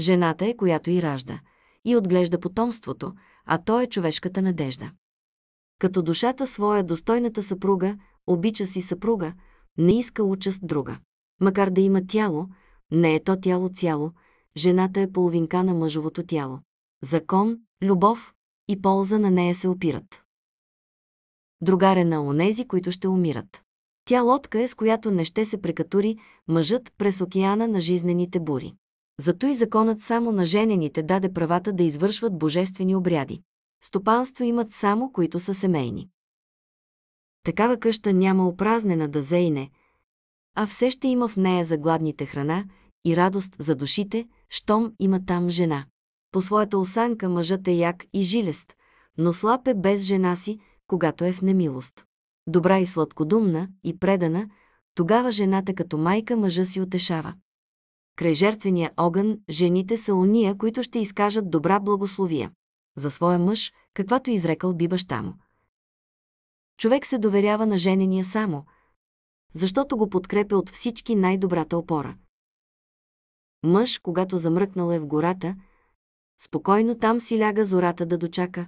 Жената е, която и ражда, и отглежда потомството, а то е човешката надежда. Като душата своя достойната съпруга, обича си съпруга, не иска участ друга. Макар да има тяло, не е то тяло цяло, жената е половинка на мъжовото тяло. Закон, любов и полза на нея се опират. Другаре на онези, които ще умират. Тя лодка е, с която не ще се прекатури мъжът през океана на жизнените бури. Зато и законът само на женените даде правата да извършват божествени обряди. Стопанство имат само, които са семейни. Такава къща няма опразнена да зейне, а все ще има в нея за гладните храна и радост за душите, щом има там жена. По своята осанка мъжът е як и жилест, но слаб е без жена си, когато е в немилост. Добра и сладкодумна и предана, тогава жената като майка мъжа си отешава. Край жертвения огън, жените са уния, които ще изкажат добра благословия. За своя мъж, каквато изрекал би баща му. Човек се доверява на женения само, защото го подкрепя от всички най-добрата опора. Мъж, когато замръкнал е в гората, спокойно там си ляга зората да дочака.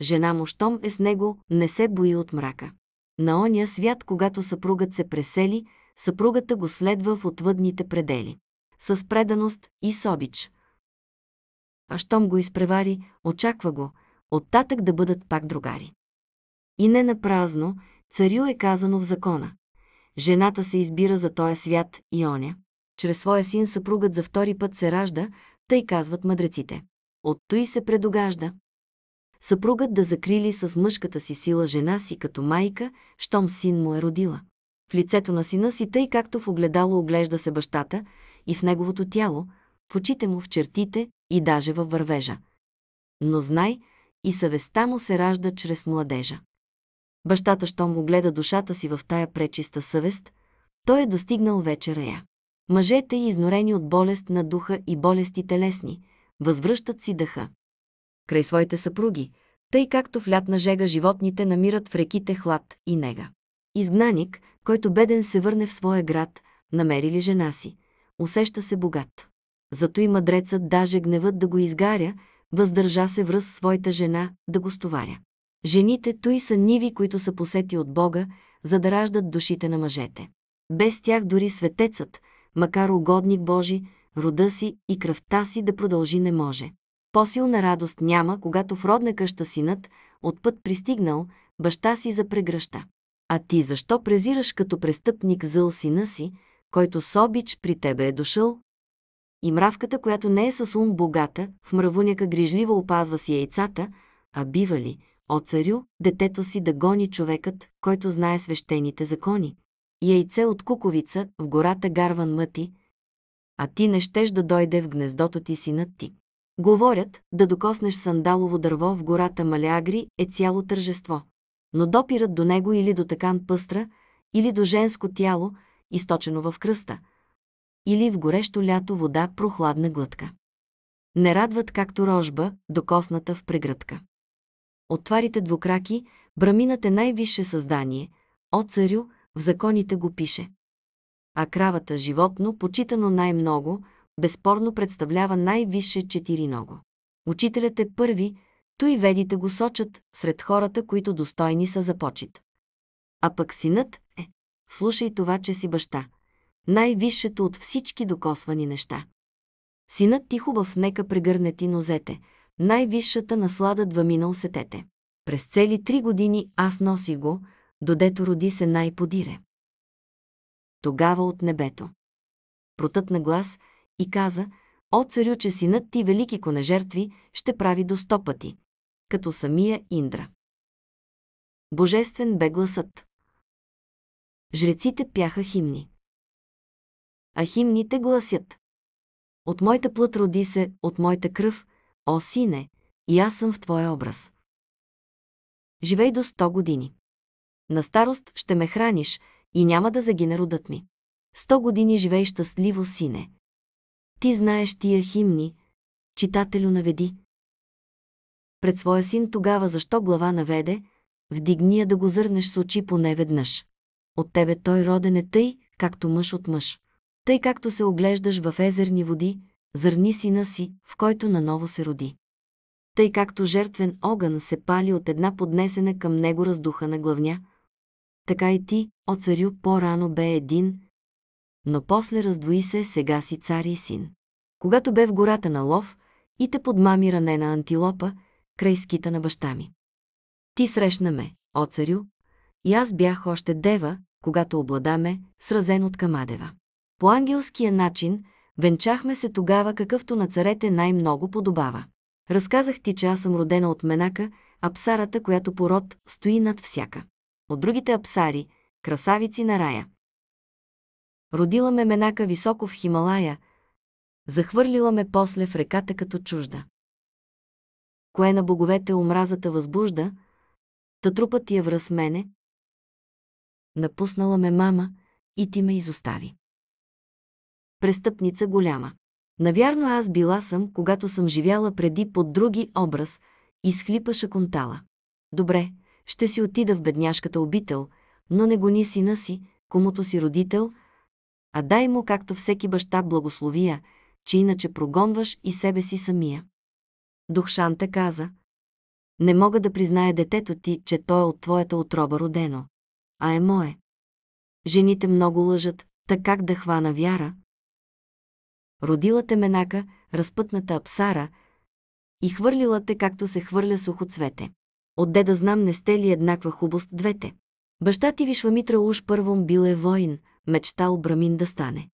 Жена му, щом е с него, не се бои от мрака. На ония свят, когато съпругът се пресели, съпругата го следва в отвъдните предели с преданост и собич. А щом го изпревари, очаква го, оттатък да бъдат пак другари. И не на празно, царю е казано в закона. Жената се избира за този свят и оня. Чрез своя син съпругът за втори път се ражда, тъй казват мъдреците. Отто и се предогажда. Съпругът да закрили с мъжката си сила жена си като майка, щом син му е родила. В лицето на сина си, тъй както в огледало оглежда се бащата, и в неговото тяло, в очите му, в чертите и даже във вървежа. Но знай, и съвестта му се ражда чрез младежа. Бащата, що му гледа душата си в тая пречиста съвест, той е достигнал вече рая. Мъжете, изнорени от болест на духа и болести телесни, възвръщат си дъха. Край своите съпруги, тъй както в лятна жега животните намират в реките хлад и нега. Изгнаник, който беден се върне в своя град, намери ли жена си, усеща се богат. Зато и мъдрецът даже гневът да го изгаря, въздържа се връз своята жена да го стоваря. Жените той са ниви, които са посети от Бога, за да раждат душите на мъжете. Без тях дори светецът, макар угодник Божи, рода си и кръвта си да продължи не може. По-силна радост няма, когато в родна къща синът, от път пристигнал, баща си за прегръща. А ти защо презираш като престъпник зъл сина си, който с обич при тебе е дошъл, и мравката, която не е със ум богата, в мравуняка грижливо опазва си яйцата, а бива ли, о царю, детето си да гони човекът, който знае свещените закони. Яйце от куковица в гората гарван мъти, а ти не щеш да дойде в гнездото ти синът ти. Говорят, да докоснеш сандалово дърво в гората Малягри е цяло тържество. Но допират до него или до такан пъстра, или до женско тяло – източено в кръста, или в горещо лято вода прохладна глътка. Не радват както рожба, докосната в преградка. От тварите двукраки, браминът е най-висше създание, от царю, в законите го пише. А кравата, животно, почитано най-много, безспорно представлява най-висше четириного. Учителят е първи, той ведите го сочат сред хората, които достойни са за почет. А пък синът, слушай това, че си баща. Най-висшето от всички докосвани неща. Синът ти хубав, нека прегърне ти нозете. Най-висшата наслада двамина усетете. През цели три години аз носи го, додето роди се най-подире. Тогава от небето. Протътна глас и каза, о царю, че синът ти велики конежертви ще прави до сто пъти, като самия Индра. Божествен бе гласът жреците пяха химни. А химните гласят. От моята плът роди се, от моята кръв, о сине, и аз съм в твоя образ. Живей до 100 години. На старост ще ме храниш и няма да загине родът ми. Сто години живей щастливо, сине. Ти знаеш тия химни, читателю наведи. Пред своя син тогава защо глава наведе, Вдигния да го зърнеш с очи поне веднъж. От тебе той роден е тъй, както мъж от мъж. Тъй както се оглеждаш в езерни води, зърни сина си, в който наново се роди. Тъй както жертвен огън се пали от една поднесена към него раздухана главня, така и ти, о царю, по-рано бе един, но после раздвои се, сега си цар и син. Когато бе в гората на лов и те подмами ранена антилопа, край скита на баща ми. Ти срещна ме, о царю, и аз бях още дева, когато обладаме, сразен от Камадева. По ангелския начин, венчахме се тогава какъвто на царете най-много подобава. Разказах ти, че аз съм родена от Менака, псарата, която по род стои над всяка. От другите апсари, красавици на рая. Родила ме Менака високо в Хималая, захвърлила ме после в реката като чужда. Кое на боговете омразата възбужда, та трупът я връз мене, Напуснала ме мама и ти ме изостави. Престъпница голяма. Навярно аз била съм, когато съм живяла преди под други образ, изхлипаше контала. Добре, ще си отида в бедняшката обител, но не гони сина си, комуто си родител, а дай му както всеки баща благословия, че иначе прогонваш и себе си самия. Духшанта каза, не мога да призная детето ти, че то е от твоята отроба родено а е мое. Жените много лъжат, така как да хвана вяра? Родила те менака, разпътната апсара, и хвърлила те, както се хвърля сухо цвете. Отде да знам, не сте ли еднаква хубост двете? Баща ти Вишвамитра уж първом бил е воин, мечтал брамин да стане,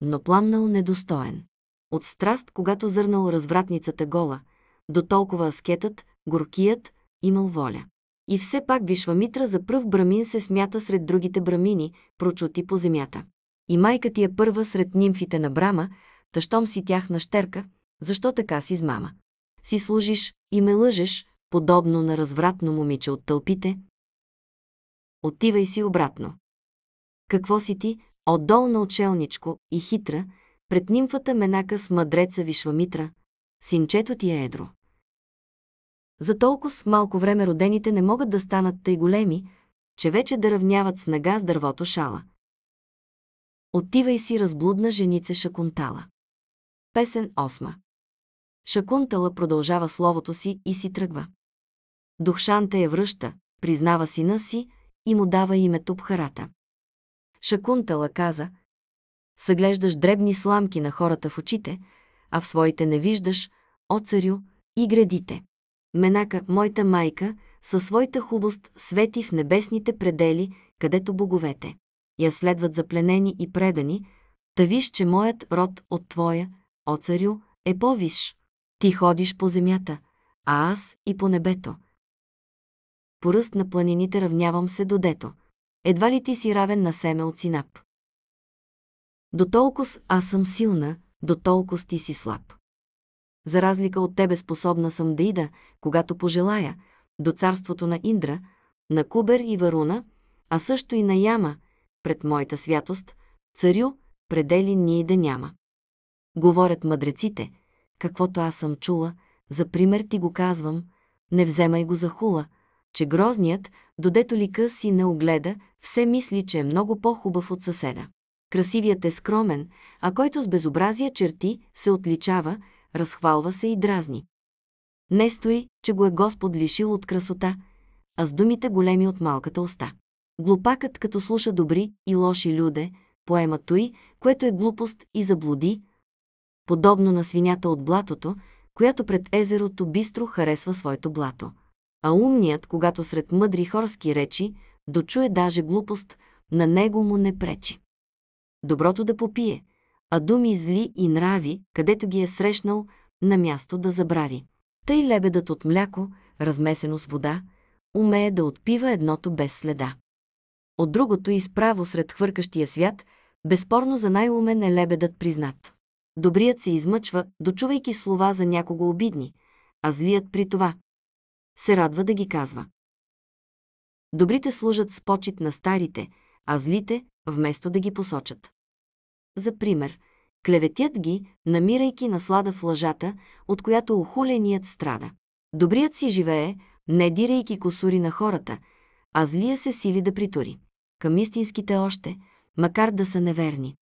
но пламнал недостоен. От страст, когато зърнал развратницата гола, до толкова аскетът, горкият, имал воля. И все пак Вишвамитра за пръв брамин се смята сред другите брамини, прочути по земята. И майка ти е първа сред нимфите на Брама, тъщом си тях нащерка, защо така си измама? Си служиш и ме лъжеш, подобно на развратно момиче от тълпите. Отивай си обратно. Какво си ти, отдолна очелничко и хитра, пред нимфата менака с мъдреца Вишвамитра, синчето ти е едро. За толкова малко време родените не могат да станат тъй големи, че вече да равняват с нага с дървото шала. Отивай си разблудна женица Шакунтала. Песен 8. Шакунтала продължава словото си и си тръгва. Духшанта я връща, признава сина си и му дава името Бхарата. Шакунтала каза, съглеждаш дребни сламки на хората в очите, а в своите не виждаш, о царю, и градите. Менака, моята майка, със своята хубост свети в небесните предели, където боговете. Я следват запленени и предани, та виж, че моят род от твоя, о царю, е повиш. Ти ходиш по земята, а аз и по небето. Поръст на планините равнявам се до дето. Едва ли ти си равен на семе от синап? Дотолкос аз съм силна, дотолкос ти си слаб. За разлика от тебе способна съм да ида, когато пожелая, до царството на Индра, на Кубер и Варуна, а също и на Яма, пред моята святост, царю, предели ние да няма. Говорят мъдреците, каквото аз съм чула, за пример ти го казвам, не вземай го за хула, че грозният, додето лика си не огледа, все мисли, че е много по-хубав от съседа. Красивият е скромен, а който с безобразия черти се отличава, разхвалва се и дразни. Не стои, че го е Господ лишил от красота, а с думите големи от малката уста. Глупакът, като слуша добри и лоши люде, поема той, което е глупост и заблуди, подобно на свинята от блатото, която пред езерото бистро харесва своето блато. А умният, когато сред мъдри хорски речи, дочуе даже глупост, на него му не пречи. Доброто да попие, а думи зли и нрави, където ги е срещнал, на място да забрави. Тъй лебедът от мляко, размесено с вода, умее да отпива едното без следа. От другото изправо сред хвъркащия свят, безспорно за най-умен е лебедът признат. Добрият се измъчва, дочувайки слова за някого обидни, а злият при това се радва да ги казва. Добрите служат с почет на старите, а злите, вместо да ги посочат за пример. Клеветят ги, намирайки наслада в лъжата, от която охуленият страда. Добрият си живее, не дирайки косури на хората, а злия се сили да притури. Към истинските още, макар да са неверни.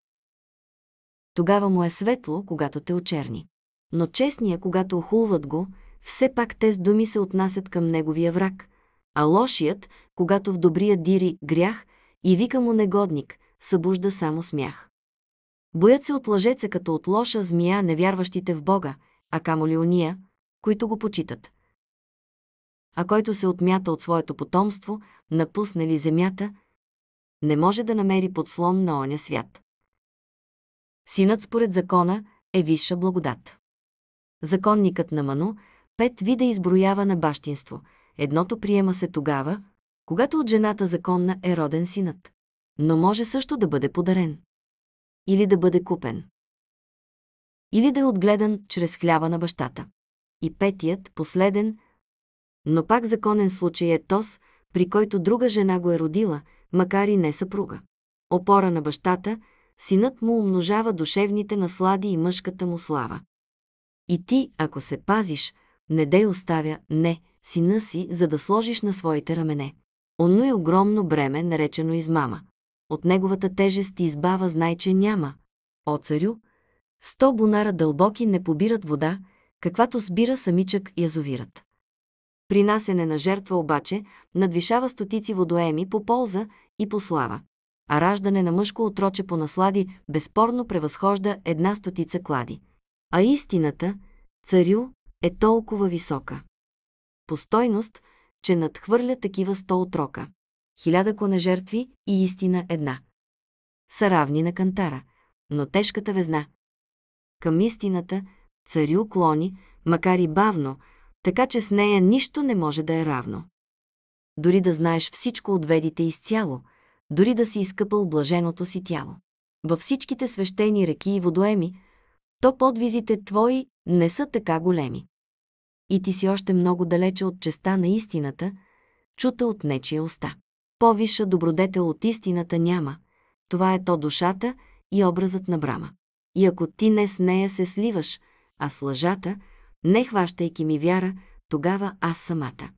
Тогава му е светло, когато те очерни. Но честния, когато охулват го, все пак те с думи се отнасят към неговия враг, а лошият, когато в добрия дири грях и вика му негодник, събужда само смях. Боят се от лъжеца като от лоша змия невярващите в Бога, а камо ли уния, които го почитат. А който се отмята от своето потомство, напуснали земята, не може да намери подслон на оня свят. Синът според закона е висша благодат. Законникът на Ману пет вида изброява на бащинство. Едното приема се тогава, когато от жената законна е роден синът. Но може също да бъде подарен или да бъде купен. Или да е отгледан чрез хляба на бащата. И петият, последен, но пак законен случай е тос, при който друга жена го е родила, макар и не съпруга. Опора на бащата, синът му умножава душевните наслади и мъжката му слава. И ти, ако се пазиш, не дей оставя, не, сина си, за да сложиш на своите рамене. Оно е огромно бреме, наречено измама от неговата тежест и избава знай, че няма. О, царю, сто бунара дълбоки не побират вода, каквато сбира самичък язовират. Принасене на жертва обаче надвишава стотици водоеми по полза и по слава, а раждане на мъжко отроче по наслади безспорно превъзхожда една стотица клади. А истината, царю, е толкова висока. По стойност, че надхвърля такива сто отрока хиляда коне жертви и истина една. Са равни на кантара, но тежката везна. Към истината цари уклони, макар и бавно, така че с нея нищо не може да е равно. Дори да знаеш всичко от ведите изцяло, дори да си изкъпал блаженото си тяло. Във всичките свещени реки и водоеми, то подвизите твои не са така големи. И ти си още много далече от честа на истината, чута от нечия уста. По-висша добродетел от истината няма. Това е то душата и образът на Брама. И ако ти не с нея се сливаш, а с лъжата, не хващайки ми вяра, тогава аз самата.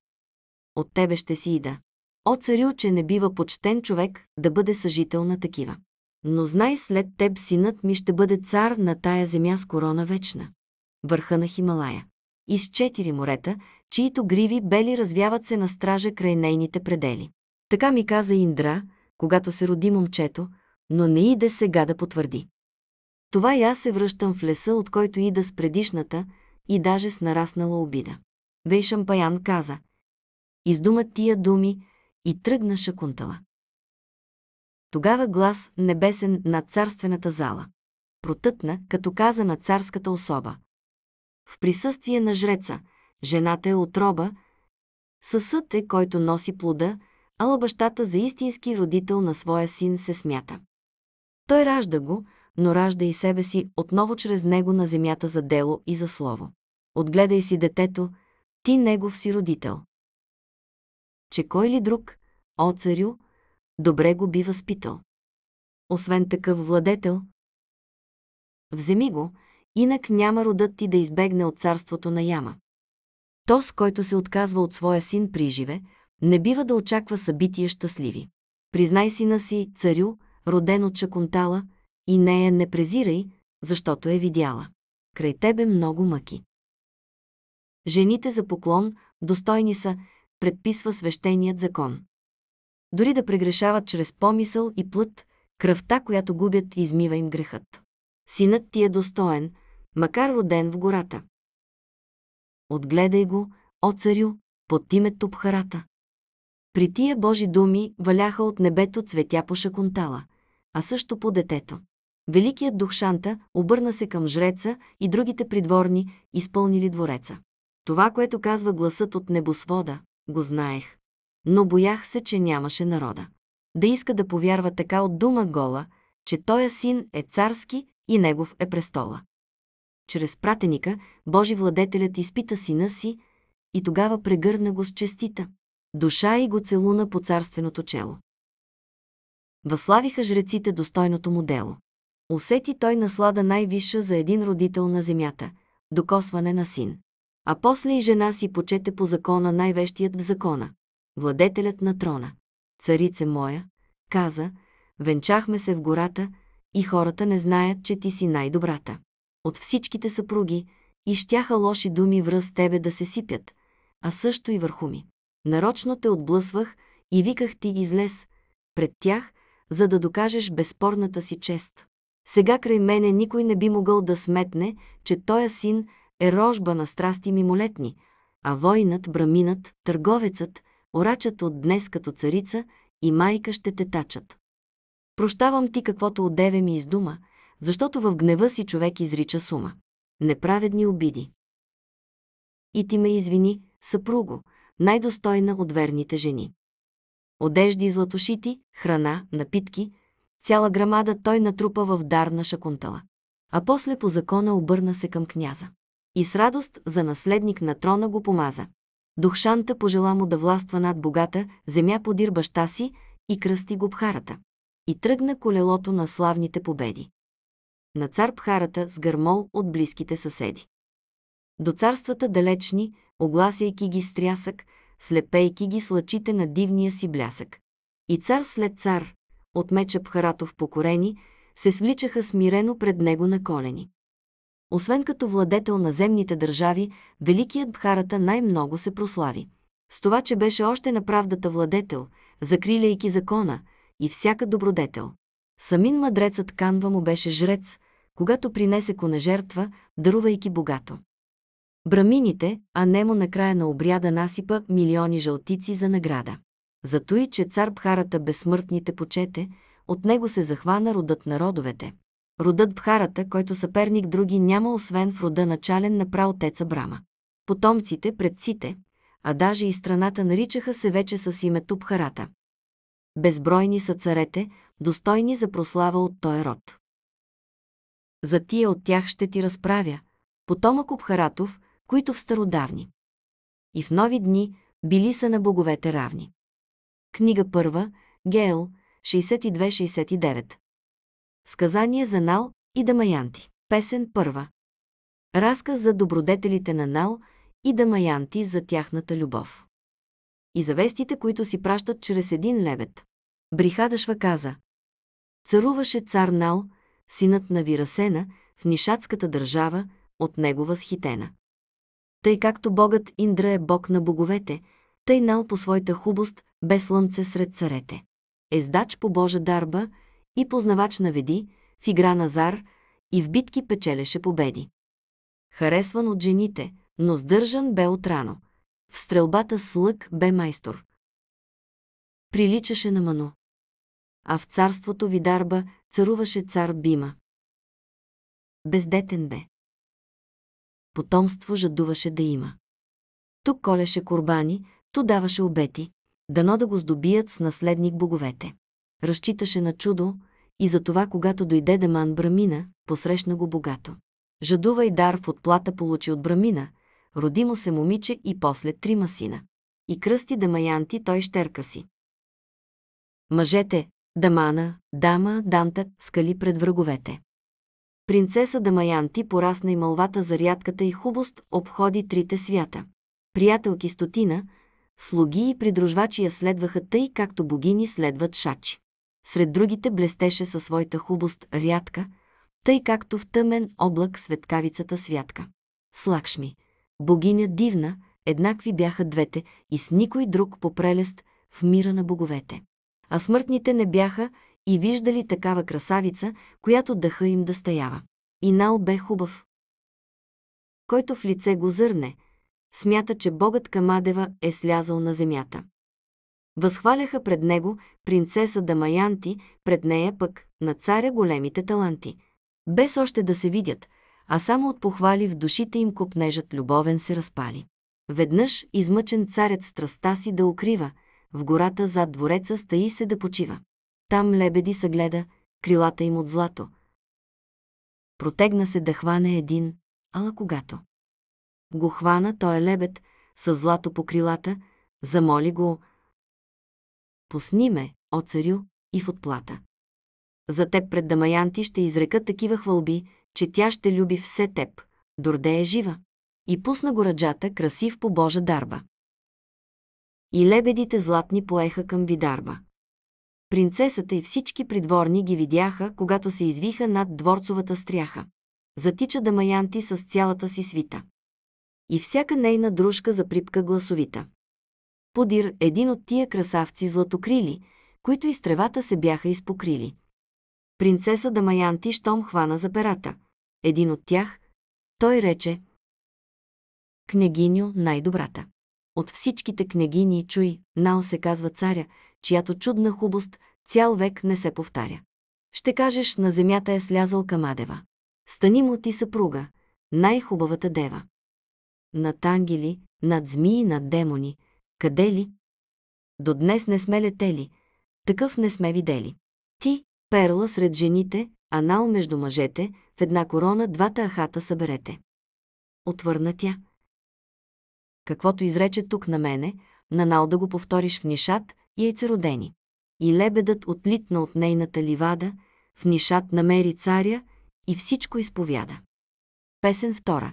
От тебе ще си ида. О царю, че не бива почтен човек да бъде съжител на такива. Но знай след теб синът ми ще бъде цар на тая земя с корона вечна. Върха на Хималая. Из четири морета, чието гриви бели развяват се на стража край нейните предели. Така ми каза Индра, когато се роди момчето, но не иде сега да потвърди. Това и аз се връщам в леса, от който ида с предишната и даже с нараснала обида. Вей Шампаян каза. Издума тия думи и тръгна шакунтала. Тогава глас небесен над царствената зала. Протътна, като каза на царската особа. В присъствие на жреца, жената е отроба, съсът е, който носи плода – ала бащата за истински родител на своя син се смята. Той ражда го, но ражда и себе си отново чрез него на земята за дело и за слово. Отгледай си детето, ти негов си родител. Че кой ли друг, о царю, добре го би възпитал. Освен такъв владетел, вземи го, инак няма родът ти да избегне от царството на яма. То, с който се отказва от своя син при живе, не бива да очаква събития щастливи. Признай сина си, царю, роден от Чакунтала, и нея не презирай, защото е видяла. Край тебе много мъки. Жените за поклон, достойни са, предписва свещеният закон. Дори да прегрешават чрез помисъл и плът, кръвта, която губят, измива им грехът. Синът ти е достоен, макар роден в гората. Отгледай го, о царю, под името Пхарата. При тия Божи думи валяха от небето цветя по шакунтала, а също по детето. Великият дух Шанта обърна се към жреца и другите придворни, изпълнили двореца. Това, което казва гласът от небосвода, го знаех. Но боях се, че нямаше народа. Да иска да повярва така от дума гола, че тоя син е царски и негов е престола. Чрез пратеника Божи владетелят изпита сина си и тогава прегърна го с честита душа и го целуна по царственото чело. Въславиха жреците достойното му дело. Усети той наслада най-висша за един родител на земята – докосване на син. А после и жена си почете по закона най-вещият в закона – владетелят на трона. Царице моя, каза, венчахме се в гората и хората не знаят, че ти си най-добрата. От всичките съпруги и щяха лоши думи връз тебе да се сипят, а също и върху ми. Нарочно те отблъсвах и виках ти излез пред тях, за да докажеш безспорната си чест. Сега край мене никой не би могъл да сметне, че тоя син е рожба на страсти мимолетни, а войнат, браминът, търговецът, орачат от днес като царица и майка ще те тачат. Прощавам ти каквото одеве ми издума, защото в гнева си човек изрича сума. Неправедни обиди. И ти ме извини, съпруго, най-достойна от верните жени. Одежди и златошити, храна, напитки, цяла грамада той натрупа в дар на Шакунтала. А после по закона обърна се към княза. И с радост за наследник на трона го помаза. Духшанта пожела му да властва над богата, земя подир баща си и кръсти го Бхарата. И тръгна колелото на славните победи. На цар Бхарата с гърмол от близките съседи до царствата далечни, огласяйки ги с трясък, слепейки ги с лъчите на дивния си блясък. И цар след цар, от меча Пхаратов покорени, се свличаха смирено пред него на колени. Освен като владетел на земните държави, Великият Бхарата най-много се прослави. С това, че беше още на правдата владетел, закриляйки закона и всяка добродетел. Самин мъдрецът Канва му беше жрец, когато принесе конежертва, дарувайки богато. Брамините, а Немо накрая на обряда насипа милиони жълтици за награда. Затои, че цар Бхарата безсмъртните почете, от него се захвана родът на родовете. Родът Бхарата, който съперник други няма освен в рода начален на праотеца Брама. Потомците, предците, а даже и страната наричаха се вече с името Бхарата. Безбройни са царете, достойни за прослава от той род. За тия от тях ще ти разправя. Потомък Обхаратов, които в стародавни и в нови дни били са на боговете равни. Книга първа, Гейл, 62-69. Сказания за Нал и Дамаянти. Песен първа. Разказ за добродетелите на Нал и Дамаянти за тяхната любов. И завестите, които си пращат чрез един лебед. Брихадашва каза. Царуваше цар Нал, синът на Вирасена, в Нишатската държава, от него възхитена тъй както богът Индра е бог на боговете, тъй нал по своята хубост бе слънце сред царете. Ездач по Божа дарба и познавач на веди, в игра на зар и в битки печелеше победи. Харесван от жените, но сдържан бе отрано. В стрелбата с лък бе майстор. Приличаше на Ману. А в царството Видарба царуваше цар Бима. Бездетен бе потомство жадуваше да има. Тук колеше корбани, ту даваше обети, дано да го здобият с наследник боговете. Разчиташе на чудо и затова, когато дойде Деман Брамина, посрещна го богато. Жадува и дар в отплата получи от Брамина, роди му се момиче и после трима сина. И кръсти Дамаянти той щерка си. Мъжете, Дамана, Дама, Данта скали пред враговете. Принцеса Дамаянти порасна и мълвата за рядката и хубост обходи трите свята. Приятелки стотина, слуги и придружвачи я следваха тъй, както богини следват шачи. Сред другите блестеше със своята хубост рядка, тъй както в тъмен облак светкавицата святка. Слакшми, богиня дивна, еднакви бяха двете и с никой друг по прелест в мира на боговете. А смъртните не бяха и виждали такава красавица, която дъха им да стаява. И Нал бе хубав. Който в лице го зърне, смята, че богът Камадева е слязал на земята. Възхваляха пред него принцеса Дамаянти, пред нея пък на царя големите таланти. Без още да се видят, а само от похвали в душите им копнежът любовен се разпали. Веднъж измъчен царят страста си да укрива, в гората зад двореца стаи се да почива. Там лебеди се гледа, крилата им от злато. Протегна се да хване един, ала когато. Го хвана той е лебед, с злато по крилата, замоли го. Пусни ме, о царю, и в отплата. За теб пред Дамаянти ще изрека такива хвалби, че тя ще люби все теб, дорде е жива. И пусна го раджата, красив по Божа дарба. И лебедите златни поеха към Видарба. Принцесата и всички придворни ги видяха, когато се извиха над дворцовата стряха. Затича Дамаянти с цялата си свита. И всяка нейна дружка заприпка гласовита. Подир, един от тия красавци златокрили, които из тревата се бяха изпокрили. Принцеса Дамаянти щом хвана за перата. Един от тях, той рече «Княгиньо най-добрата». От всичките княгини чуй, Нал се казва царя, чиято чудна хубост цял век не се повтаря. Ще кажеш, на земята е слязал Камадева. Стани му ти съпруга, най-хубавата дева. Над ангели, над змии, над демони, къде ли? До днес не сме летели, такъв не сме видели. Ти, перла сред жените, анал между мъжете, в една корона двата ахата съберете. Отвърна тя. Каквото изрече тук на мене, нанал да го повториш в нишат яйцеродени. И лебедът отлитна от нейната ливада, в нишат намери царя и всичко изповяда. Песен втора.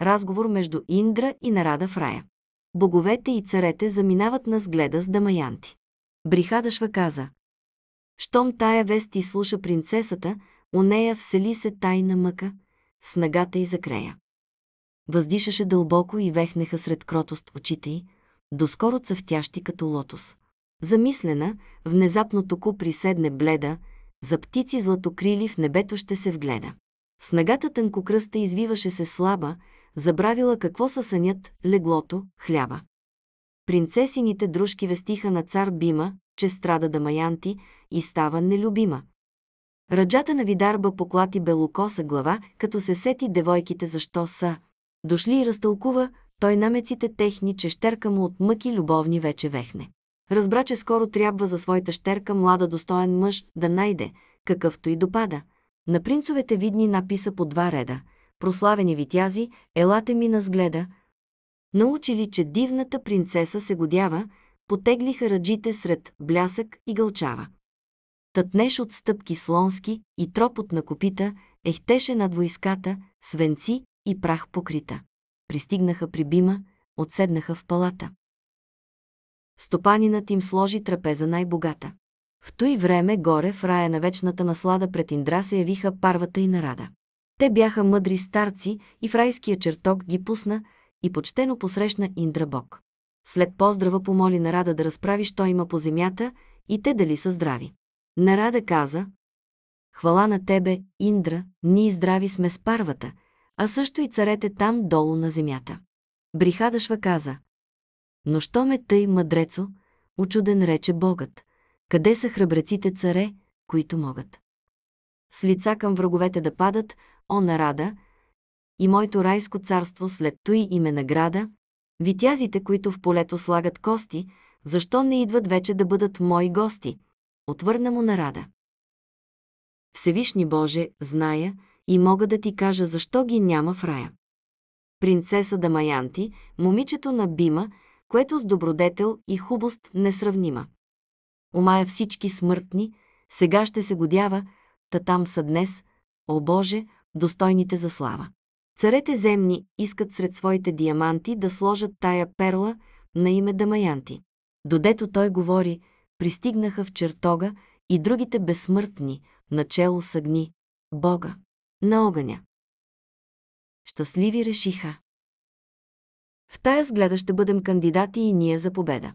Разговор между Индра и Нарада в рая. Боговете и царете заминават на сгледа с дамаянти. Брихадашва каза. Щом тая вест и слуша принцесата, у нея всели се тайна мъка, снагата и закрея. Въздишаше дълбоко и вехнеха сред кротост очите й, доскоро цъфтящи като лотос. Замислена, внезапно току приседне бледа, за птици златокрили в небето ще се вгледа. Снагата тънкокръста извиваше се слаба, забравила какво са сънят, леглото, хляба. Принцесините дружки вестиха на цар Бима, че страда дамаянти и става нелюбима. Раджата на Видарба поклати белокоса глава, като се сети девойките защо са. Дошли и разтълкува, той намеците техни, че щерка му от мъки любовни вече вехне. Разбра, че скоро трябва за своята щерка млада достоен мъж да найде, какъвто и допада. На принцовете видни написа по два реда. Прославени витязи, елате ми сгледа. Научили, че дивната принцеса се годява, потеглиха ръджите сред блясък и гълчава. Тътнеш от стъпки слонски и тропот на копита, ехтеше над войската, свенци и прах покрита. Пристигнаха при Бима, отседнаха в палата. Стопанинът им сложи трапеза най-богата. В той време горе в рая на вечната наслада пред Индра се явиха парвата и нарада. Те бяха мъдри старци и в райския чертог ги пусна и почтено посрещна Индра Бог. След поздрава помоли Нарада да разправи, що има по земята и те дали са здрави. Нарада каза, Хвала на тебе, Индра, ние здрави сме с парвата, а също и царете там долу на земята. Брихадашва каза, но що ме тъй, мъдрецо, учуден рече Богът, къде са храбреците царе, които могат? С лица към враговете да падат, о нарада, и моето райско царство след той име награда, витязите, които в полето слагат кости, защо не идват вече да бъдат мои гости? Отвърна му нарада. Всевишни Боже, зная и мога да ти кажа защо ги няма в рая. Принцеса Дамаянти, момичето на Бима, което с добродетел и хубост несравнима. Омая е всички смъртни, сега ще се годява, та там са днес, о Боже, достойните за слава. Царете земни искат сред своите диаманти да сложат тая перла на име Дамаянти. Додето той говори, пристигнаха в чертога и другите безсмъртни, начело с огни, Бога, на огъня. Щастливи решиха. В тая сгледа ще бъдем кандидати и ние за победа.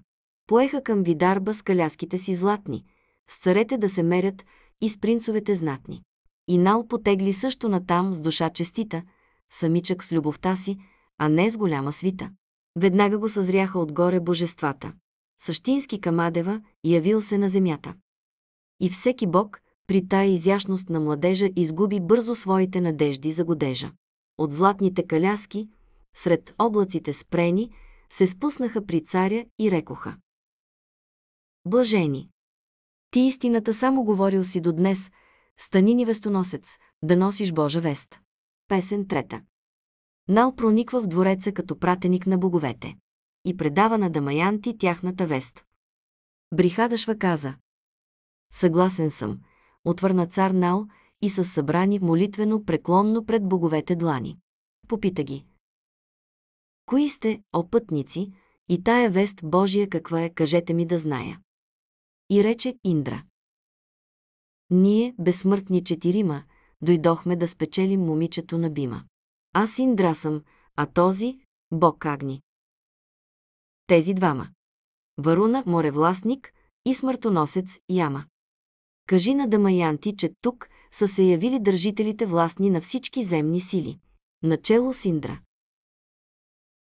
Поеха към Видарба с каляските си златни, с царете да се мерят и с принцовете знатни. Инал потегли също натам с душа честита, самичък с любовта си, а не с голяма свита. Веднага го съзряха отгоре божествата. Същински Камадева явил се на земята. И всеки бог, при тая изящност на младежа, изгуби бързо своите надежди за годежа. От златните каляски, сред облаците спрени, се спуснаха при царя и рекоха. Блажени! Ти истината само говорил си до днес, стани ни вестоносец, да носиш Божа вест. Песен трета. Нал прониква в двореца като пратеник на боговете и предава на Дамаянти тяхната вест. Брихадашва каза. Съгласен съм, отвърна цар Нал и със събрани молитвено преклонно пред боговете длани. Попита ги, Кои сте, о пътници, и тая вест Божия каква е, кажете ми да зная. И рече Индра. Ние, безсмъртни четирима, дойдохме да спечелим момичето на Бима. Аз Индра съм, а този – Бог Агни. Тези двама. Варуна – моревластник и смъртоносец Яма. Кажи на Дамаянти, че тук са се явили държителите властни на всички земни сили. Начело с Индра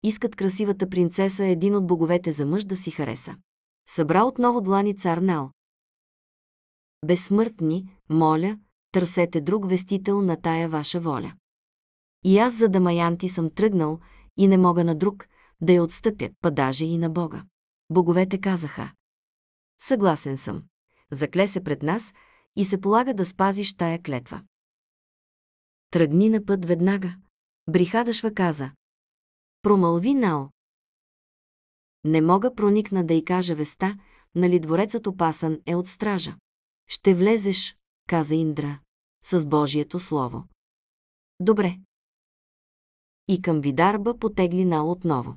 искат красивата принцеса е един от боговете за мъж да си хареса. Събра отново длани цар Нал. Безсмъртни, моля, търсете друг вестител на тая ваша воля. И аз за Дамаянти съм тръгнал и не мога на друг да я отстъпя, па даже и на Бога. Боговете казаха. Съгласен съм. Закле се пред нас и се полага да спазиш тая клетва. Тръгни на път веднага. Брихадашва каза промълви Нао. Не мога проникна да й кажа веста, нали дворецът опасен е от стража. Ще влезеш, каза Индра, с Божието Слово. Добре. И към Видарба потегли Нал отново.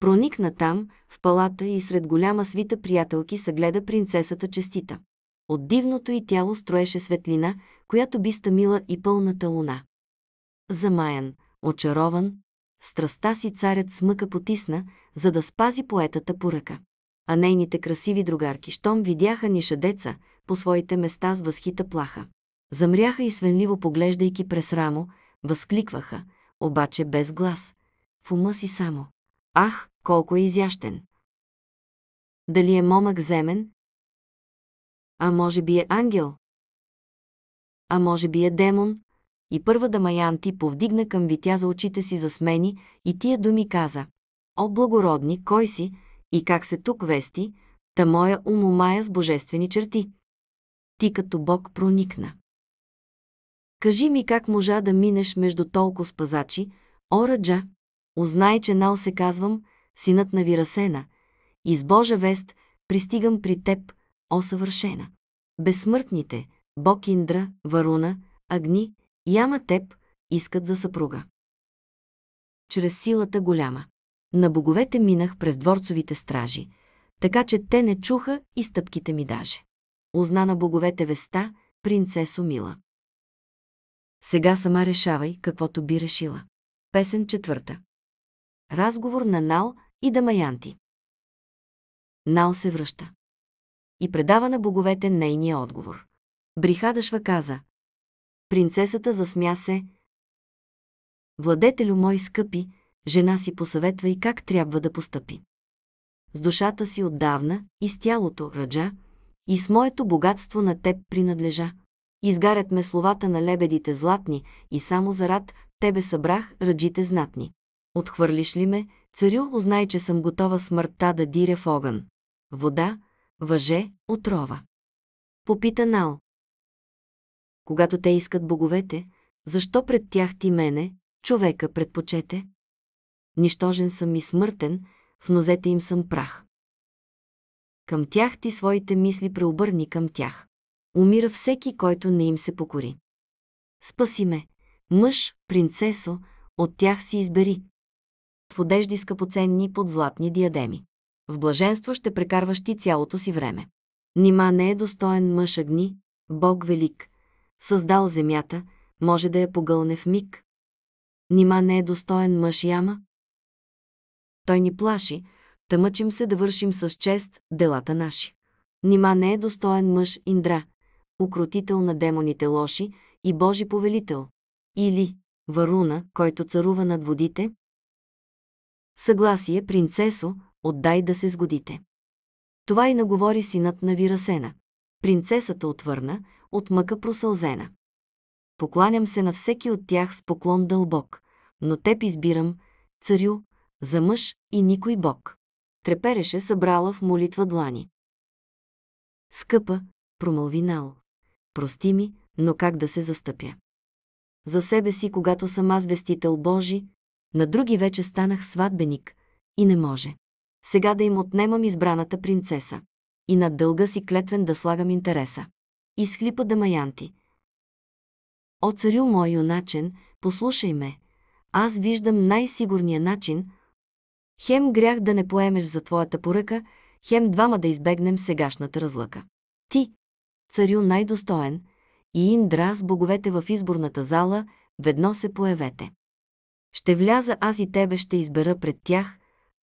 Проникна там, в палата и сред голяма свита приятелки съгледа принцесата Честита. От дивното й тяло строеше светлина, която би стъмила и пълната луна. Замаян, очарован, страстта си царят смъка потисна, за да спази поетата поръка. А нейните красиви другарки, щом видяха нишадеца, по своите места с възхита плаха. Замряха и свенливо поглеждайки през рамо, възкликваха, обаче без глас. В ума си само. Ах, колко е изящен! Дали е момък земен? А може би е ангел? А може би е демон? И първа Дамаянти повдигна към витяза очите си за смени и тия думи каза. О, благородни, кой си и как се тук вести, та моя ум умая с божествени черти. Ти като Бог проникна. Кажи ми как можа да минеш между толкова спазачи, о, Раджа. Узнай, че нал се казвам, синът на Вирасена, и с Божа вест пристигам при теб, о съвършена. Безсмъртните, Бог Индра, Варуна, Агни, Яма теб искат за съпруга. Чрез силата голяма. На боговете минах през дворцовите стражи, така че те не чуха и стъпките ми даже. Узна на боговете веста, принцесо мила. Сега сама решавай, каквото би решила. Песен четвърта. Разговор на Нал и Дамаянти. Нал се връща. И предава на боговете нейния отговор. Брихадашва каза, Принцесата засмя се. Владетелю мой скъпи, жена си посъветва и как трябва да постъпи. С душата си отдавна и с тялото ръджа, и с моето богатство на теб принадлежа. Изгарят ме словата на лебедите златни и само зарад тебе събрах ръджите знатни. Отхвърлиш ли ме, царю, узнай, че съм готова смъртта да диря в огън. Вода, въже, отрова. Попита Нал, когато те искат боговете, защо пред тях ти мене, човека предпочете? Нищожен съм и смъртен, в нозете им съм прах. Към тях ти своите мисли преобърни към тях. Умира всеки, който не им се покори. Спаси ме, мъж, принцесо, от тях си избери. В одежди скъпоценни под златни диадеми. В блаженство ще прекарваш ти цялото си време. Нима не е достоен мъж огни, Бог велик, създал земята, може да я погълне в миг. Нима не е достоен мъж яма? Той ни плаши, тъмъчим се да вършим с чест делата наши. Нима не е достоен мъж Индра, укротител на демоните лоши и Божи повелител. Или Варуна, който царува над водите? Съгласие, принцесо, отдай да се сгодите. Това и наговори синът на Вирасена. Принцесата отвърна, от мъка просълзена. Покланям се на всеки от тях с поклон дълбок, но теб избирам, царю, за мъж и никой бог. Трепереше събрала в молитва длани. Скъпа, промълви Нал. Прости ми, но как да се застъпя? За себе си, когато съм аз вестител Божи, на други вече станах сватбеник и не може. Сега да им отнемам избраната принцеса и над дълга си клетвен да слагам интереса изхлипа Дамаянти. О царю мой юначен, послушай ме, аз виждам най-сигурния начин, хем грях да не поемеш за твоята поръка, хем двама да избегнем сегашната разлъка. Ти, царю най-достоен, и Индра с боговете в изборната зала, ведно се появете. Ще вляза аз и тебе ще избера пред тях,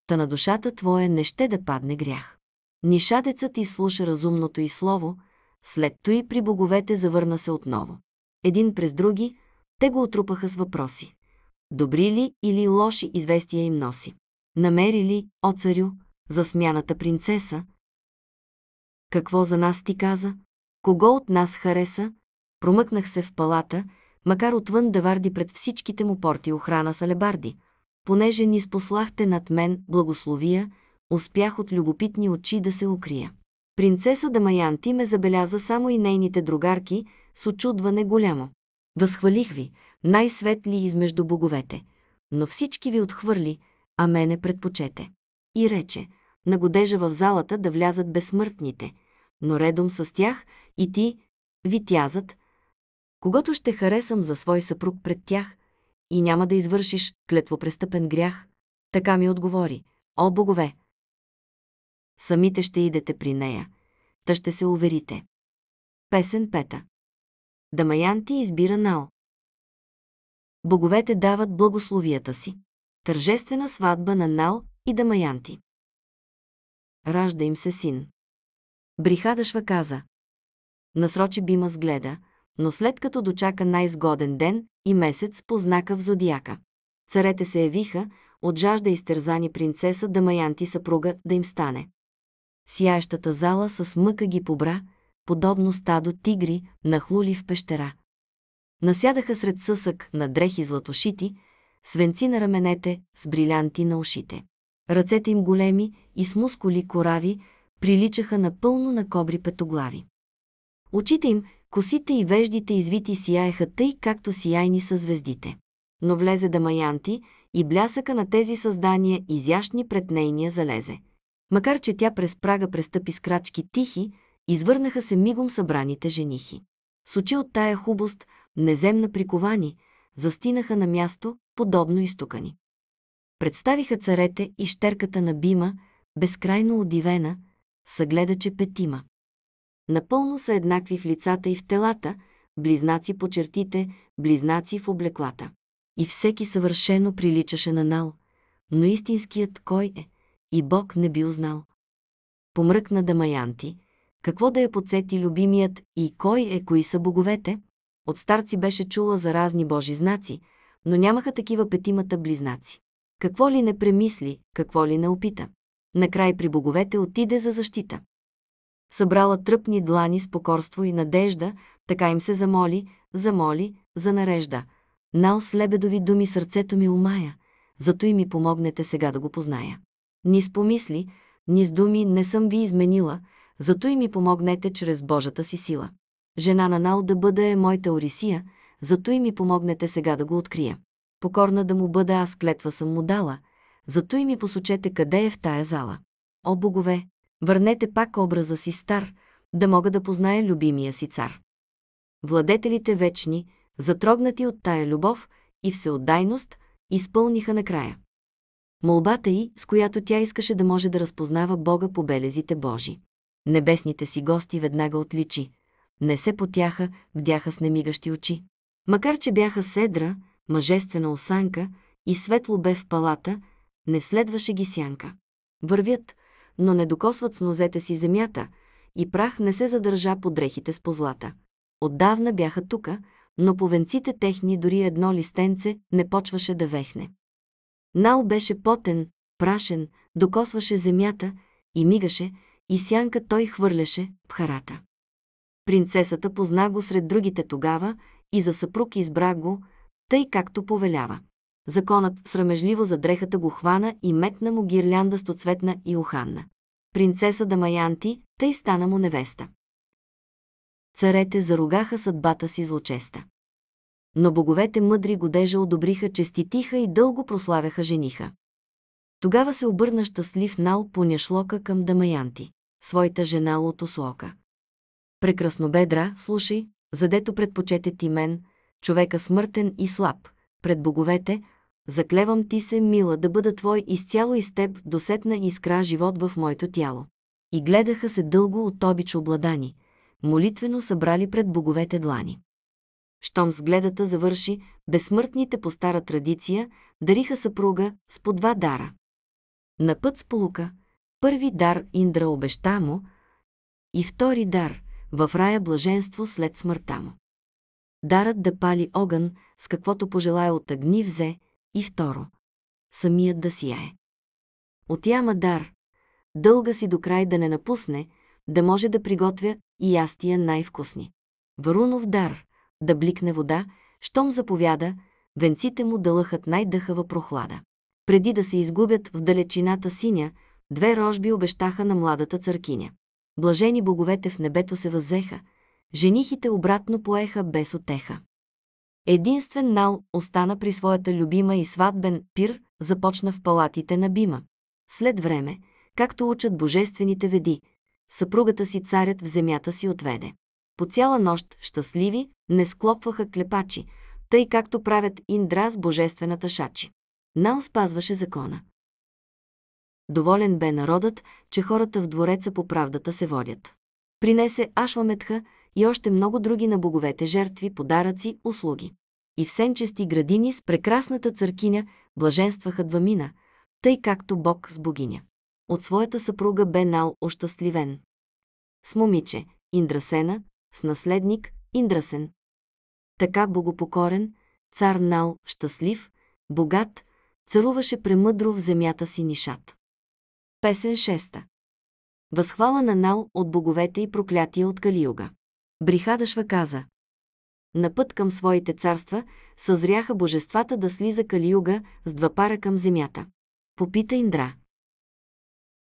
та на душата твоя не ще да падне грях. Нишадецът изслуша разумното и слово, след той при боговете завърна се отново. Един през други, те го отрупаха с въпроси. Добри ли или лоши известия им носи? Намери ли, о царю, за смяната принцеса? Какво за нас ти каза? Кого от нас хареса? Промъкнах се в палата, макар отвън да варди пред всичките му порти охрана са лебарди. Понеже ни спослахте над мен благословия, успях от любопитни очи да се укрия. Принцеса Дамаянти ме забеляза само и нейните другарки с очудване голямо. Възхвалих ви, най-светли измежду боговете, но всички ви отхвърли, а мене предпочете. И рече, на годежа в залата да влязат безсмъртните, но редом с тях и ти, витязът, когато ще харесам за свой съпруг пред тях и няма да извършиш клетвопрестъпен грях. Така ми отговори, о богове, Самите ще идете при нея. Та ще се уверите. Песен пета. Дамаянти избира Нао. Боговете дават благословията си. Тържествена сватба на Нао и Дамаянти. Ражда им се син. Брихадашва каза. Насрочи Бима сгледа, но след като дочака най-изгоден ден и месец по знака в зодиака. Царете се явиха, от жажда изтерзани принцеса Дамаянти съпруга да им стане. Сияещата зала с мъка ги побра, подобно стадо тигри, нахлули в пещера. Насядаха сред съсък на дрехи златошити, свенци на раменете с брилянти на ушите. Ръцете им големи и с мускули корави приличаха напълно на кобри петоглави. Очите им, косите и веждите извити сияеха тъй, както сияйни са звездите. Но влезе Дамаянти и блясъка на тези създания изящни пред нейния залезе. Макар, че тя през прага престъпи с крачки тихи, извърнаха се мигом събраните женихи. С очи от тая хубост, неземна приковани, застинаха на място, подобно изтукани. Представиха царете и щерката на Бима, безкрайно удивена, че петима. Напълно са еднакви в лицата и в телата, близнаци по чертите, близнаци в облеклата. И всеки съвършено приличаше на Нал, но истинският кой е – и Бог не би узнал. Помръкна Дамаянти. Какво да я подсети любимият и кой е, кои са боговете? От старци беше чула за разни божи знаци, но нямаха такива петимата близнаци. Какво ли не премисли, какво ли не опита. Накрай при боговете отиде за защита. Събрала тръпни длани с покорство и надежда, така им се замоли, замоли, занарежда. Нал с лебедови думи сърцето ми умая, зато и ми помогнете сега да го позная. Ни с помисли, ни с думи не съм ви изменила, зато и ми помогнете чрез Божата си сила. Жена на Нал да бъда е моята Орисия, зато и ми помогнете сега да го открия. Покорна да му бъда аз клетва съм му дала, зато и ми посочете къде е в тая зала. О, богове, върнете пак образа си стар, да мога да позная любимия си цар. Владетелите вечни, затрогнати от тая любов и всеотдайност, изпълниха накрая. Молбата й, с която тя искаше да може да разпознава Бога по белезите Божи. Небесните си гости веднага отличи. Не се потяха, бдяха с немигащи очи. Макар, че бяха седра, мъжествена осанка и светло бе в палата, не следваше ги сянка. Вървят, но не докосват с нозете си земята и прах не се задържа под дрехите с позлата. Отдавна бяха тука, но по венците техни дори едно листенце не почваше да вехне. Нал беше потен, прашен, докосваше земята и мигаше, и сянка той хвърляше в харата. Принцесата позна го сред другите тогава и за съпруг избра го, тъй както повелява. Законът срамежливо за дрехата го хвана и метна му гирлянда стоцветна и уханна. Принцеса Дамаянти, тъй стана му невеста. Царете заругаха съдбата си злочеста но боговете мъдри годежа одобриха, честитиха и дълго прославяха жениха. Тогава се обърна щастлив Нал по няшлока към Дамаянти, своята жена Лотослока. Прекрасно бедра, слушай, задето предпочете ти мен, човека смъртен и слаб, пред боговете, заклевам ти се, мила, да бъда твой изцяло и с теб досетна искра живот в моето тяло. И гледаха се дълго от обич обладани, молитвено събрали пред боговете длани. Щом сгледата завърши, безсмъртните по стара традиция дариха съпруга с по два дара. На път с полука, първи дар Индра обеща му и втори дар в рая блаженство след смъртта му. Дарът да пали огън, с каквото пожелая от огни взе, и второ – самият да сияе. От яма дар, дълга си до край да не напусне, да може да приготвя и ястия най-вкусни. Варунов дар – да бликне вода, щом заповяда, венците му да лъхат най-дъхава прохлада. Преди да се изгубят в далечината синя, две рожби обещаха на младата църкиня. Блажени боговете в небето се възеха, женихите обратно поеха без отеха. Единствен Нал остана при своята любима и сватбен пир започна в палатите на Бима. След време, както учат божествените веди, съпругата си царят в земята си отведе. По цяла нощ щастливи, не склопваха клепачи, тъй както правят Индра с божествената шачи. Нал спазваше закона. Доволен бе народът, че хората в двореца по правдата се водят. Принесе Ашваметха и още много други на боговете жертви, подаръци, услуги. И в сенчести градини с прекрасната църкиня блаженстваха двамина, тъй както Бог с богиня. От своята съпруга бе Нал ощастливен. С момиче, Индрасена, с наследник, Индрасен, така богопокорен, цар Нал, щастлив, богат, царуваше премъдро в земята си нишат. Песен 6. Възхвала на Нал от боговете и проклятие от Калиюга. Брихадашва каза. На път към своите царства съзряха божествата да слиза Калиюга с два пара към земята. Попита Индра.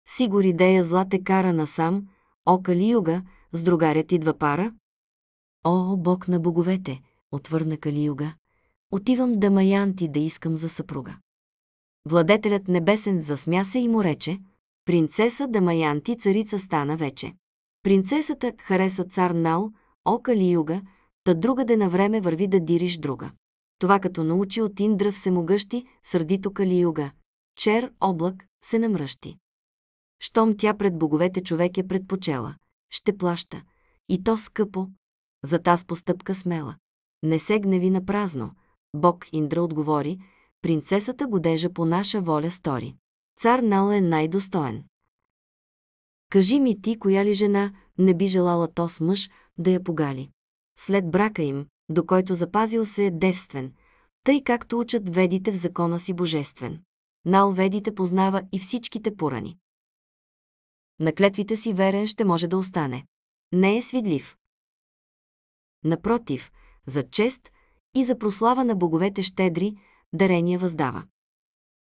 Сигури дея зла те кара насам, о Калиюга, с другарят и два пара? О, бог на боговете, отвърна Калиюга. Отивам да Маянти да искам за съпруга. Владетелят небесен засмя се и му рече, принцеса Дамаянти царица стана вече. Принцесата хареса цар Нал, о Калиюга, та друга де на време върви да дириш друга. Това като научи от Индра всемогъщи, сърдито Калиюга. Чер облак се намръщи. Щом тя пред боговете човек е предпочела, ще плаща. И то скъпо, за таз постъпка смела. Не се гневи на празно. Бог Индра отговори, принцесата годежа по наша воля стори. Цар Нал е най-достоен. Кажи ми ти, коя ли жена не би желала то с мъж да я погали. След брака им, до който запазил се е девствен, тъй както учат ведите в закона си божествен. Нал ведите познава и всичките порани. На клетвите си верен ще може да остане. Не е свидлив. Напротив, за чест и за прослава на боговете щедри, дарения въздава.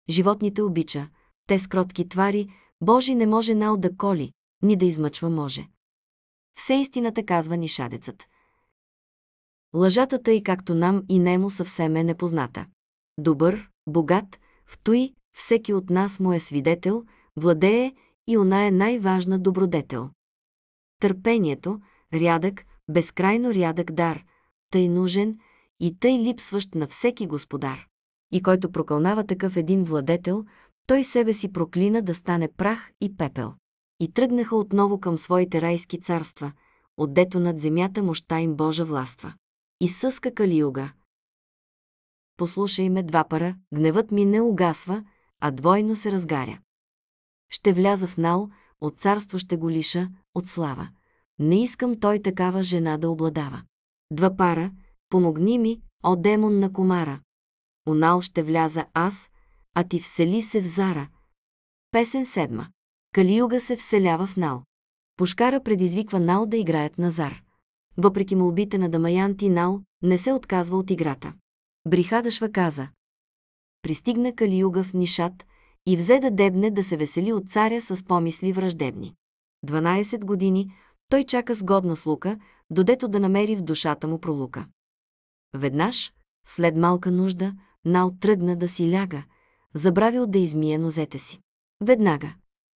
Животните обича, те скротки твари, Божи не може нал да коли, ни да измъчва може. Все истината казва ни шадецът. Лъжатата и както нам и нему съвсем е непозната. Добър, богат, в той всеки от нас му е свидетел, владее и она е най-важна добродетел. Търпението, рядък, безкрайно рядък дар – тъй нужен и тъй липсващ на всеки господар. И който прокълнава такъв един владетел, той себе си проклина да стане прах и пепел. И тръгнаха отново към своите райски царства, отдето над земята мощта им Божа властва. И съска Калиуга. Послушай ме, два пара, гневът ми не угасва, а двойно се разгаря. Ще вляза в нал, от царство ще го лиша, от слава. Не искам той такава жена да обладава. Два пара, помогни ми, о демон на комара. Онал ще вляза аз, а ти всели се в зара. Песен седма. Калиюга се вселява в Нал. Пушкара предизвиква Нал да играят на зар. Въпреки молбите на Дамаянти, Нал не се отказва от играта. Брихадашва каза. Пристигна Калиюга в Нишат и взе да дебне да се весели от царя с помисли враждебни. 12 години той чака с годна слука, додето да намери в душата му пролука. Веднъж, след малка нужда, Нал тръгна да си ляга, забравил да измие нозете си. Веднага.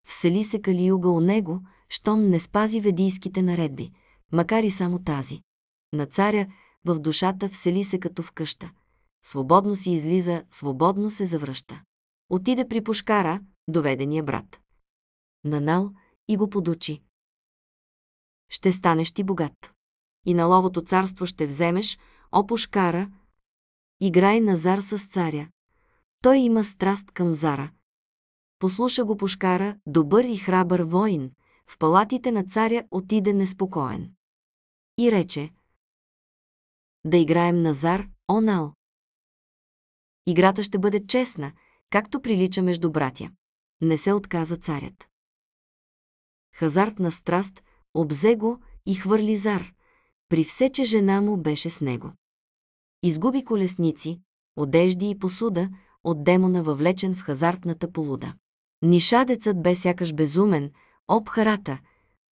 Всели се Калиюга у него, щом не спази ведийските наредби, макар и само тази. На царя в душата всели се като в къща. Свободно си излиза, свободно се завръща. Отиде при пушкара, доведения брат. Нанал и го подучи. Ще станеш ти богат и на ловото царство ще вземеш, о пушкара, играй Назар с царя. Той има страст към Зара. Послуша го пушкара, добър и храбър воин, в палатите на царя отиде неспокоен. И рече, да играем Назар, Онал. Играта ще бъде честна, както прилича между братя. Не се отказа царят. Хазартна страст обзе го и хвърли зар, при все, че жена му беше с него. Изгуби колесници, одежди и посуда от демона въвлечен в хазартната полуда. Нишадецът бе сякаш безумен, обхарата,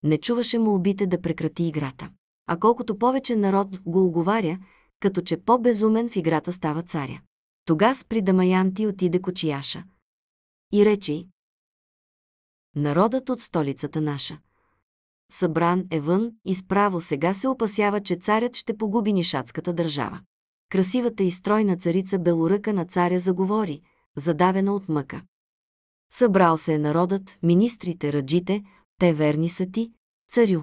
не чуваше му да прекрати играта. А колкото повече народ го оговаря, като че по-безумен в играта става царя. Тогас при Дамаянти отиде кочияша. И речи: Народът от столицата наша събран е вън и справо сега се опасява, че царят ще погуби нишатската държава. Красивата и стройна царица белоръка на царя заговори, задавена от мъка. Събрал се е народът, министрите, раджите, те верни са ти, царю.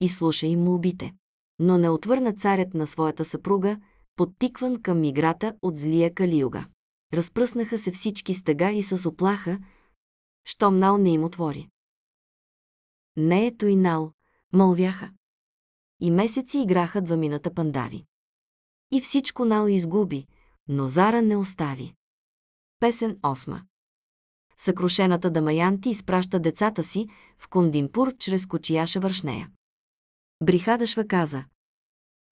И слуша им молбите. Но не отвърна царят на своята съпруга, подтикван към играта от злия калиюга. Разпръснаха се всички стъга и с оплаха, щом Нал не им отвори. Не е той нал, мълвяха. И месеци играха двамината пандави. И всичко нал изгуби, но Зара не остави. Песен 8 Съкрушената Дамаянти изпраща децата си в Кондимпур чрез кочияша вършнея. Брихадашва каза.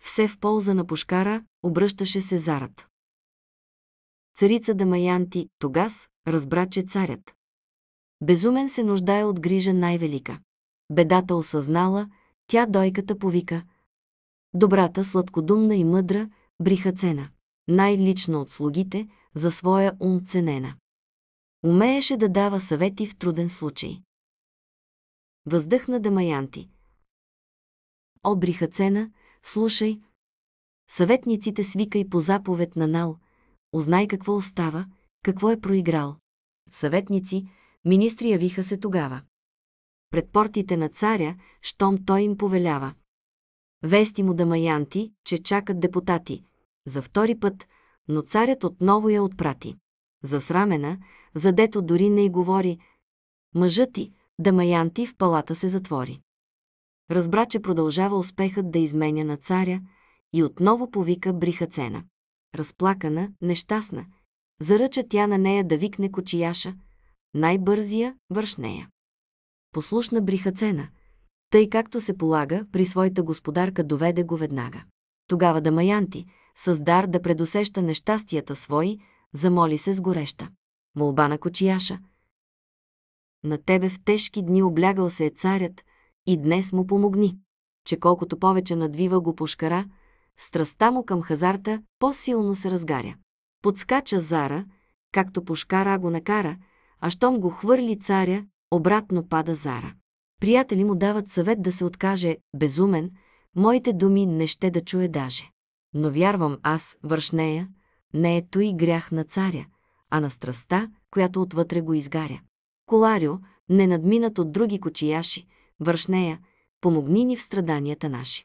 Все в полза на пушкара обръщаше се зарат. Царица Дамаянти тогас разбра, че царят. Безумен се нуждае от грижа най-велика. Бедата осъзнала, тя дойката повика. Добрата, сладкодумна и мъдра, бриха цена, най-лична от слугите, за своя ум ценена. Умееше да дава съвети в труден случай. Въздъхна Дамаянти. О, бриха цена, слушай. Съветниците свикай по заповед на Нал. Узнай какво остава, какво е проиграл. Съветници, министри явиха се тогава пред портите на царя, щом той им повелява. Вести му дамаянти, че чакат депутати. За втори път, но царят отново я отпрати. Засрамена, задето дори не й говори. Мъжът ти, дамаянти, в палата се затвори. Разбра, че продължава успехът да изменя на царя и отново повика Брихацена. Разплакана, нещастна, заръча тя на нея да викне кочияша, най-бързия вършнея послушна брихацена. Тъй както се полага, при своята господарка доведе го веднага. Тогава Дамаянти, с дар да предусеща нещастията свои, замоли се с гореща. Молба на кочияша. На тебе в тежки дни облягал се е царят и днес му помогни, че колкото повече надвива го пушкара, страстта му към хазарта по-силно се разгаря. Подскача Зара, както пушкара го накара, а щом го хвърли царя, Обратно пада Зара. Приятели му дават съвет да се откаже, безумен, моите думи не ще да чуе даже. Но вярвам аз, вършнея, не е той грях на царя, а на страста, която отвътре го изгаря. Коларио, не надминат от други кочияши, вършнея, помогни ни в страданията наши.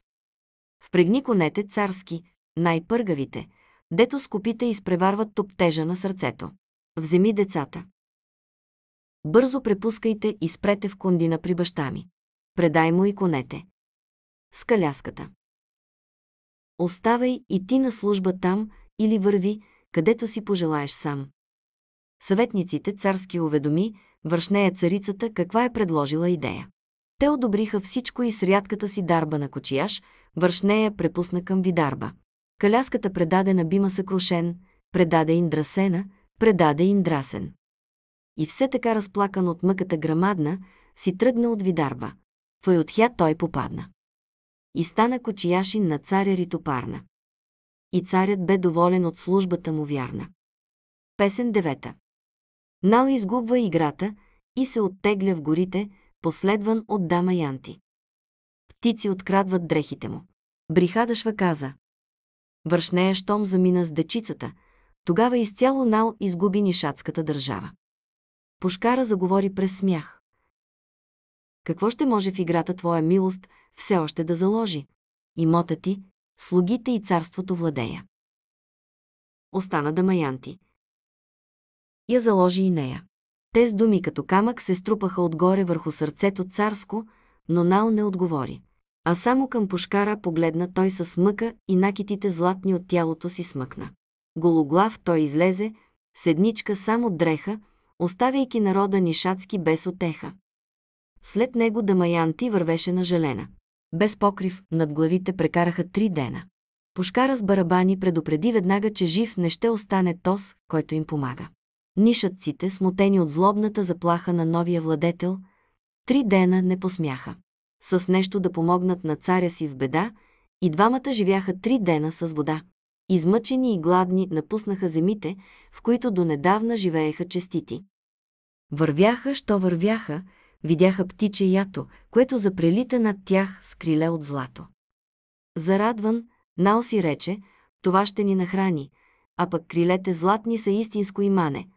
Впрегни конете царски, най-пъргавите, дето скопите изпреварват топтежа на сърцето. Вземи децата. Бързо препускайте и спрете в кондина при баща ми. Предай му и конете. С каляската. Оставай и ти на служба там или върви, където си пожелаеш сам. Съветниците царски уведоми, вършнея царицата каква е предложила идея. Те одобриха всичко и с рядката си дарба на кочияш, вършнея препусна към видарба. Каляската предаде на Бима съкрушен, предаде Индрасена, предаде Индрасен и все така разплакан от мъката грамадна, си тръгна от видарба. В Айотхя той попадна. И стана кочияшин на царя Ритопарна. И царят бе доволен от службата му вярна. Песен 9. Нал изгубва играта и се оттегля в горите, последван от дама Янти. Птици открадват дрехите му. Брихадашва каза. Вършнея щом замина с дечицата, тогава изцяло Нал изгуби нишатската държава. Пушкара заговори през смях. Какво ще може в играта твоя милост все още да заложи? Имота ти, слугите и царството владея. Остана Дамаянти. Я заложи и нея. Те с думи като камък се струпаха отгоре върху сърцето царско, но Нал не отговори. А само към пушкара погледна той с мъка и накитите златни от тялото си смъкна. Гологлав той излезе, седничка само дреха, оставяйки народа нишацки без отеха. След него Дамаянти вървеше на желена. Без покрив, над главите прекараха три дена. Пушкара с барабани предупреди веднага, че жив не ще остане тос, който им помага. Нишатците, смутени от злобната заплаха на новия владетел, три дена не посмяха. С нещо да помогнат на царя си в беда, и двамата живяха три дена с вода измъчени и гладни, напуснаха земите, в които донедавна живееха честити. Вървяха, що вървяха, видяха птиче ято, което запрелита над тях с криле от злато. Зарадван, Нао си рече, това ще ни нахрани, а пък крилете златни са истинско имане.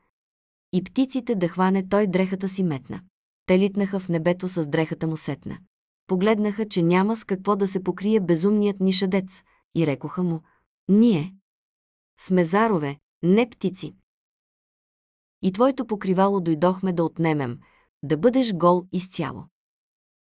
И птиците да хване той дрехата си метна. Те литнаха в небето с дрехата му сетна. Погледнаха, че няма с какво да се покрие безумният нишадец и рекоха му, ние сме зарове, не птици. И твоето покривало дойдохме да отнемем, да бъдеш гол изцяло.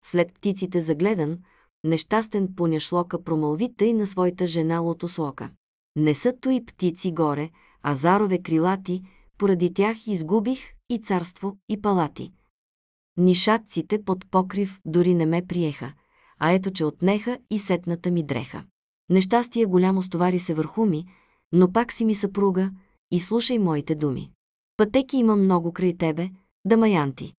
След птиците загледан, нещастен поняшлока промълви тъй на своята жена лотослока. Не са и птици горе, а зарове крилати, поради тях изгубих и царство, и палати. Нишатците под покрив дори не ме приеха, а ето че отнеха и сетната ми дреха. Нещастие голямо стовари се върху ми, но пак си ми съпруга и слушай моите думи. Пътеки има много край тебе, да маянти.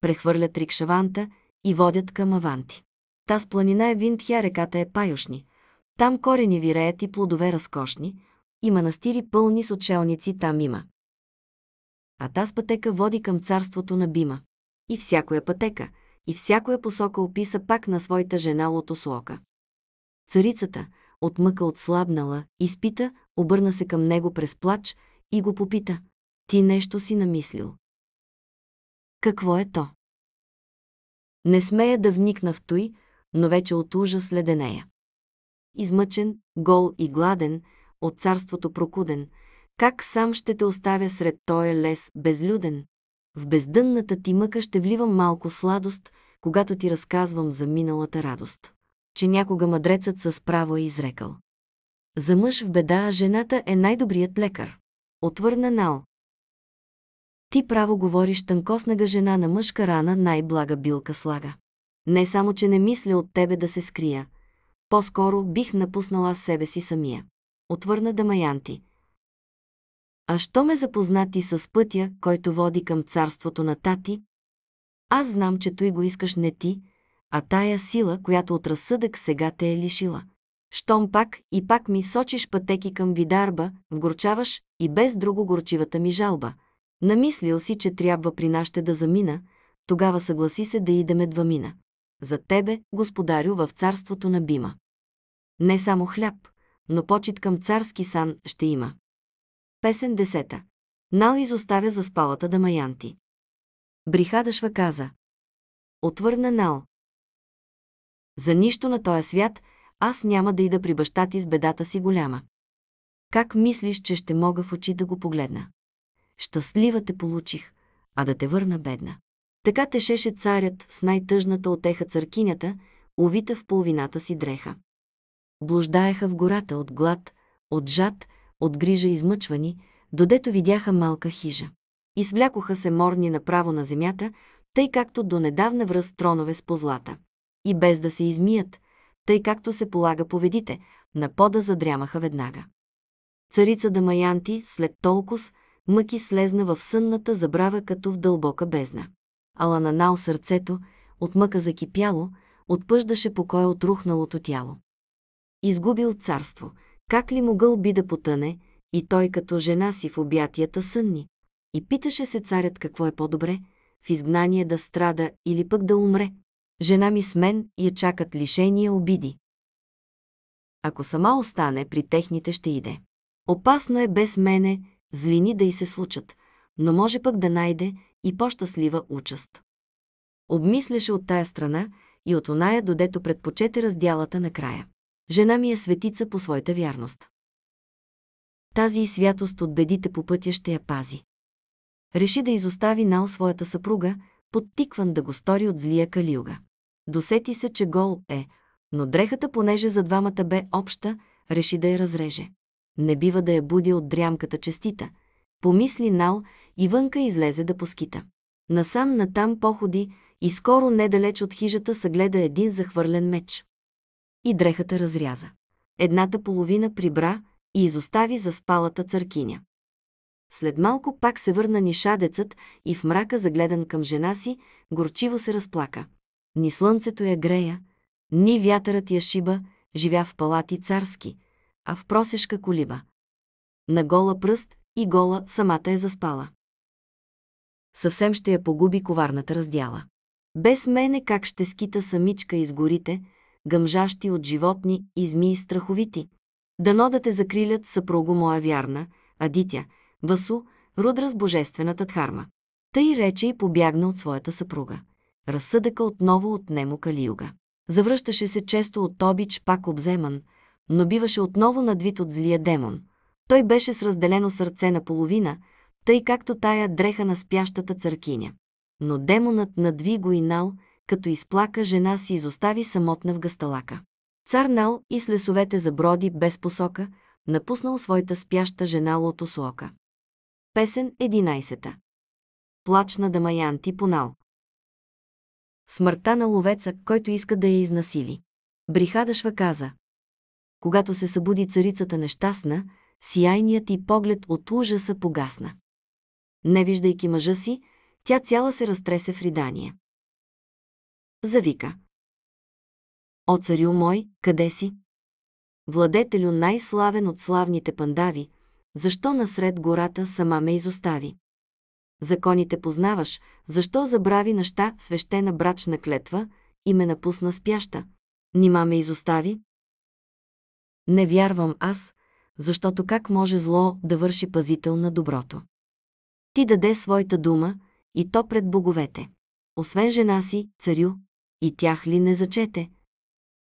Прехвърлят рикшаванта и водят към Аванти. Таз планина е Винтхя, реката е паюшни. Там корени виреят и плодове разкошни, и манастири пълни с отшелници там има. А таз пътека води към царството на Бима. И всякоя е пътека, и всякоя е посока описа пак на своята жена Лотослока. Царицата, от мъка отслабнала, изпита, обърна се към него през плач и го попита. Ти нещо си намислил. Какво е то? Не смея да вникна в той, но вече от ужас леденея. Измъчен, гол и гладен, от царството прокуден, как сам ще те оставя сред тоя лес безлюден? В бездънната ти мъка ще вливам малко сладост, когато ти разказвам за миналата радост че някога мъдрецът с право е изрекал. За мъж в беда жената е най-добрият лекар. Отвърна Нао. Ти право говориш тънкоснага жена на мъжка рана най-блага билка слага. Не само, че не мисля от тебе да се скрия. По-скоро бих напуснала себе си самия. Отвърна Дамаянти. А що ме запознати с пътя, който води към царството на тати? Аз знам, че той го искаш не ти, а тая сила, която от разсъдък сега те е лишила. Щом пак и пак ми сочиш пътеки към видарба, вгорчаваш и без друго горчивата ми жалба. Намислил си, че трябва при нашите да замина, тогава съгласи се да идеме двамина. За тебе, господарю, в царството на Бима. Не само хляб, но почет към царски сан ще има. Песен 10. Нал изоставя за спалата маянти. Брихадашва каза. Отвърна Нал. За нищо на този свят аз няма да ида при баща ти с бедата си голяма. Как мислиш, че ще мога в очи да го погледна? Щастлива те получих, а да те върна бедна. Така тешеше царят с най-тъжната отеха църкинята, увита в половината си дреха. Блуждаеха в гората от глад, от жад, от грижа измъчвани, додето видяха малка хижа. Извлякоха се морни направо на земята, тъй както до недавна връз тронове с позлата и без да се измият, тъй както се полага поведите, на пода задрямаха веднага. Царица Дамаянти след толкос мъки слезна в сънната забрава като в дълбока бездна. Алананал сърцето, от мъка закипяло, отпъждаше покоя от рухналото тяло. Изгубил царство, как ли могъл би да потъне, и той като жена си в обятията сънни. И питаше се царят какво е по-добре, в изгнание да страда или пък да умре жена ми с мен я чакат лишения обиди. Ако сама остане, при техните ще иде. Опасно е без мене, злини да й се случат, но може пък да найде и по-щастлива участ. Обмисляше от тая страна и от оная, додето предпочете разделата края. Жена ми е светица по своята вярност. Тази и святост от бедите по пътя ще я пази. Реши да изостави Нал своята съпруга, подтикван да го стори от злия Калиуга. Досети се, че гол е, но дрехата, понеже за двамата бе обща, реши да я разреже. Не бива да я буди от дрямката честита. Помисли Нал и вънка излезе да поскита. Насам натам походи и скоро недалеч от хижата съгледа един захвърлен меч. И дрехата разряза. Едната половина прибра и изостави заспалата църкиня. След малко пак се върна нишадецът и в мрака, загледан към жена си, горчиво се разплака ни слънцето я грея, ни вятърът я шиба, живя в палати царски, а в просешка колиба. На гола пръст и гола самата е заспала. Съвсем ще я погуби коварната раздяла. Без мене как ще скита самичка из горите, гъмжащи от животни и змии страховити. Дано да те закрилят съпруго моя вярна, а дитя, Васу, рудра с божествената тхарма. Тъй рече и побягна от своята съпруга разсъдъка отново отнемо Калиюга. Завръщаше се често от обич, пак обземан, но биваше отново надвит от злия демон. Той беше с разделено сърце наполовина, тъй както тая дреха на спящата църкиня. Но демонът надви го и нал, като изплака жена си изостави самотна в гасталака. Цар Нал и с лесовете заброди без посока, напуснал своята спяща жена Лотосуока. Песен 11. Плачна Дамаянти по Нал. Смъртта на ловеца, който иска да я изнасили. Брихадашва каза. Когато се събуди царицата нещастна, сияйният и поглед от ужаса погасна. Не виждайки мъжа си, тя цяла се разтресе в ридание. Завика. О, царю мой, къде си? Владетелю най-славен от славните пандави, защо насред гората сама ме изостави? Законите познаваш, защо забрави наща свещена брачна клетва и ме напусна спяща? Нима ме изостави? Не вярвам аз, защото как може зло да върши пазител на доброто? Ти даде своята дума, и то пред боговете. Освен жена си, царю, и тях ли не зачете?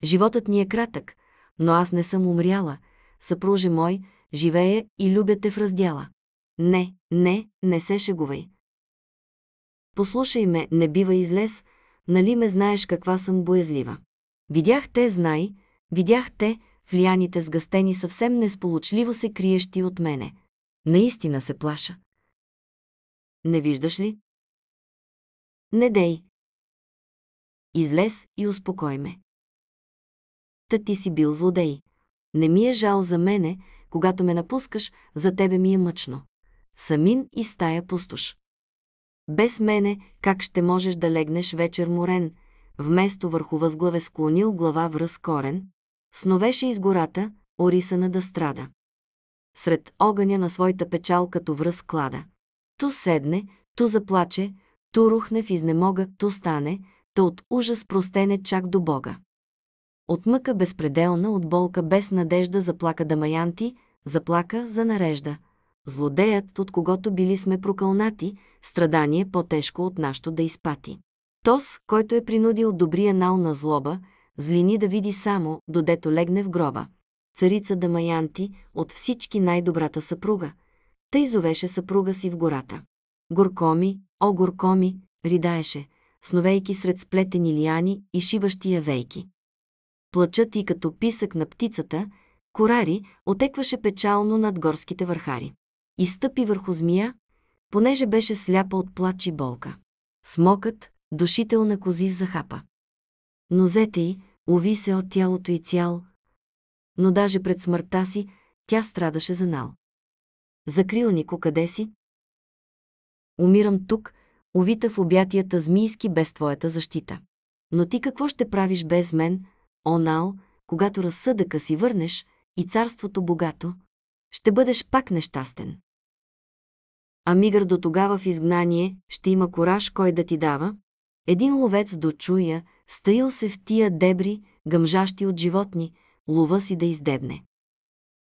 Животът ни е кратък, но аз не съм умряла, съпруже мой, живее и любя те в раздяла. Не, не, не се шегувай. Послушай ме, не бива излез, нали ме знаеш каква съм боязлива. Видях те, знай, видях те, влияните сгъстени съвсем несполучливо се криещи от мене. Наистина се плаша. Не виждаш ли? Не дей. Излез и успокой ме. Та ти си бил злодей. Не ми е жал за мене, когато ме напускаш, за тебе ми е мъчно самин и стая пустош. Без мене, как ще можеш да легнеш вечер морен, вместо върху възглаве склонил глава връз корен, сновеше из гората, орисана да страда. Сред огъня на своята печал като връз клада. Ту седне, ту заплаче, ту рухне в изнемога, ту стане, та от ужас простене чак до Бога. От мъка безпределна, от болка без надежда заплака Дамаянти, заплака за нарежда, злодеят, от когото били сме прокълнати, страдание по-тежко от нашето да изпати. Тос, който е принудил добрия нал на злоба, злини да види само, додето легне в гроба. Царица Дамаянти от всички най-добрата съпруга. Тъй зовеше съпруга си в гората. Горкоми, о горкоми, ридаеше, сновейки сред сплетени лияни и шиващи явейки. Плачът и като писък на птицата, корари, отекваше печално над горските върхари и стъпи върху змия, понеже беше сляпа от плач и болка. Смокът, душител на кози, захапа. Нозете й, уви се от тялото и цял, но даже пред смъртта си тя страдаше за нал. Закрил Нико, къде си? Умирам тук, увита в обятията змийски без твоята защита. Но ти какво ще правиш без мен, о Нал, когато разсъдъка си върнеш и царството богато, ще бъдеш пак нещастен а мигър до тогава в изгнание ще има кораж кой да ти дава. Един ловец до чуя, стаил се в тия дебри, гъмжащи от животни, лова си да издебне.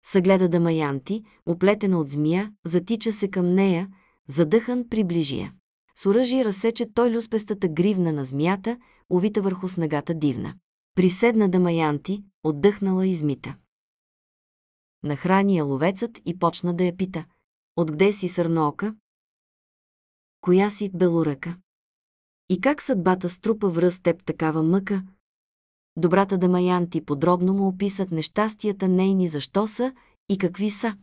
Съгледа да маянти, оплетена от змия, затича се към нея, задъхан приближи я. С оръжие разсече той люспестата гривна на змията, увита върху снагата дивна. Приседна да маянти, отдъхнала измита. Нахрани я ловецът и почна да я пита – Откъде си сърноока? Коя си белоръка? И как съдбата струпа връз теб такава мъка? Добрата ти подробно му описат нещастията нейни защо са и какви са.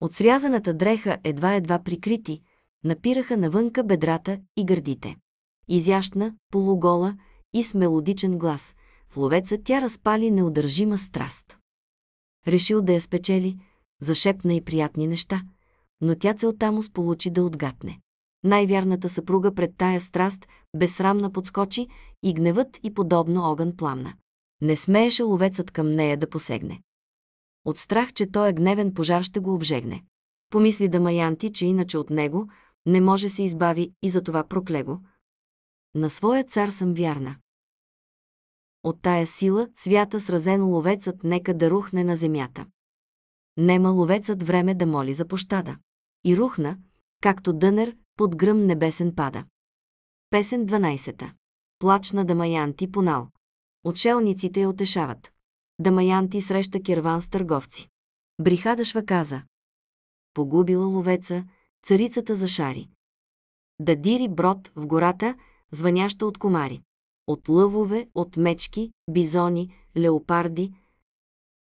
От срязаната дреха едва-едва прикрити, напираха навънка бедрата и гърдите. Изящна, полугола и с мелодичен глас, в ловеца тя разпали неудържима страст. Решил да я спечели, зашепна и приятни неща – но тя целта му сполучи да отгатне. Най-вярната съпруга пред тая страст безсрамна подскочи и гневът и подобно огън пламна. Не смееше ловецът към нея да посегне. От страх, че той е гневен пожар ще го обжегне. Помисли да маянти, че иначе от него не може се избави и затова това проклего. На своя цар съм вярна. От тая сила свята сразен ловецът нека да рухне на земята. Нема ловецът време да моли за пощада и рухна, както дънер под гръм небесен пада. Песен 12. Плач на Дамаянти Понал. Отшелниците я отешават. Дамаянти среща керван с търговци. Брихадашва каза. Погубила ловеца, царицата за Да дири брод в гората, звъняща от комари. От лъвове, от мечки, бизони, леопарди,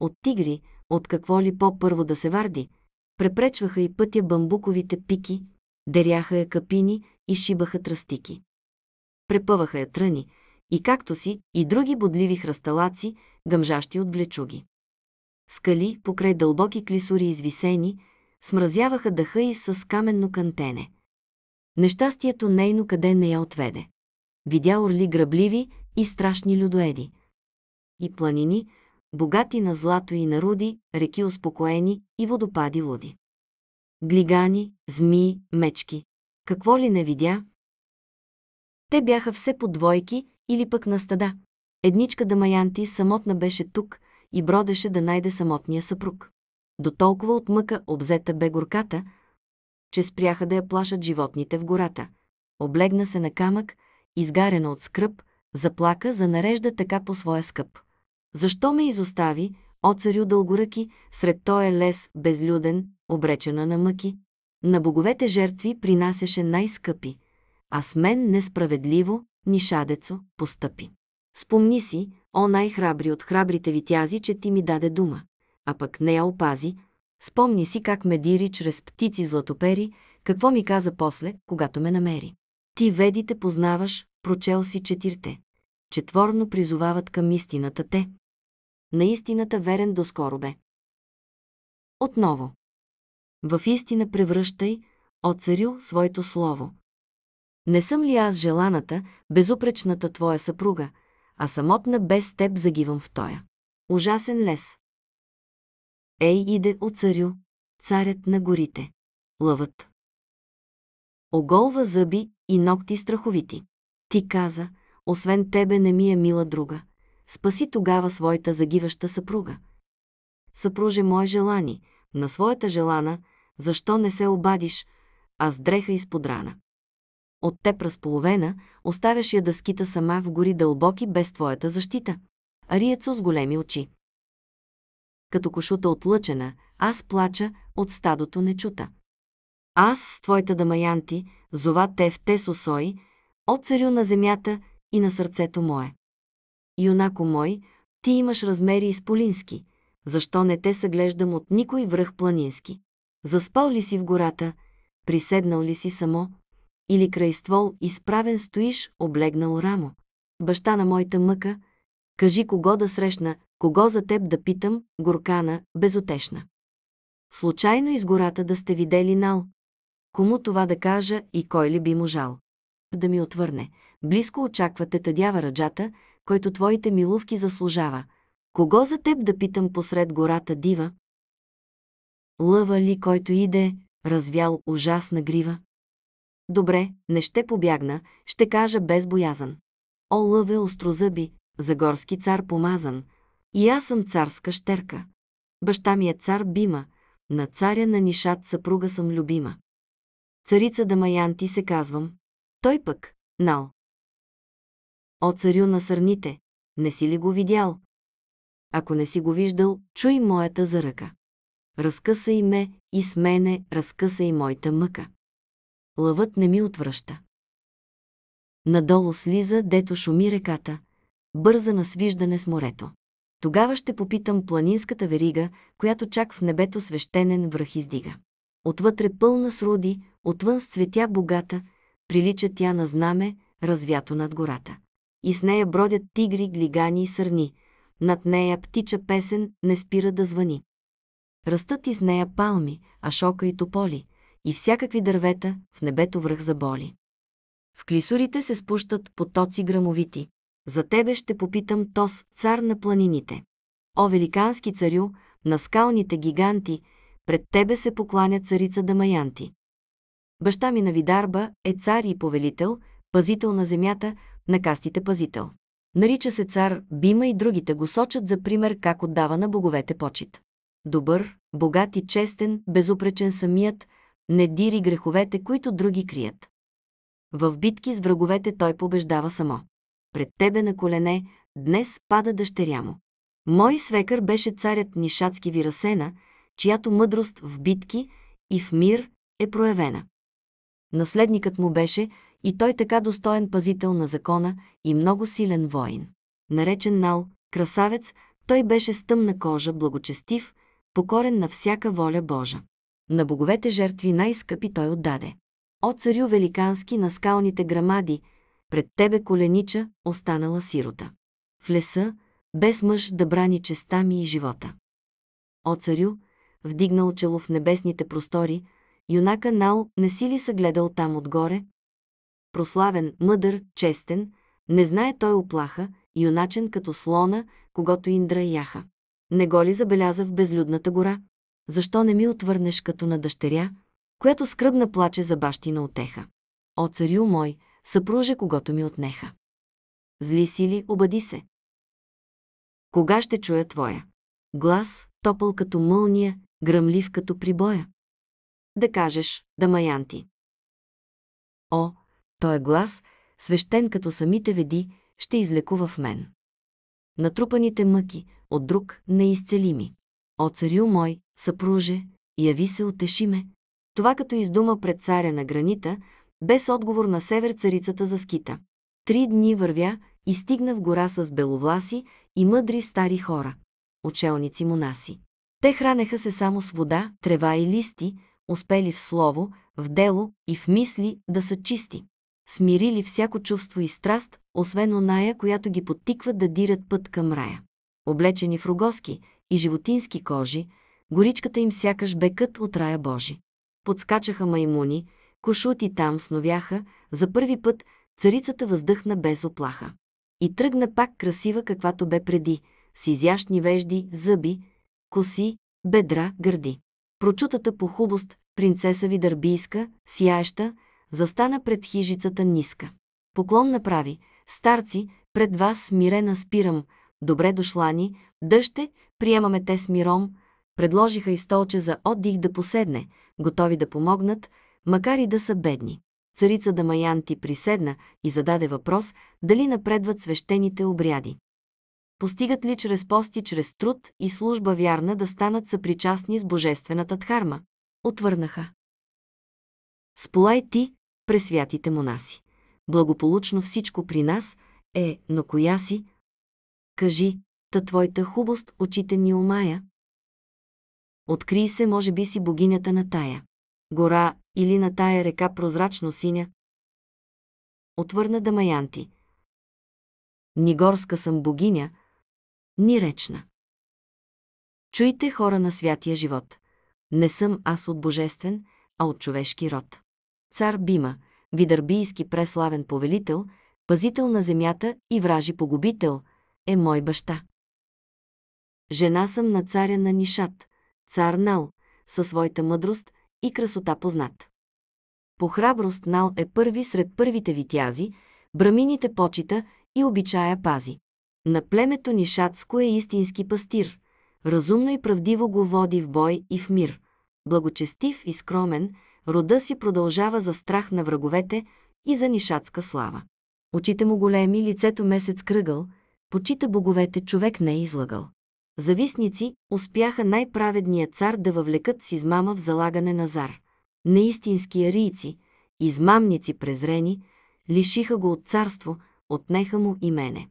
от тигри, от какво ли по-първо да се варди – препречваха и пътя бамбуковите пики, деряха я капини и шибаха тръстики. Препъваха я тръни и както си и други бодливи хръсталаци, гъмжащи от влечуги. Скали, покрай дълбоки клисури извисени, смразяваха дъха и с каменно кантене. Нещастието нейно къде не я отведе. Видя орли грабливи и страшни людоеди. И планини, богати на злато и на руди, реки успокоени и водопади луди. Глигани, змии, мечки. Какво ли не видя? Те бяха все по двойки или пък на стада. Едничка Дамаянти самотна беше тук и бродеше да найде самотния съпруг. До толкова от мъка обзета бе горката, че спряха да я плашат животните в гората. Облегна се на камък, изгарена от скръп, заплака, за нарежда така по своя скъп. Защо ме изостави, о царю дългоръки, сред тоя лес безлюден, обречена на мъки? На боговете жертви принасяше най-скъпи, а с мен несправедливо, шадецо, постъпи. Спомни си, о най-храбри от храбрите витязи, че ти ми даде дума, а пък не я опази. Спомни си как ме дири чрез птици златопери, какво ми каза после, когато ме намери. Ти ведите познаваш, прочел си четирте. Четворно призовават към истината те наистината верен скоро бе. Отново. В истина превръщай, оцарил своето слово. Не съм ли аз желаната, безупречната твоя съпруга, а самотна без теб загивам в тоя? Ужасен лес. Ей, иде, оцарю, царят на горите. Лъвът. Оголва зъби и ногти страховити. Ти каза, освен тебе не ми е мила друга спаси тогава своята загиваща съпруга. Съпруже мое желани, на своята желана, защо не се обадиш, А с дреха изпод рана. От теб разполовена, оставяш я да скита сама в гори дълбоки без твоята защита. Ариецо с големи очи. Като кошута отлъчена, аз плача, от стадото не чута. Аз с твоите дамаянти, зова те в те сосои, от царю на земята и на сърцето мое юнако мой, ти имаш размери изполински, защо не те съглеждам от никой връх планински? Заспал ли си в гората, приседнал ли си само, или край ствол изправен стоиш, облегнал рамо? Баща на моята мъка, кажи кого да срещна, кого за теб да питам, горкана, безотешна. Случайно из гората да сте видели нал. Кому това да кажа и кой ли би можал? Да ми отвърне. Близко очаквате тъдява раджата, който твоите милувки заслужава. Кого за теб да питам посред гората дива? Лъва ли, който иде, развял ужасна грива? Добре, не ще побягна, ще кажа без боязън. О, лъве острозъби, за горски цар помазан. И аз съм царска щерка. Баща ми е цар Бима, на царя на нишат съпруга съм любима. Царица Дамаянти се казвам. Той пък, Нал, О царю на сърните, не си ли го видял? Ако не си го виждал, чуй моята за ръка. Разкъсай ме и с мене разкъсай моята мъка. Лъвът не ми отвръща. Надолу слиза, дето шуми реката, бърза на свиждане с морето. Тогава ще попитам планинската верига, която чак в небето свещенен връх издига. Отвътре пълна с роди, отвън с цветя богата, прилича тя на знаме, развято над гората и с нея бродят тигри, глигани и сърни. Над нея птича песен не спира да звъни. Растат из нея палми, ашока и тополи, и всякакви дървета в небето връх заболи. В клисурите се спущат потоци грамовити. За тебе ще попитам Тос, цар на планините. О, великански царю, на скалните гиганти, пред тебе се покланя царица Дамаянти. Баща ми на Видарба е цар и повелител, пазител на земята, на кастите пазител. Нарича се цар Бима и другите го сочат за пример как отдава на боговете почет. Добър, богат и честен, безупречен самият, не дири греховете, които други крият. В битки с враговете той побеждава само. Пред тебе на колене днес пада дъщеря му. Мой свекър беше царят Нишацки Вирасена, чиято мъдрост в битки и в мир е проявена. Наследникът му беше и той така достоен пазител на закона и много силен воин. Наречен Нал, красавец, той беше с тъмна кожа, благочестив, покорен на всяка воля Божа. На боговете жертви най-скъпи той отдаде. О царю великански на скалните грамади, пред тебе коленича, останала сирота. В леса, без мъж да брани честа ми и живота. О царю, вдигнал чело в небесните простори, юнака Нал не си ли съгледал там отгоре, прославен, мъдър, честен, не знае той оплаха, юначен като слона, когато Индра яха. Не го ли забеляза в безлюдната гора? Защо не ми отвърнеш като на дъщеря, която скръбна плаче за бащина отеха? О, царю мой, съпруже, когато ми отнеха. Зли сили, обади се. Кога ще чуя твоя? Глас, топъл като мълния, гръмлив като прибоя. Да кажеш, да маянти. О, той е глас, свещен като самите веди, ще излекува в мен. Натрупаните мъки, от друг неизцелими. О царю мой, съпруже, яви се, отеши ме. Това като издума пред царя на гранита, без отговор на север царицата за скита. Три дни вървя и стигна в гора с беловласи и мъдри стари хора, учелници монаси. Те хранеха се само с вода, трева и листи, успели в слово, в дело и в мисли да са чисти смирили всяко чувство и страст, освен оная, която ги подтиква да дират път към рая. Облечени в рогоски и животински кожи, горичката им сякаш бекът от рая Божи. Подскачаха маймуни, кошути там сновяха, за първи път царицата въздъхна без оплаха. И тръгна пак красива каквато бе преди, с изящни вежди, зъби, коси, бедра, гърди. Прочутата по хубост, принцеса ви дърбийска, сияеща, застана пред хижицата ниска. Поклон направи, старци, пред вас смирена спирам, добре дошла ни, дъще, приемаме те с миром, предложиха и столче за отдих да поседне, готови да помогнат, макар и да са бедни. Царица Дамаянти приседна и зададе въпрос дали напредват свещените обряди. Постигат ли чрез пости, чрез труд и служба вярна да станат съпричастни с божествената дхарма? Отвърнаха. Сполай ти, пресвятите монаси. Благополучно всичко при нас е, но коя си? Кажи, та твоята хубост очите ни омая. Откри се, може би си богинята на тая. Гора или на тая река прозрачно синя. Отвърна Дамаянти. горска съм богиня, ни речна. Чуйте хора на святия живот. Не съм аз от божествен, а от човешки род цар Бима, видърбийски преславен повелител, пазител на земята и вражи погубител, е мой баща. Жена съм на царя на Нишат, цар Нал, със своята мъдрост и красота познат. По храброст Нал е първи сред първите витязи, брамините почита и обичая пази. На племето Нишатско е истински пастир. Разумно и правдиво го води в бой и в мир. Благочестив и скромен – рода си продължава за страх на враговете и за нишатска слава. Очите му големи, лицето месец кръгъл, почита боговете човек не е излагал. Зависници успяха най-праведния цар да въвлекат с измама в залагане на зар. Неистински арийци, измамници презрени, лишиха го от царство, отнеха му и мене.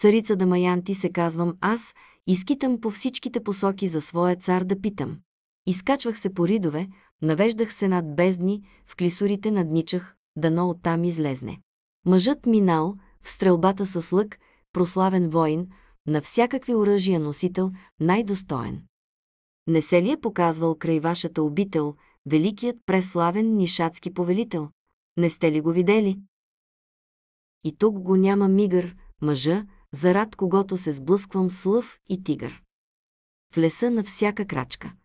Царица Дамаянти се казвам аз, изкитам по всичките посоки за своя цар да питам. Изкачвах се по ридове, Навеждах се над бездни, в клисурите надничах, дано оттам излезне. Мъжът минал, в стрелбата с лък, прославен воин, на всякакви оръжия носител, най-достоен. Не се ли е показвал край вашата обител, великият преславен нишацки повелител? Не сте ли го видели? И тук го няма мигър, мъжа, зарад когото се сблъсквам с лъв и тигър. В леса на всяка крачка –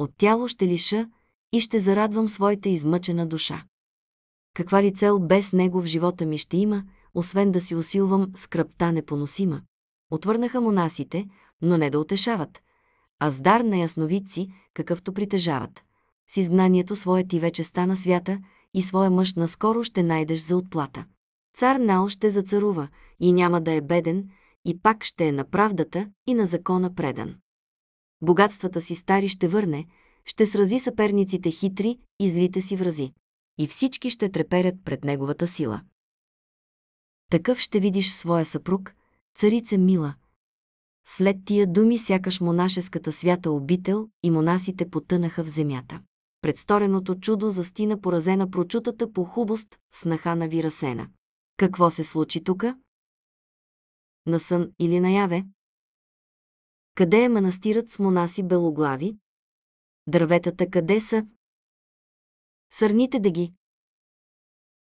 от тяло ще лиша и ще зарадвам своята измъчена душа. Каква ли цел без него в живота ми ще има, освен да си усилвам скръпта непоносима? Отвърнаха монасите, но не да утешават, а с дар на ясновидци, какъвто притежават. С изгнанието своя ти вече стана свята и своя мъж наскоро ще найдеш за отплата. Цар Нао ще зацарува и няма да е беден, и пак ще е на правдата и на закона предан. Богатствата си стари ще върне, ще срази съперниците хитри и злите си врази. И всички ще треперят пред неговата сила. Такъв ще видиш своя съпруг, царице мила. След тия думи сякаш монашеската свята обител и монасите потънаха в земята. Предстореното чудо застина поразена прочутата по хубост снаха на Вирасена. Какво се случи тука? На сън или наяве, къде е манастирът с монаси белоглави? Дърветата къде са? Сърните да ги.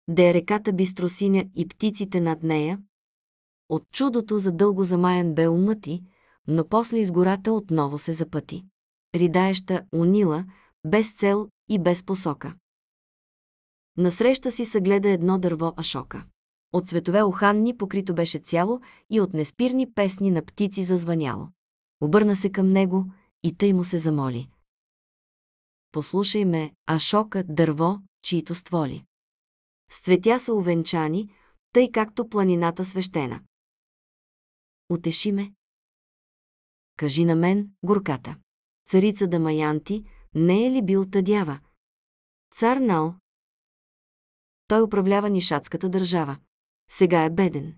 Де е реката бистросиня и птиците над нея? От чудото задълго замаян бе умът но после из гората отново се запъти. Ридаеща унила, без цел и без посока. Насреща си се гледа едно дърво Ашока. От цветове оханни покрито беше цяло и от неспирни песни на птици зазваняло. Обърна се към него и тъй му се замоли. Послушай ме, Ашока, дърво, чието стволи. С цветя са увенчани, тъй както планината свещена. Утеши ме. Кажи на мен, горката. Царица Дамаянти не е ли бил тъдява? Цар Нал. Той управлява нишатската държава. Сега е беден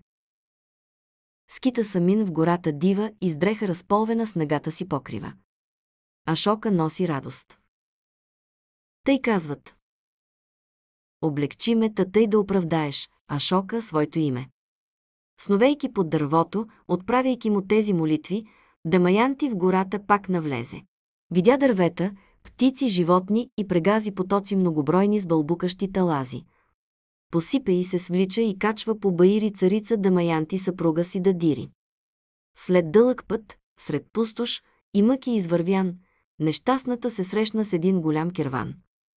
скита самин в гората дива и сдреха разполвена снегата си покрива. А шока носи радост. Тъй казват. Облегчи ме, тъй да оправдаеш, а шока своето име. Сновейки под дървото, отправяйки му тези молитви, Дамаянти в гората пак навлезе. Видя дървета, птици, животни и прегази потоци многобройни с бълбукащи талази – посипе и се свлича и качва по баири царица Дамаянти съпруга си Дадири. След дълъг път, сред пустош, и мъки извървян, нещастната се срещна с един голям керван.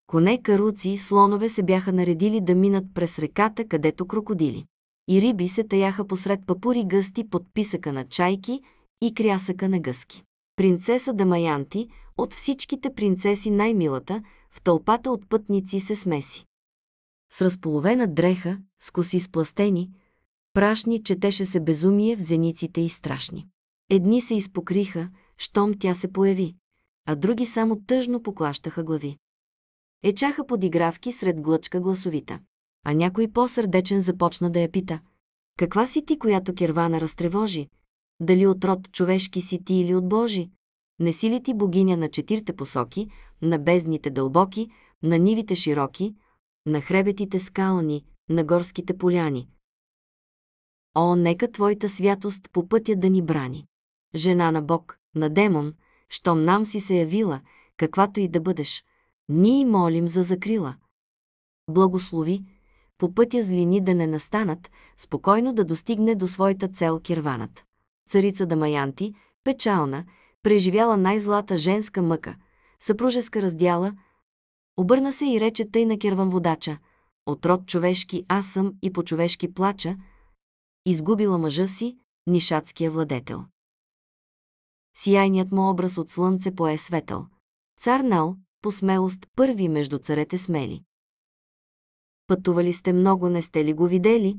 Коне, каруци и слонове се бяха наредили да минат през реката, където крокодили. И риби се таяха посред папури гъсти под писъка на чайки и крясъка на гъски. Принцеса Дамаянти, от всичките принцеси най-милата, в тълпата от пътници се смеси с разполовена дреха, с коси спластени, прашни, четеше се безумие в зениците и страшни. Едни се изпокриха, щом тя се появи, а други само тъжно поклащаха глави. Ечаха подигравки сред глъчка гласовита. А някой по-сърдечен започна да я пита. Каква си ти, която кервана разтревожи? Дали от род човешки си ти или от Божи? Не си ли ти богиня на четирите посоки, на бездните дълбоки, на нивите широки, на хребетите скални, на горските поляни. О, нека Твоята святост по пътя да ни брани. Жена на Бог, на демон, щом нам си се явила, каквато и да бъдеш, ние молим за закрила. Благослови, по пътя злини да не настанат, спокойно да достигне до своята цел кирванат. Царица Дамаянти, печална, преживяла най-злата женска мъка, съпружеска раздяла – Обърна се и рече тъй на водача. От род човешки аз съм и по човешки плача. Изгубила мъжа си, нишатския владетел. Сияйният му образ от слънце пое светъл. Цар Нал, по смелост, първи между царете смели. Пътували сте много, не сте ли го видели?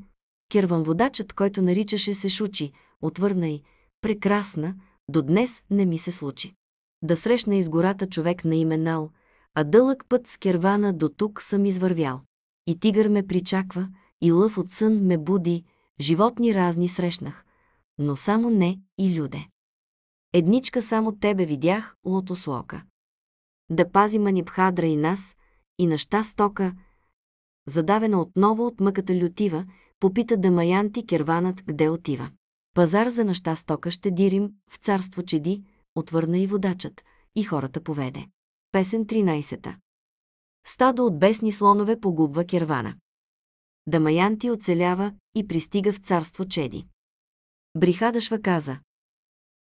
водачът, който наричаше се Шучи, отвърна и прекрасна, до днес не ми се случи. Да срещна из гората човек на име Нал – а дълъг път с кервана до тук съм извървял. И тигър ме причаква, и лъв от сън ме буди, животни разни срещнах, но само не и люде. Едничка само тебе видях, лотослока. Да пази манипхадра и нас, и наща стока, задавена отново от мъката лютива, попита да маянти керванът къде отива. Пазар за наща стока ще дирим, в царство чеди, отвърна и водачът, и хората поведе. Песен 13. Стадо от бесни слонове погубва кервана. Дамаянти оцелява и пристига в царство Чеди. Брихадашва каза.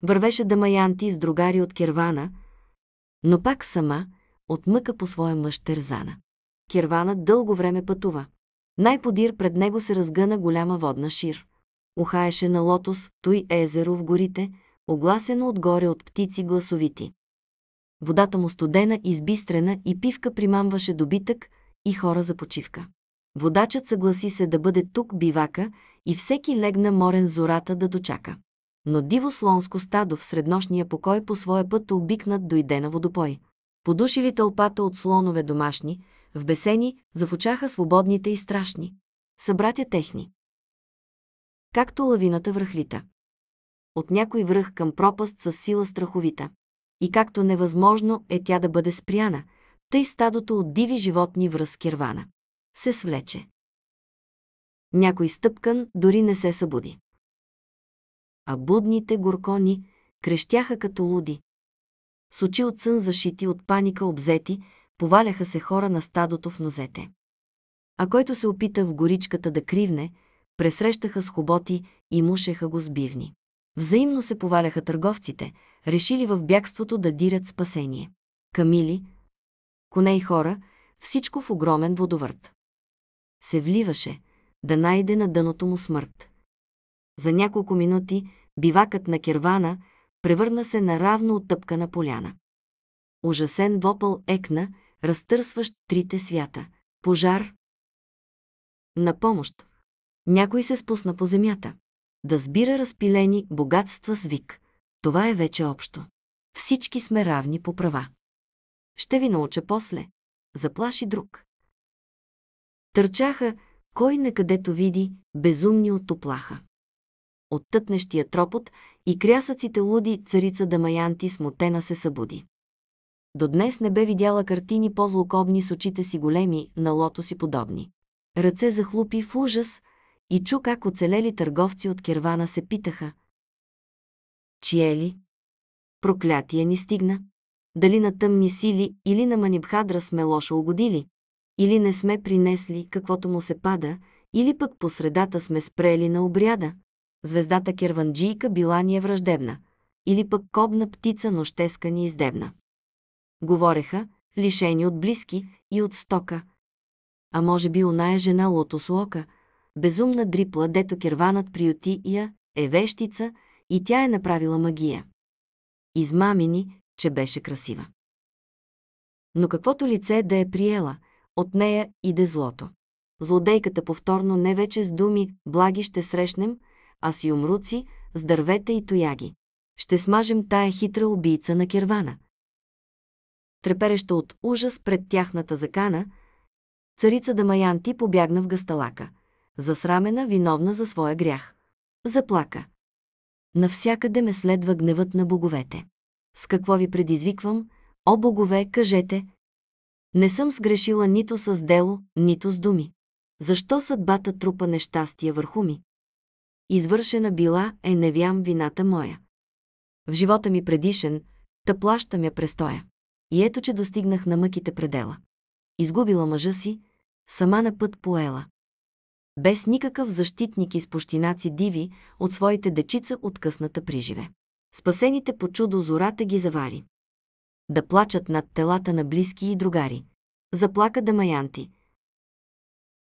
Вървеше Дамаянти с другари от кервана, но пак сама, от мъка по своя мъж Терзана. Кервана дълго време пътува. Най-подир пред него се разгъна голяма водна шир. Ухаеше на лотос, той езеро в горите, огласено отгоре от птици гласовити. Водата му студена, и избистрена и пивка примамваше добитък и хора за почивка. Водачът съгласи се да бъде тук бивака и всеки легна морен зората да дочака. Но диво слонско стадо в среднощния покой по своя път обикнат дойде на водопой. Подушили тълпата от слонове домашни, в бесени завучаха свободните и страшни. Събратя техни. Както лавината връхлита. От някой връх към пропаст с сила страховита и както невъзможно е тя да бъде спряна, тъй стадото от диви животни връз Кирвана. Се свлече. Някой стъпкан дори не се събуди. А будните горкони крещяха като луди. С очи от сън зашити от паника обзети, поваляха се хора на стадото в нозете. А който се опита в горичката да кривне, пресрещаха с хоботи и мушеха го с бивни. Взаимно се поваляха търговците, решили в бягството да дирят спасение. Камили, коне и хора, всичко в огромен водовърт. Се вливаше да найде на дъното му смърт. За няколко минути бивакът на Кервана превърна се на равно оттъпкана поляна. Ужасен вопъл екна, разтърсващ трите свята. Пожар. На помощ. Някой се спусна по земята да сбира разпилени богатства с вик. Това е вече общо. Всички сме равни по права. Ще ви науча после. Заплаши друг. Търчаха, кой накъдето види, безумни оттоплаха. От тътнещия тропот и крясъците луди царица Дамаянти смутена се събуди. До днес не бе видяла картини по-злокобни с очите си големи, на лото си подобни. Ръце захлупи в ужас – и чу как оцелели търговци от Кервана се питаха. Чие е ли? Проклятие ни стигна. Дали на тъмни сили или на Манибхадра сме лошо угодили? Или не сме принесли каквото му се пада, или пък по средата сме спрели на обряда? Звездата Керванджийка била ни е враждебна, или пък кобна птица нощеска ни е издебна. Говореха, лишени от близки и от стока. А може би оная жена Лотослока – безумна дрипла, дето керванът приюти я, е вещица и тя е направила магия. Измами ни, че беше красива. Но каквото лице да е приела, от нея иде злото. Злодейката повторно не вече с думи «благи ще срещнем», а с юмруци, с дървета и тояги. Ще смажем тая хитра убийца на кервана. Трепереща от ужас пред тяхната закана, царица Дамаянти побягна в гасталака – засрамена, виновна за своя грях. Заплака. Навсякъде ме следва гневът на боговете. С какво ви предизвиквам, о богове, кажете, не съм сгрешила нито с дело, нито с думи. Защо съдбата трупа нещастие върху ми? Извършена била е невям вината моя. В живота ми предишен, та плащам я престоя. И ето, че достигнах на мъките предела. Изгубила мъжа си, сама на път поела без никакъв защитник и с пущинаци диви от своите дечица от късната приживе. Спасените по чудо зората ги завари. Да плачат над телата на близки и другари. Заплака да маянти.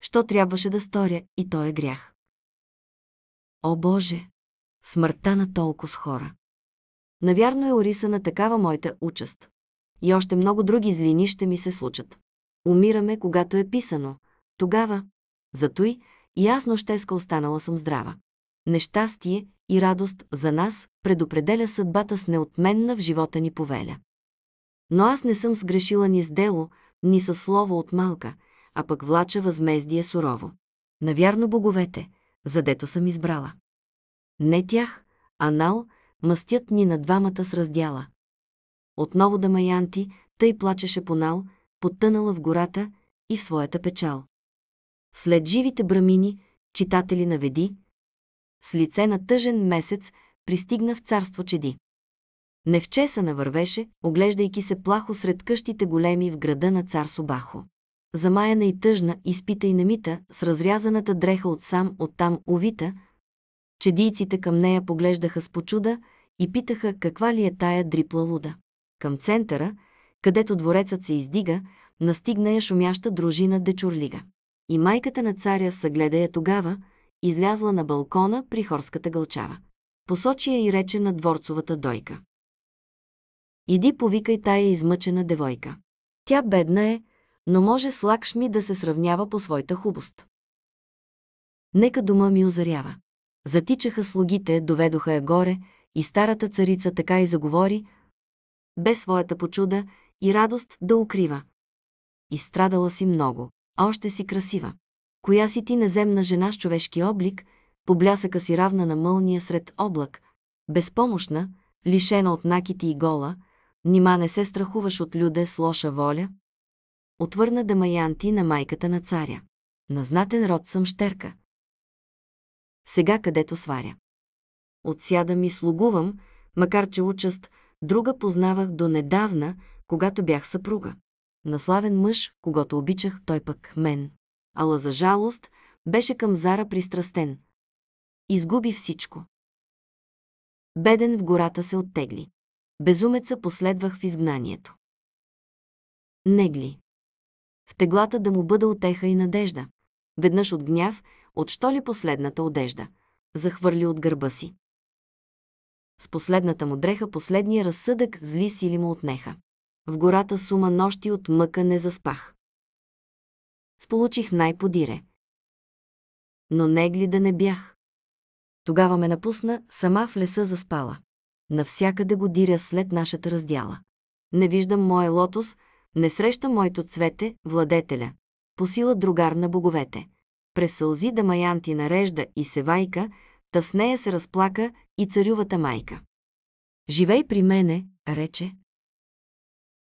Що трябваше да сторя и той е грях. О Боже! Смъртта на толкова с хора. Навярно е орисана такава моята участ. И още много други злини ще ми се случат. Умираме, когато е писано. Тогава, и ясно щеска останала съм здрава. Нещастие и радост за нас предопределя съдбата с неотменна в живота ни повеля. Но аз не съм сгрешила ни с дело, ни със слово от малка, а пък влача възмездие сурово. Навярно боговете, задето съм избрала. Не тях, а нал, мъстят ни на двамата с раздяла. Отново да маянти, тъй плачеше по нал, потънала в гората и в своята печал. След живите брамини, читатели на Веди, с лице на тъжен месец пристигна в царство Чеди. Невче се навървеше, оглеждайки се плахо сред къщите големи в града на цар Собахо. Замаяна и тъжна, изпита и намита, с разрязаната дреха от сам оттам увита, чедийците към нея поглеждаха с почуда и питаха каква ли е тая дрипла луда. Към центъра, където дворецът се издига, настигна я шумяща дружина Дечурлига. И майката на царя съгледа я тогава, излязла на балкона при хорската гълчава. Посочи я и рече на дворцовата дойка. Иди повикай тая измъчена девойка. Тя бедна е, но може с Лакшми да се сравнява по своята хубост. Нека дома ми озарява. Затичаха слугите, доведоха я горе и старата царица така и заговори, без своята почуда и радост да укрива. Изстрадала си много още си красива. Коя си ти неземна жена с човешки облик, по блясъка си равна на мълния сред облак, безпомощна, лишена от накити и гола, нима не се страхуваш от люде с лоша воля? Отвърна Дамаянти на майката на царя. На знатен род съм щерка. Сега където сваря. Отсядам и слугувам, макар че участ друга познавах до недавна, когато бях съпруга на славен мъж, когато обичах той пък мен. Ала за жалост беше към Зара пристрастен. Изгуби всичко. Беден в гората се оттегли. Безумеца последвах в изгнанието. Негли. В теглата да му бъда отеха и надежда. Веднъж от гняв, от що ли последната одежда. Захвърли от гърба си. С последната му дреха последния разсъдък зли сили му отнеха. В гората сума нощи от мъка не заспах. Сполучих най-подире. Но негли да не бях. Тогава ме напусна, сама в леса заспала. Навсякъде го диря след нашата раздяла. Не виждам моя лотос, не срещам моето цвете, владетеля. Посила другар на боговете. През сълзи да маянти нарежда и севайка, та с нея се разплака и царювата майка. Живей при мене, рече,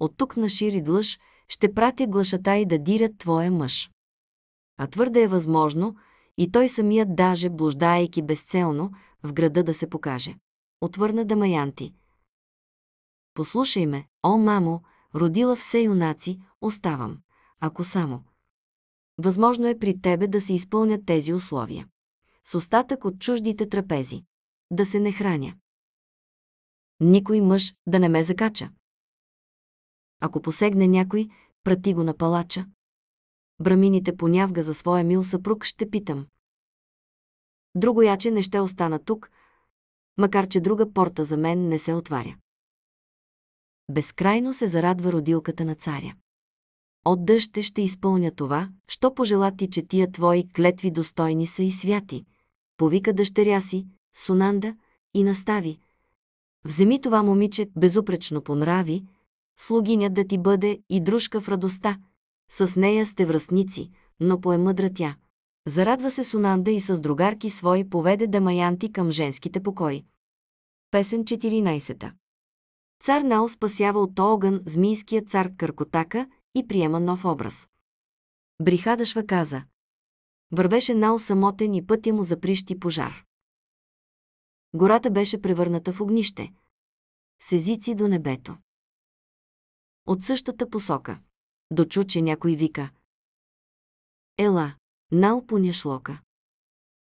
от тук на шири длъж ще пратя глашата и да дирят твоя мъж. А твърде е възможно и той самият даже, блуждаейки безцелно, в града да се покаже. Отвърна Дамаянти. Послушай ме, о мамо, родила все юнаци, оставам, ако само. Възможно е при тебе да се изпълнят тези условия. С остатък от чуждите трапези. Да се не храня. Никой мъж да не ме закача. Ако посегне някой, прати го на палача. Брамините понявга за своя мил съпруг ще питам. Друго яче не ще остана тук, макар че друга порта за мен не се отваря. Безкрайно се зарадва родилката на царя. От дъще ще изпълня това, що пожела ти, че тия твои клетви достойни са и святи. Повика дъщеря си, Сунанда, и настави. Вземи това момиче безупречно понрави. нрави, Слугинят да ти бъде и дружка в радостта. С нея сте връзници, но мъдра тя. Зарадва се Сунанда и с другарки свои поведе Дамаянти към женските покои. Песен 14. Цар Нал спасява от огън змийския цар Каркотака и приема нов образ. Брихадашва каза. Вървеше Нал самотен и пътя му заприщи пожар. Гората беше превърната в огнище. Сезици до небето от същата посока. Дочу, че някой вика. Ела, нал поня шлока.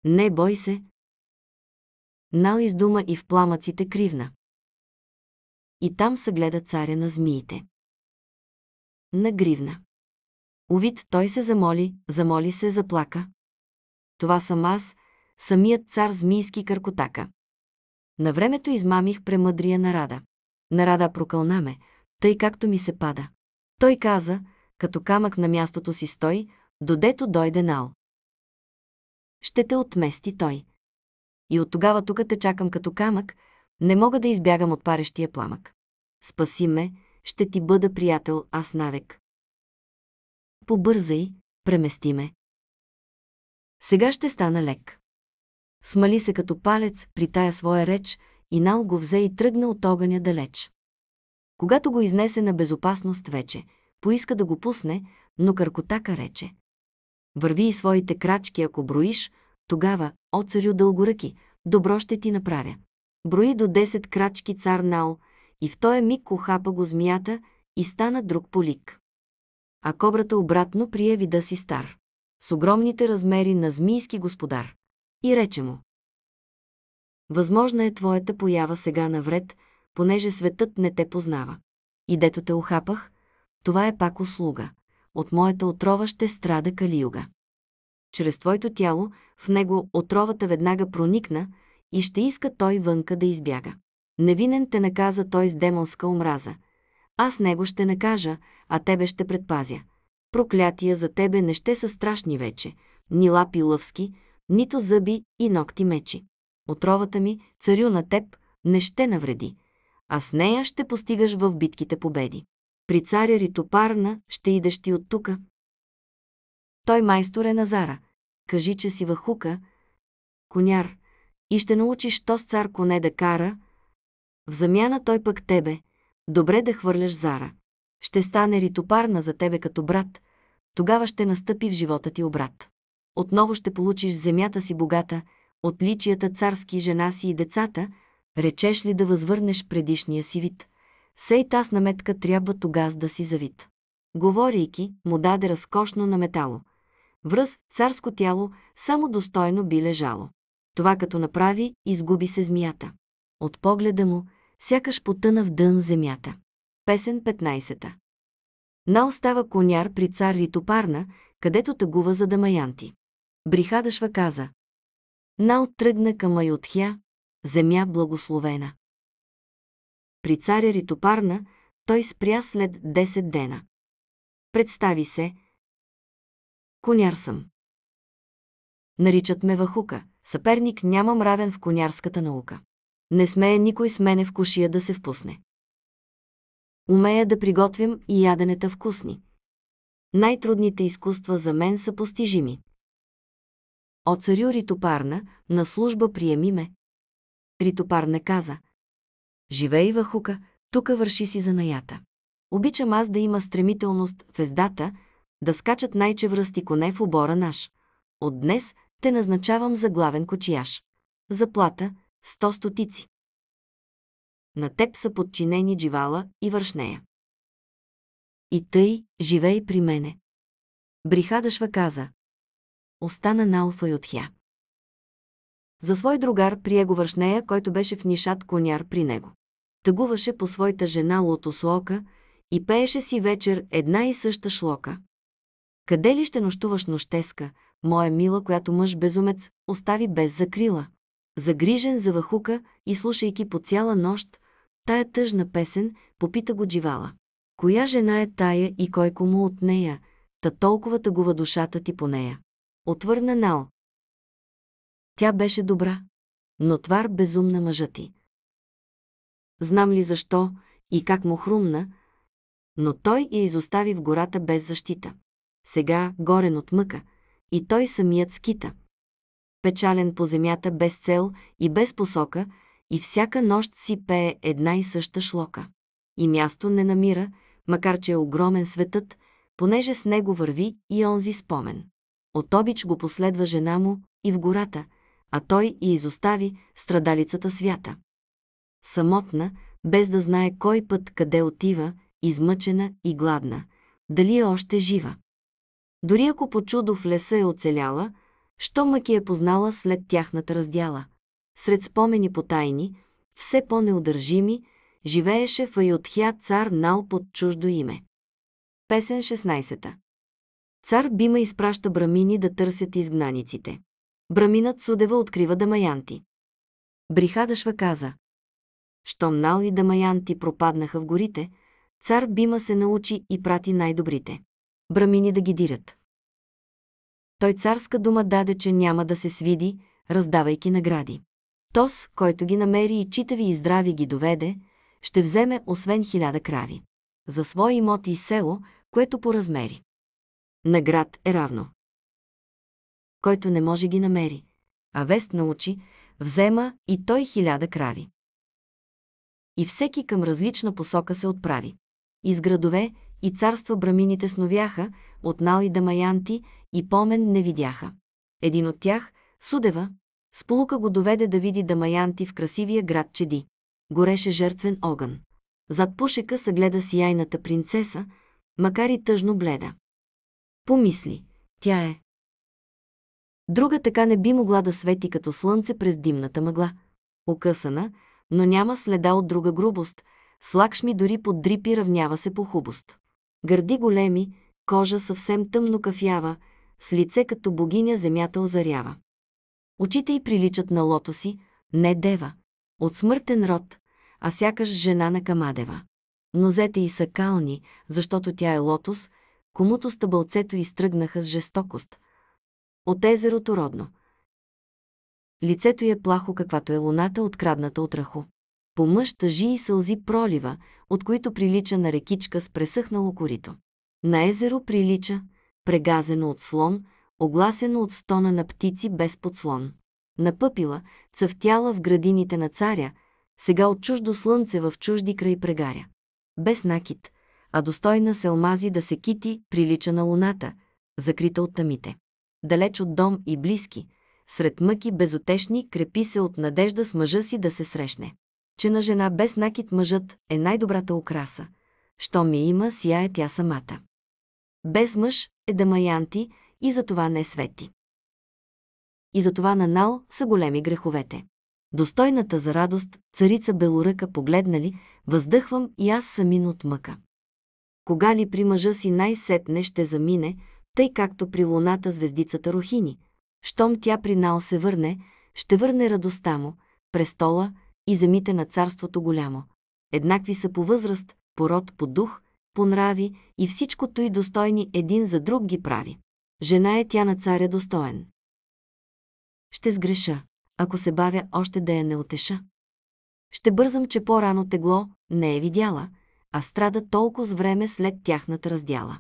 Не бой се. Нал издума и в пламъците кривна. И там се гледа царя на змиите. На гривна. Овид той се замоли, замоли се, заплака. Това съм аз, самият цар змийски къркотака. На времето измамих премъдрия нарада. Нарада прокълна ме, тъй както ми се пада. Той каза, като камък на мястото си стой, додето дойде Нал. Ще те отмести той. И от тогава тук те чакам като камък, не мога да избягам от парещия пламък. Спаси ме, ще ти бъда приятел аз навек. Побързай, премести ме. Сега ще стана лек. Смали се като палец при тая своя реч и Нал го взе и тръгна от огъня далеч. Когато го изнесе на безопасност вече, поиска да го пусне, но къркотака рече. Върви и своите крачки, ако броиш, тогава, о царю дългоръки, добро ще ти направя. Брои до 10 крачки цар Нао и в този миг охапа го змията и стана друг полик. А кобрата обратно прие вида си стар, с огромните размери на змийски господар. И рече му. Възможна е твоята поява сега навред, понеже светът не те познава. И дето те ухапах, това е пак услуга. От моята отрова ще страда Калиюга. Чрез твоето тяло в него отровата веднага проникна и ще иска той вънка да избяга. Невинен те наказа той с демонска омраза. Аз него ще накажа, а тебе ще предпазя. Проклятия за тебе не ще са страшни вече, ни лапи лъвски, нито зъби и ногти мечи. Отровата ми, царю на теб, не ще навреди а с нея ще постигаш в битките победи. При царя Ритопарна ще идеш ти от тука. Той майстор е Назара. Кажи, че си въхука, коняр, и ще научиш то с цар коне да кара. В замяна той пък тебе, добре да хвърляш зара. Ще стане Ритопарна за тебе като брат, тогава ще настъпи в живота ти обрат. Отново ще получиш земята си богата, отличията царски жена си и децата – речеш ли да възвърнеш предишния си вид. Сей таз на метка трябва тогаз да си завид. Говорейки, му даде разкошно на метало. Връз, царско тяло, само достойно би лежало. Това като направи, изгуби се змията. От погледа му, сякаш потъна в дън земята. Песен 15-та. На остава коняр при цар Ритопарна, където тъгува за дамаянти. Брихадашва каза. Нал тръгна към Майотхя, земя благословена. При царя Ритопарна той спря след 10 дена. Представи се. Коняр съм. Наричат ме Вахука. Съперник нямам равен в конярската наука. Не смее никой с мене в кушия да се впусне. Умея да приготвим и яденета вкусни. Най-трудните изкуства за мен са постижими. О царю Ритопарна, на служба приеми ме. Ритопар не каза. Живей вахука, тука върши си занаята. Обичам аз да има стремителност в ездата, да скачат най-чевръсти коне в обора наш. От днес те назначавам за главен кочияш. Заплата – сто стотици. На теб са подчинени дживала и вършнея. И тъй, живей при мене. Брихадашва каза. Остана на Алфа и отхя. За свой другар прие го вършнея, който беше в нишат коняр при него. Тъгуваше по своята жена Лотослока и пееше си вечер една и съща шлока. Къде ли ще нощуваш нощеска, моя мила, която мъж безумец остави без закрила? Загрижен за въхука и слушайки по цяла нощ, тая тъжна песен попита го дживала. Коя жена е тая и кой кому от нея, та толкова тъгува душата ти по нея? Отвърна Нао, тя беше добра, но твар безумна мъжа ти. Знам ли защо и как му хрумна, но той я изостави в гората без защита. Сега горен от мъка и той самият скита. Печален по земята без цел и без посока и всяка нощ си пее една и съща шлока. И място не намира, макар че е огромен светът, понеже с него върви и онзи спомен. От обич го последва жена му и в гората – а той и изостави страдалицата свята. Самотна, без да знае кой път къде отива, измъчена и гладна, дали е още жива. Дори ако по чудо в леса е оцеляла, що мъки е познала след тяхната раздяла. Сред спомени по тайни, все по-неудържими, живееше в Айотхя цар Нал под чуждо име. Песен 16. Цар Бима изпраща брамини да търсят изгнаниците. Браминът Судева открива Дамаянти. Брихадашва каза. Щом Нал и Дамаянти пропаднаха в горите, цар Бима се научи и прати най-добрите. Брамини да ги дират. Той царска дума даде, че няма да се свиди, раздавайки награди. Тос, който ги намери и читави и здрави ги доведе, ще вземе освен хиляда крави. За свои имоти и село, което по размери. Наград е равно който не може ги намери. А вест научи, взема и той хиляда крави. И всеки към различна посока се отправи. Из градове и царства брамините сновяха, от нал и дамаянти, и помен не видяха. Един от тях, Судева, сполука го доведе да види дамаянти в красивия град Чеди. Гореше жертвен огън. Зад пушека се гледа сияйната принцеса, макар и тъжно бледа. Помисли, тя е Друга така не би могла да свети като слънце през димната мъгла. Окъсана, но няма следа от друга грубост. С лакшми дори под дрипи равнява се по хубост. Гърди големи, кожа съвсем тъмно кафява, с лице като богиня земята озарява. Очите й приличат на лото си, не дева. От смъртен род, а сякаш жена на Камадева. Нозете й са кални, защото тя е лотос, комуто стъбълцето изтръгнаха с жестокост – от езерото родно. Лицето й е плахо, каквато е луната, открадната от рахо. По мъж тъжи и сълзи пролива, от които прилича на рекичка с пресъхнало корито. На езеро прилича, прегазено от слон, огласено от стона на птици без подслон. Напъпила, цъфтяла в градините на царя, сега от чуждо слънце в чужди край прегаря. Без накит, а достойна селмази да се кити, прилича на луната, закрита от тъмите далеч от дом и близки, сред мъки безотешни, крепи се от надежда с мъжа си да се срещне. Че на жена без накит мъжът е най-добрата украса. Що ми има, сияе тя самата. Без мъж е да маянти и затова не свети. И затова на Нал са големи греховете. Достойната за радост, царица Белоръка погледнали, въздъхвам и аз самин от мъка. Кога ли при мъжа си най-сетне ще замине, тъй както при луната звездицата Рухини. Щом тя при Нал се върне, ще върне радостта му, престола и земите на царството голямо. Еднакви са по възраст, по род, по дух, по нрави и всичкото и достойни един за друг ги прави. Жена е тя на царя достоен. Ще сгреша, ако се бавя още да я не отеша. Ще бързам, че по-рано тегло не е видяла, а страда толкова с време след тяхната раздяла.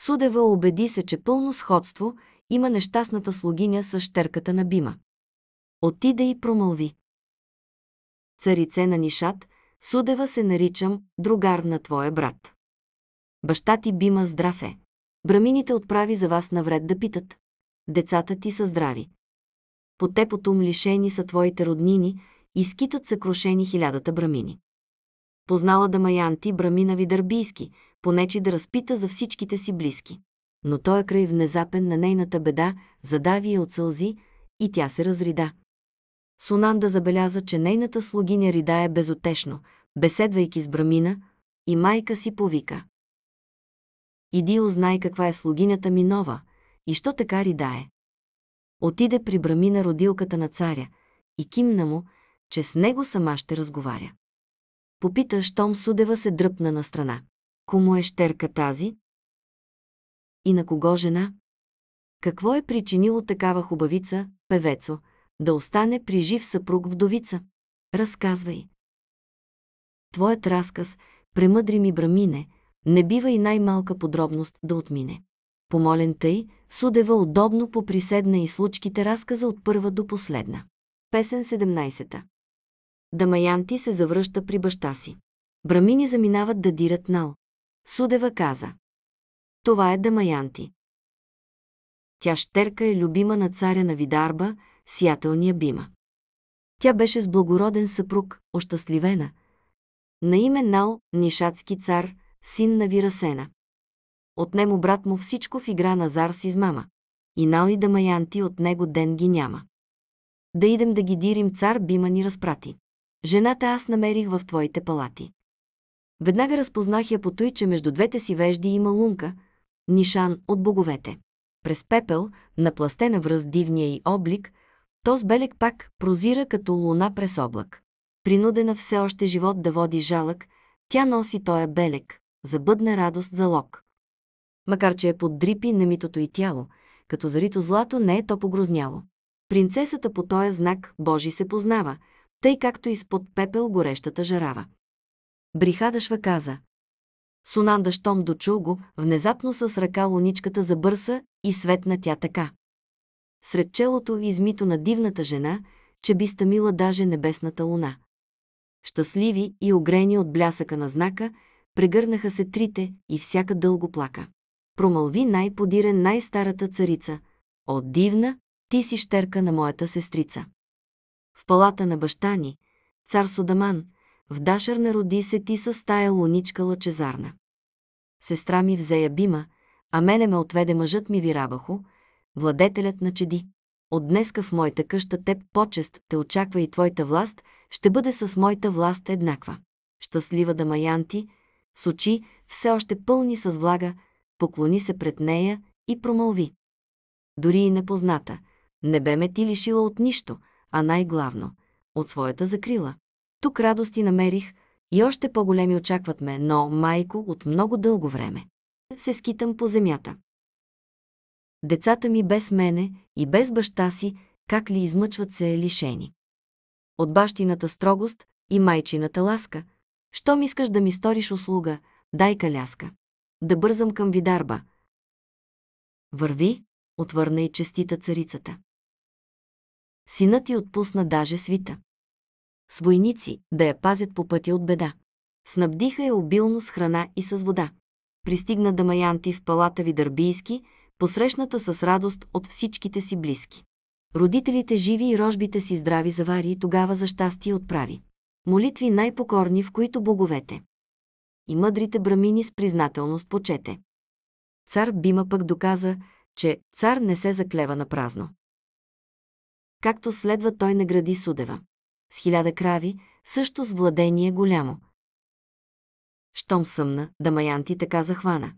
Судева убеди се, че пълно сходство има нещастната слугиня с щерката на Бима. Отида и промълви. Царице на Нишат, Судева се наричам другар на твоя брат. Баща ти Бима здрав е. Брамините отправи за вас навред да питат. Децата ти са здрави. По те потум лишени са твоите роднини и скитат съкрушени хилядата брамини. Познала Дамаянти брамина дърбийски, понечи да разпита за всичките си близки. Но той е край внезапен на нейната беда, задави я от сълзи и тя се разрида. Сонанда забеляза, че нейната слугиня ридае безотешно, беседвайки с брамина, и майка си повика. Иди узнай каква е слугинята ми нова и що така ридае. Отиде при брамина родилката на царя и кимна му, че с него сама ще разговаря. Попита, щом Судева се дръпна на страна. Кому е щерка тази? И на кого жена? Какво е причинило такава хубавица, певецо, да остане при жив съпруг вдовица? Разказвай. Твоят разказ, премъдри ми брамине, не бива и най-малка подробност да отмине. Помолен тъй, Судева удобно по приседна и случките разказа от първа до последна. Песен 17. Дамаянти се завръща при баща си. Брамини заминават да дират нал. Судева каза. Това е Дамаянти. Тя щерка е любима на царя на Видарба, сиятелния Бима. Тя беше с благороден съпруг, ощастливена. На име Нал, нишатски цар, син на Вирасена. От Отнемо брат му всичко в игра на зар с измама. И Нал и Дамаянти от него ден ги няма. Да идем да ги дирим цар Бима ни разпрати. Жената аз намерих в твоите палати. Веднага разпознах я по той, че между двете си вежди има лунка, нишан от боговете. През пепел, напластена връз дивния й облик, този белек пак прозира като луна през облак. Принудена все още живот да води жалък, тя носи тоя белек, забъдна радост за лок. Макар, че е под дрипи на митото и тяло, като зарито злато не е то погрозняло. Принцесата по този знак Божи се познава, тъй както изпод пепел горещата жарава. Брихадашва каза. Сунанда, щом дочул го, внезапно с ръка луничката забърса и светна тя така. Сред челото измито на дивната жена, че би стамила даже небесната луна. Щастливи и огрени от блясъка на знака, прегърнаха се трите и всяка дълго плака. Промълви най-подирен най-старата царица. О, дивна, ти си щерка на моята сестрица. В палата на баща ни, цар Содаман, в Дашърна роди се ти с тая луничка лъчезарна. Сестра ми взе я бима, а мене ме отведе мъжът ми Вирабахо, владетелят на чеди. От днеска в моята къща теб почест те очаква и твоята власт, ще бъде с моята власт еднаква. Щастлива да маянти, с очи, все още пълни с влага, поклони се пред нея и промълви. Дори и непозната, не бе ме ти лишила от нищо, а най-главно – от своята закрила. Тук радости намерих и още по-големи очакват ме, но, майко, от много дълго време. Се скитам по земята. Децата ми без мене и без баща си, как ли измъчват се лишени. От бащината строгост и майчината ласка. Щом искаш да ми сториш услуга, дай каляска. Да бързам към видарба. Върви, отвърна и честита царицата. Синът ти отпусна даже свита с войници, да я пазят по пътя от беда. Снабдиха я обилно с храна и с вода. Пристигна Дамаянти в палата Видърбийски, посрещната с радост от всичките си близки. Родителите живи и рожбите си здрави завари и тогава за щастие отправи. Молитви най-покорни, в които боговете. И мъдрите брамини с признателност почете. Цар Бима пък доказа, че цар не се заклева на празно. Както следва той награди Судева с хиляда крави, също с владение голямо. Щом съмна, маянти така захвана.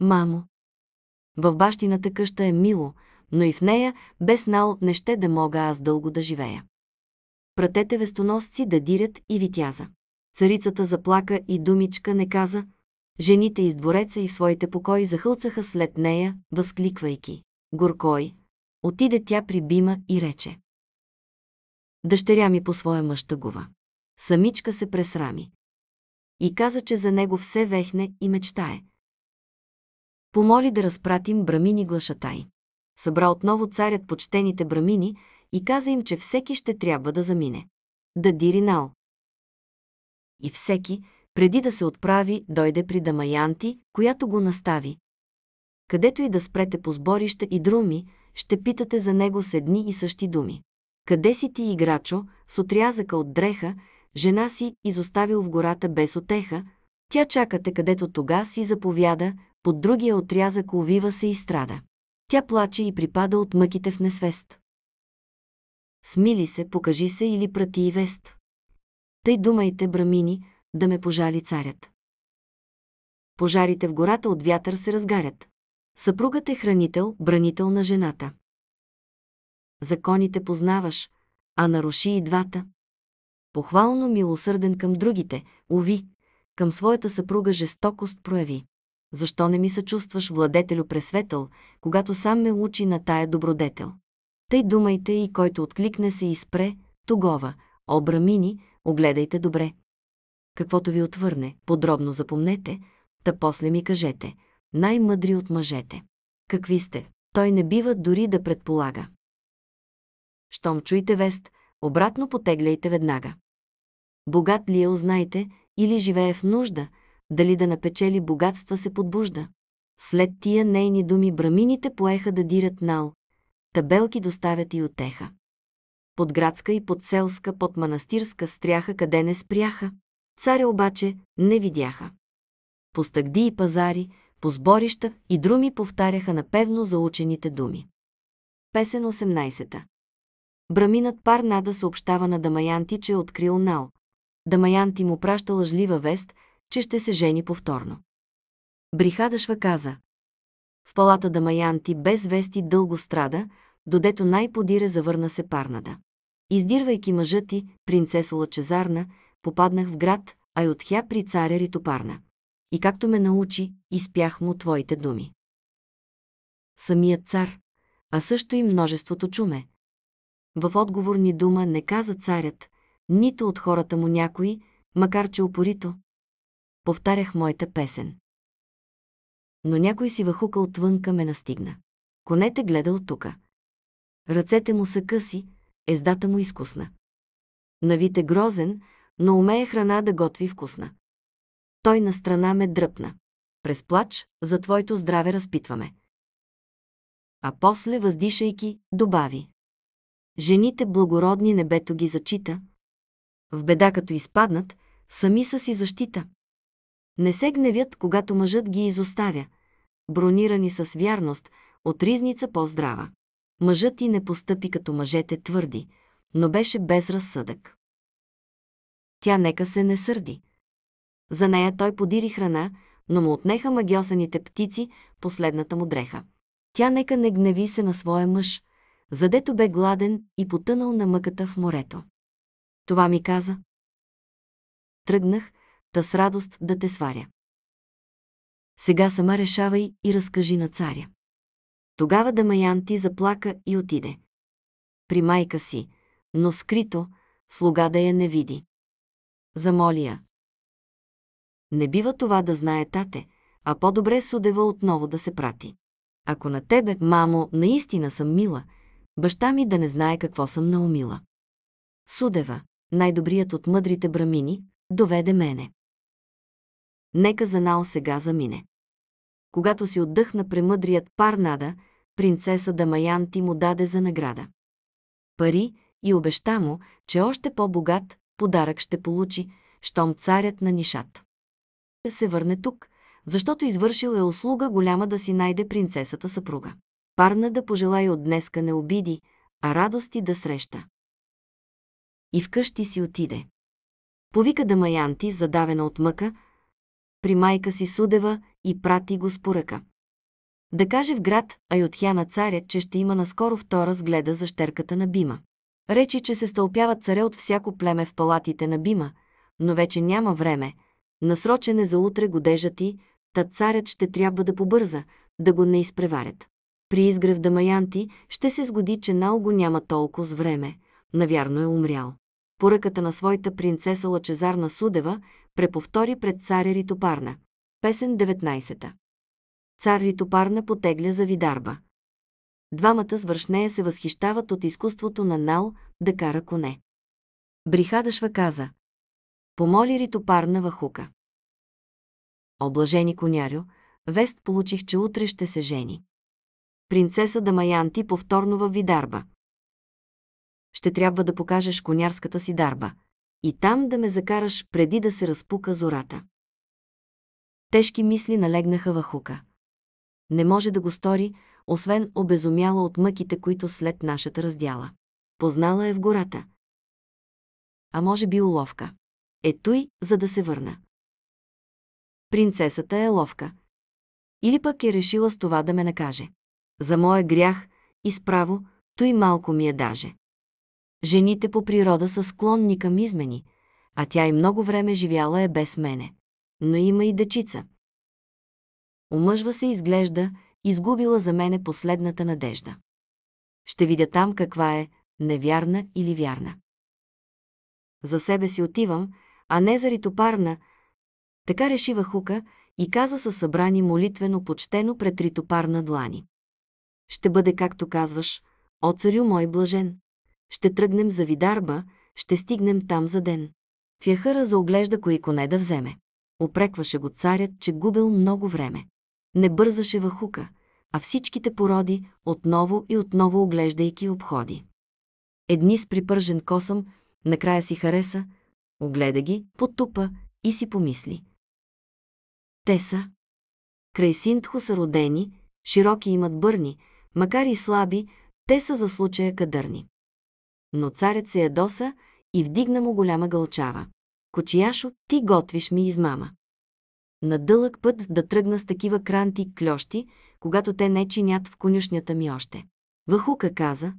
Мамо! В бащината къща е мило, но и в нея, без нал, не ще да мога аз дълго да живея. Пратете вестоносци да дирят и витяза. Царицата заплака и думичка не каза. Жените из двореца и в своите покои захълцаха след нея, възкликвайки. Горкой. Отиде тя при Бима и рече. Дъщеря ми по своя мъж тъгува. Самичка се пресрами. И каза, че за него все вехне и мечтае. Помоли да разпратим брамини глашатай. Събра отново царят почтените брамини и каза им, че всеки ще трябва да замине. Да диринал. И всеки, преди да се отправи, дойде при Дамаянти, която го настави. Където и да спрете по сборища и друми, ще питате за него с едни и същи думи. Къде си ти, играчо, с отрязъка от дреха, жена си изоставил в гората без отеха, тя чакате където тога си заповяда, под другия отрязък увива се и страда. Тя плаче и припада от мъките в несвест. Смили се, покажи се или прати и вест. Тъй думайте, брамини, да ме пожали царят. Пожарите в гората от вятър се разгарят. Съпругът е хранител, бранител на жената законите познаваш, а наруши и двата. Похвално милосърден към другите, уви, към своята съпруга жестокост прояви. Защо не ми съчувстваш, владетелю пресветъл, когато сам ме учи на тая добродетел? Тъй думайте и който откликне се и спре, тогова, обрамини, огледайте добре. Каквото ви отвърне, подробно запомнете, та после ми кажете, най-мъдри от мъжете. Какви сте? Той не бива дори да предполага щом чуете вест, обратно потегляйте веднага. Богат ли е, узнайте, или живее в нужда, дали да напечели богатства се подбужда. След тия нейни думи брамините поеха да дират нал, табелки доставят и отеха. Под градска и под селска, под манастирска стряха, къде не спряха. Царя обаче не видяха. По стъгди и пазари, по сборища и друми повтаряха напевно заучените думи. Песен 18. -та. Браминът Парнада съобщава на Дамаянти, че е открил нал. Дамаянти му праща лъжлива вест, че ще се жени повторно. Брихадашва каза. В палата Дамаянти без вести дълго страда, додето най-подире завърна се Парнада. Издирвайки мъжа ти, принцесо Лачезарна, попаднах в град отхя при царя Ритопарна. И както ме научи, изпях му твоите думи. Самият цар, а също и множеството чуме, в отговор ни дума не каза царят, нито от хората му някой, макар че опорито. Повтарях моята песен. Но някой си въхука отвънка ме настигна. Конете гледал тука. Ръцете му са къси, ездата му изкусна. Навите грозен, но умее храна да готви вкусна. Той на страна ме дръпна. През плач, за твоето здраве разпитваме. А после, въздишайки, добави. Жените благородни небето ги зачита. В беда като изпаднат, сами са си защита. Не се гневят, когато мъжът ги изоставя. Бронирани с вярност, от ризница по-здрава. Мъжът и не постъпи като мъжете твърди, но беше без разсъдък. Тя нека се не сърди. За нея той подири храна, но му отнеха магиосаните птици, последната му дреха. Тя нека не гневи се на своя мъж – задето бе гладен и потънал на мъката в морето. Това ми каза. Тръгнах, та с радост да те сваря. Сега сама решавай и разкажи на царя. Тогава Дамаян ти заплака и отиде. При майка си, но скрито, слуга да я не види. Замоли я. Не бива това да знае тате, а по-добре Судева отново да се прати. Ако на тебе, мамо, наистина съм мила – Баща ми да не знае какво съм наумила. Судева, най-добрият от мъдрите брамини, доведе мене. Нека занал сега замине. Когато си отдъхна премъдрият Парнада, принцеса Дамаян ти му даде за награда. Пари и обеща му, че още по-богат подарък ще получи, щом царят на нишат. Се върне тук, защото извършил е услуга голяма да си найде принцесата съпруга. Парна да пожелай от днеска не обиди, а радости да среща. И вкъщи си отиде. Повика Дамаянти, задавена от мъка, при майка си Судева и прати го с поръка. Да каже в град Айотхя на царя, че ще има наскоро втора сгледа за щерката на Бима. Речи, че се стълпяват царе от всяко племе в палатите на Бима, но вече няма време. Насрочен е за утре годежа ти, та царят ще трябва да побърза, да го не изпреварят. При изгрев Дамаянти ще се сгоди, че Налго го няма толкова с време. Навярно е умрял. Поръката на своята принцеса Лачезарна Судева преповтори пред царя Ритопарна. Песен 19. Цар Ритопарна потегля за Видарба. Двамата с се възхищават от изкуството на Нал да кара коне. Брихадашва каза. Помоли Ритопарна Вахука. Облажени конярю, вест получих, че утре ще се жени принцеса Дамаянти повторно във Видарба. Ще трябва да покажеш конярската си дарба. И там да ме закараш преди да се разпука зората. Тежки мисли налегнаха хука. Не може да го стори, освен обезумяла от мъките, които след нашата раздяла. Познала е в гората. А може би уловка. Е той, за да се върна. Принцесата е ловка. Или пък е решила с това да ме накаже. За моя грях, и справо, той малко ми е даже. Жените по природа са склонни към измени, а тя и много време живяла е без мене. Но има и дъчица. Омъжва се изглежда, изгубила за мене последната надежда. Ще видя там каква е, невярна или вярна. За себе си отивам, а не за ритопарна. Така реши Вахука и каза със събрани молитвено почтено пред ритопарна длани. Ще бъде, както казваш, о царю мой блажен. Ще тръгнем за Видарба, ще стигнем там за ден. Фяхъра заоглежда кои коне да вземе. Опрекваше го царят, че губил много време. Не бързаше въхука, а всичките породи отново и отново оглеждайки обходи. Едни с припържен косъм, накрая си хареса, огледа ги, потупа и си помисли. Те са. Край синтхо са родени, широки имат бърни, Макар и слаби, те са за случая кадърни. Но царят се ядоса и вдигна му голяма гълчава. Кочияшо, ти готвиш ми измама. На дълъг път да тръгна с такива кранти клещи, когато те не чинят в конюшнята ми още. Вахука каза,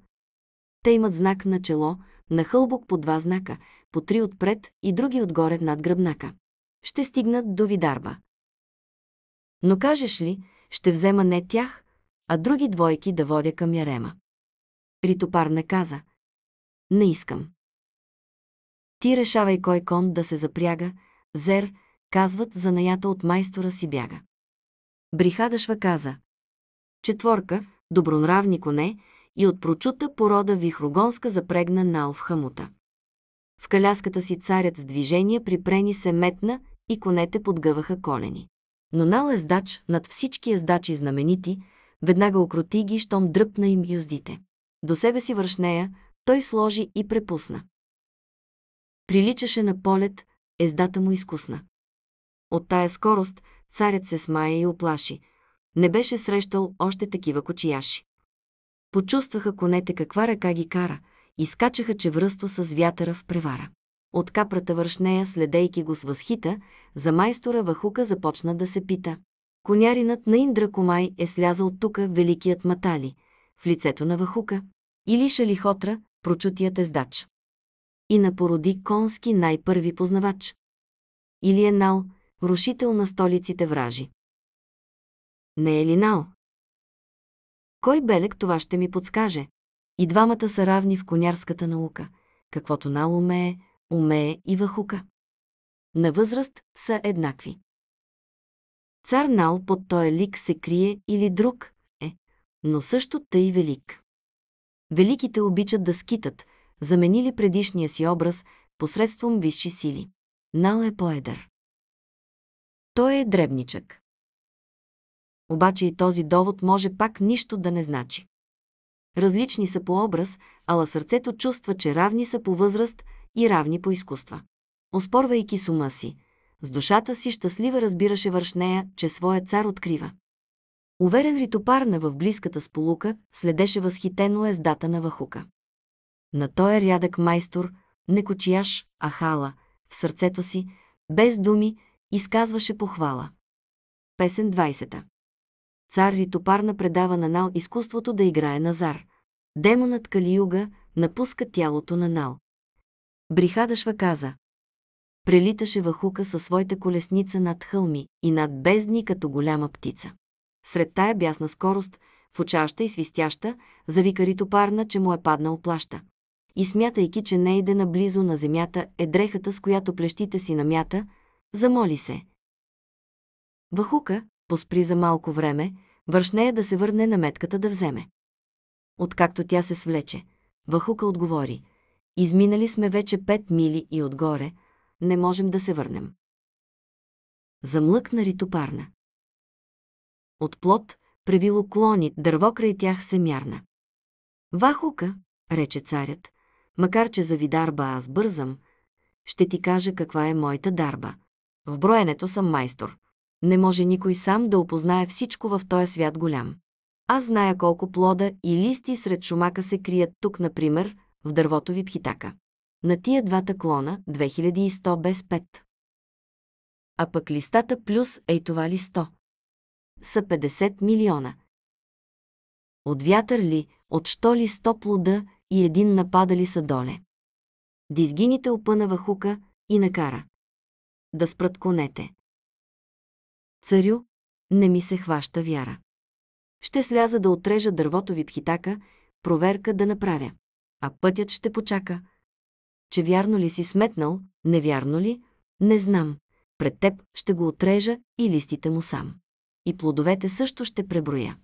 те имат знак на чело, на хълбок по два знака, по три отпред и други отгоре над гръбнака. Ще стигнат до Видарба. Но кажеш ли, ще взема не тях, а други двойки да водя към Ярема. Ритопар не каза. Не искам. Ти решавай кой кон да се запряга, зер, казват занаята от майстора си бяга. Брихадашва каза. Четворка, добронравни коне и от прочута порода вихрогонска запрегна на в хамута. В каляската си царят с движение припрени се метна и конете подгъваха колени. Но нал ездач над всички ездачи знаменити – Веднага окроти ги, щом дръпна им юздите. До себе си вършнея, той сложи и препусна. Приличаше на полет, ездата му изкусна. От тая скорост царят се смая и оплаши. Не беше срещал още такива кочияши. Почувстваха конете каква ръка ги кара, и че чевръсто с вятъра в превара. От капрата вършнея, следейки го с възхита, за майстора Вахука започна да се пита. Коняринът на Индра Комай е слязал тука великият Матали, в лицето на Вахука, или Шалихотра, прочутият ездач. И напороди конски най-първи познавач. Или е Нал, рушител на столиците вражи. Не е ли Нал? Кой белек това ще ми подскаже? И двамата са равни в конярската наука. Каквото Нал умее, умее и Вахука. На възраст са еднакви. Цар Нал под този лик се крие или друг е, но също тъй велик. Великите обичат да скитат, заменили предишния си образ посредством висши сили. Нал е поедър. Той е дребничък. Обаче и този довод може пак нищо да не значи. Различни са по образ, ала сърцето чувства, че равни са по възраст и равни по изкуства. Оспорвайки сума си, с душата си щастлива разбираше вършнея, че своя цар открива. Уверен ритопарна в близката сполука, следеше възхитено е ездата на Вахука. На той е рядък майстор, не кочияш, а хала, в сърцето си, без думи, изказваше похвала. Песен 20. Цар Ритопарна предава на Нал изкуството да играе Назар. Демонът Калиюга напуска тялото на Нал. Брихадашва каза, прелиташе вахука със своята колесница над хълми и над бездни като голяма птица. Сред тая бясна скорост, фучаща и свистяща, завика ритопарна, че му е паднал плаща. И смятайки, че не иде наблизо на земята, е дрехата, с която плещите си намята, замоли се. Вахука, поспри за малко време, вършнея да се върне на метката да вземе. Откакто тя се свлече, Вахука отговори. Изминали сме вече пет мили и отгоре – не можем да се върнем. Замлъкна ритопарна. От плод, превило клони, дърво край тях се мярна. Вахука, рече царят, макар че за видарба аз бързам, ще ти кажа каква е моята дарба. В броенето съм майстор. Не може никой сам да опознае всичко в този свят голям. Аз зная колко плода и листи сред шумака се крият тук, например, в дървото ви пхитака на тия двата клона 2100 без 5. А пък листата плюс ей това ли 100? Са 50 милиона. От вятър ли, от що ли 100 плода и един нападали са доле? Дизгините опънава хука и накара. Да спрат конете. Царю, не ми се хваща вяра. Ще сляза да отрежа дървото ви пхитака, проверка да направя. А пътят ще почака, че вярно ли си сметнал, невярно ли, не знам. Пред теб ще го отрежа и листите му сам. И плодовете също ще преброя.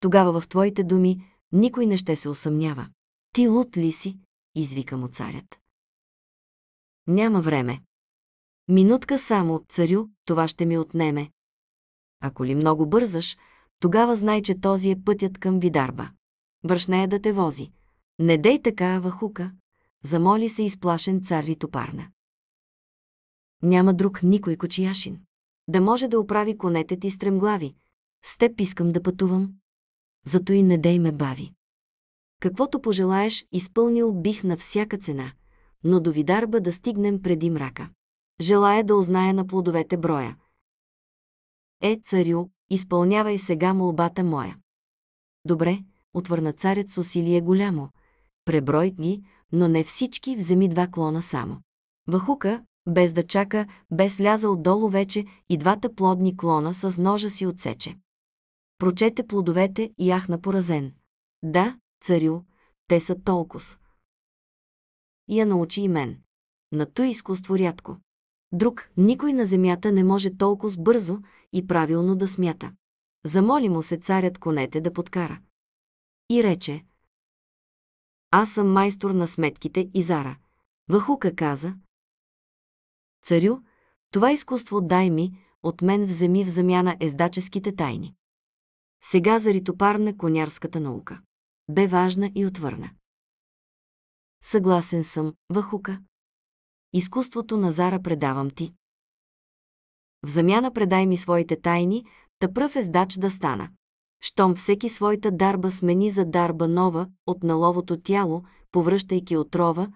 Тогава в твоите думи никой не ще се усъмнява. Ти луд ли си? извика му царят. Няма време. Минутка само, царю, това ще ми отнеме. Ако ли много бързаш, тогава знай, че този е пътят към Видарба. Вършне е да те вози. Не дей така, Вахука, замоли се изплашен цар Ритопарна. Няма друг никой кочияшин. Да може да оправи конете ти стремглави. С теб искам да пътувам. Зато и не дей ме бави. Каквото пожелаеш, изпълнил бих на всяка цена, но до Видарба да стигнем преди мрака. Желая да узная на плодовете броя. Е, царю, изпълнявай сега молбата моя. Добре, отвърна царят с усилие голямо. Преброй ги, но не всички вземи два клона само. Вахука, без да чака, бе слязал долу вече и двата плодни клона с ножа си отсече. Прочете плодовете и яхна поразен. Да, царю, те са толкос. я научи и мен. На то изкуство рядко. Друг, никой на земята не може толкова бързо и правилно да смята. Замоли му се царят конете да подкара. И рече, аз съм майстор на сметките и зара. Вахука каза. Царю, това изкуство дай ми, от мен вземи в замяна ездаческите тайни. Сега за на конярската наука. Бе важна и отвърна. Съгласен съм, Вахука. Изкуството на Зара предавам ти. В замяна предай ми своите тайни, та пръв ездач да стана щом всеки своята дарба смени за дарба нова от наловото тяло, повръщайки отрова,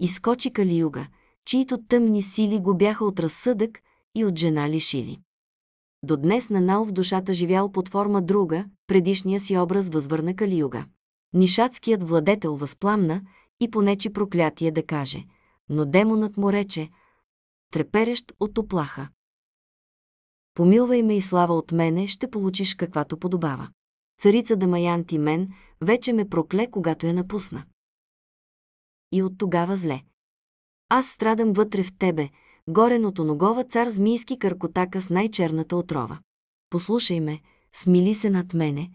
изкочи Калиюга, чието тъмни сили го бяха от разсъдък и от жена лишили. До днес Нал в душата живял под форма друга, предишния си образ възвърна Калиюга. Нишатският владетел възпламна и понечи проклятие да каже, но демонът му рече, треперещ от оплаха помилвай ме и слава от мене, ще получиш каквато подобава. Царица ти мен вече ме прокле, когато я напусна. И от тогава зле. Аз страдам вътре в тебе, горен от оногова цар змийски къркотака с най-черната отрова. Послушай ме, смили се над мене,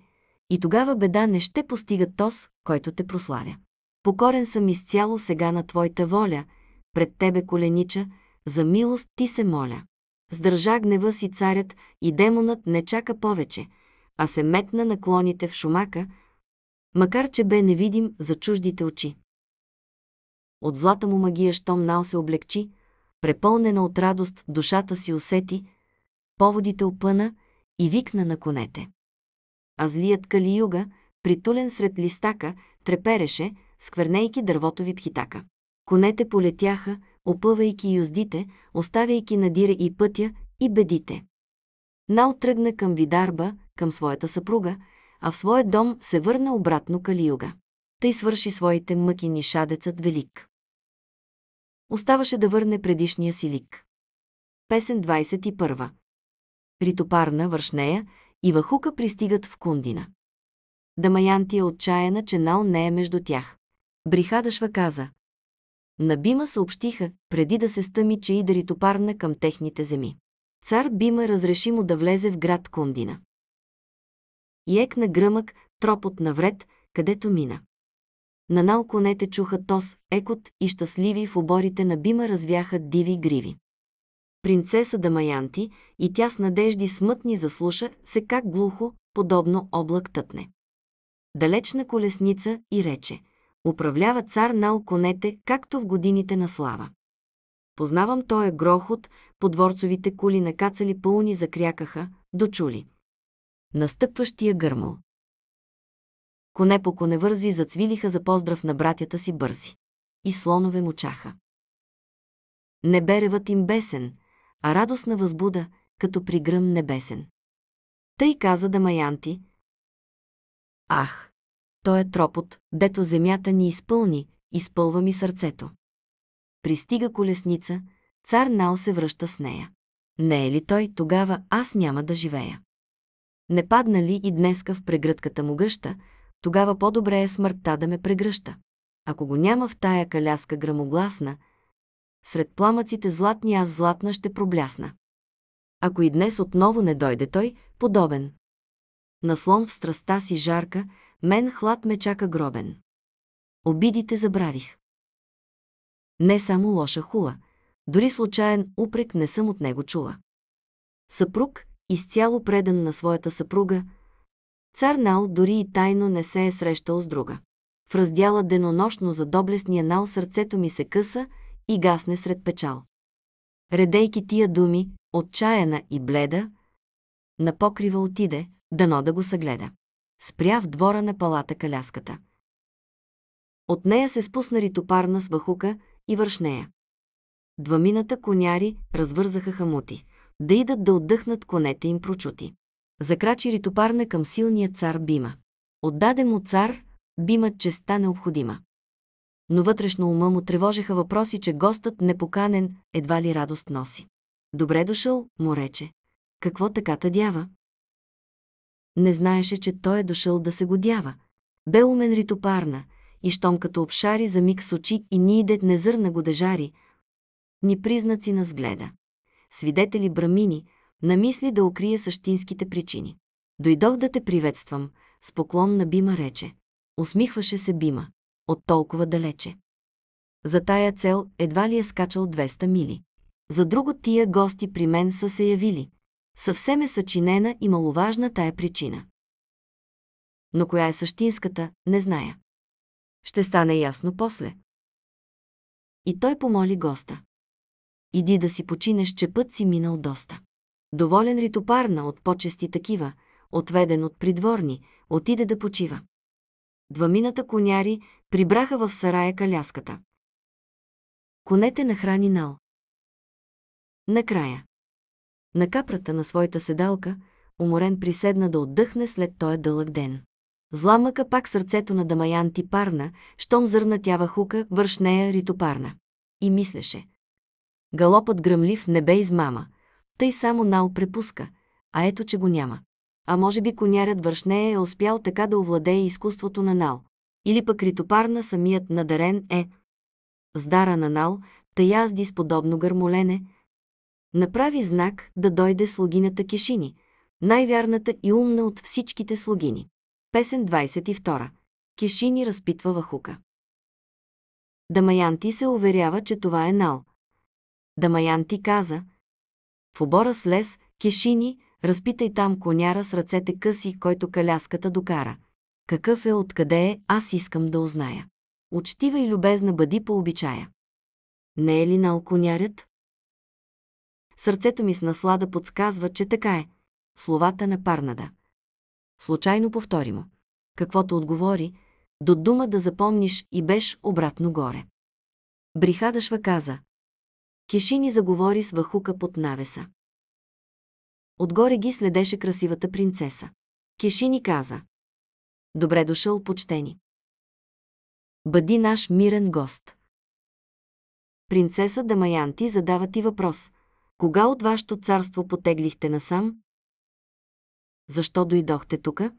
и тогава беда не ще постига тос, който те прославя. Покорен съм изцяло сега на Твоята воля, пред Тебе коленича, за милост Ти се моля. Сдържа гнева си царят и демонът не чака повече, а се метна на клоните в шумака, макар че бе невидим за чуждите очи. От злата му магия нал се облегчи, препълнена от радост душата си усети, поводите опъна и викна на конете. А злият Калиюга, притулен сред листака, трепереше, сквернейки дървото ви пхитака. Конете полетяха, опъвайки юздите, оставяйки дире и пътя, и бедите. Нал тръгна към Видарба, към своята съпруга, а в своя дом се върна обратно Калиюга. Тъй свърши своите мъки нишадецът Велик. Оставаше да върне предишния си лик. Песен 21. Ритопарна, Вършнея и Вахука пристигат в Кундина. Дамаянти е отчаяна, че Нал не е между тях. Брихадашва каза, на Бима съобщиха, преди да се стъми, че Идари топарна към техните земи. Цар Бима разреши му да влезе в град Кундина. И екна гръмък, тропот навред, където мина. На конете чуха тос, екот и щастливи в оборите на Бима развяха диви гриви. Принцеса Дамаянти и тя с надежди смътни заслуша се как глухо, подобно облак тътне. Далечна колесница и рече – управлява цар Нал конете, както в годините на слава. Познавам е грохот, подворцовите кули накацали пълни закрякаха, дочули. Настъпващия гърмал. Коне по коневързи зацвилиха за поздрав на братята си бързи. И слонове мучаха. Неберевът им бесен, а радостна възбуда, като при гръм небесен. Тъй каза да маянти. Ах, той е тропот, дето земята ни изпълни, изпълва ми сърцето. Пристига колесница, цар Нао се връща с нея. Не е ли той, тогава аз няма да живея. Не падна ли и днеска в прегръдката му гъща, тогава по-добре е смъртта да ме прегръща. Ако го няма в тая каляска грамогласна, сред пламъците златни аз златна ще проблясна. Ако и днес отново не дойде той, подобен. Наслон в страста си жарка, мен хлад ме чака гробен. Обидите забравих. Не само лоша хула, дори случайен упрек не съм от него чула. Съпруг, изцяло предан на своята съпруга, цар Нал дори и тайно не се е срещал с друга. В раздяла денонощно за доблестния Нал сърцето ми се къса и гасне сред печал. Редейки тия думи, отчаяна и бледа, на покрива отиде, дано да го съгледа спря в двора на палата каляската. От нея се спусна ритопарна с вахука и вършнея. Двамината коняри развързаха хамути, да идат да отдъхнат конете им прочути. Закрачи ритопарна към силния цар Бима. Отдаде му цар Бима честа необходима. Но вътрешно ума му тревожеха въпроси, че гостът непоканен едва ли радост носи. Добре дошъл, му рече. Какво така тъдява? Не знаеше, че той е дошъл да се годява. Бе умен ритопарна, и щом като обшари за миг с очи и ни идет незърна годежари, ни признаци на сгледа. Свидетели брамини, намисли да укрие същинските причини. Дойдох да те приветствам, с поклон на Бима рече. Усмихваше се Бима, от толкова далече. За тая цел едва ли е скачал 200 мили. За друго тия гости при мен са се явили. Съвсем е съчинена и маловажна тая причина. Но коя е същинската, не зная. Ще стане ясно после. И той помоли госта. Иди да си починеш, че път си минал доста. Доволен ритопарна от почести такива, отведен от придворни, отиде да почива. Двамината коняри прибраха в сарая каляската. Конете нахрани Нал. Накрая. На капрата на своята седалка, уморен приседна да отдъхне след този дълъг ден. Зламъка пак сърцето на Дамаян ти парна, щом тява хука, върш нея ритопарна. И мислеше. Галопът гръмлив не бе измама. Тъй само нал препуска, а ето, че го няма. А може би конярят вършнея е успял така да овладее изкуството на нал. Или пък ритопарна самият надарен е. Здара на нал, тъязди с подобно гърмолене, направи знак да дойде слугинята Кешини, най-вярната и умна от всичките слугини. Песен 22. Кешини разпитва Вахука. Дамаянти се уверява, че това е Нал. Дамаянти каза, в обора с лес, Кешини, разпитай там коняра с ръцете къси, който каляската докара. Какъв е, откъде е, аз искам да узная. Учтива и любезна бъди по обичая. Не е ли Нал конярят? Сърцето ми с наслада подсказва, че така е. Словата на Парнада. Случайно повтори му. Каквото отговори, до дума да запомниш и беш обратно горе. Брихадашва каза. Кешини заговори с вахука под навеса. Отгоре ги следеше красивата принцеса. Кешини каза. Добре дошъл, почтени. Бъди наш мирен гост. Принцеса Дамаянти задава ти въпрос – кога от вашето царство потеглихте насам? Защо дойдохте тука?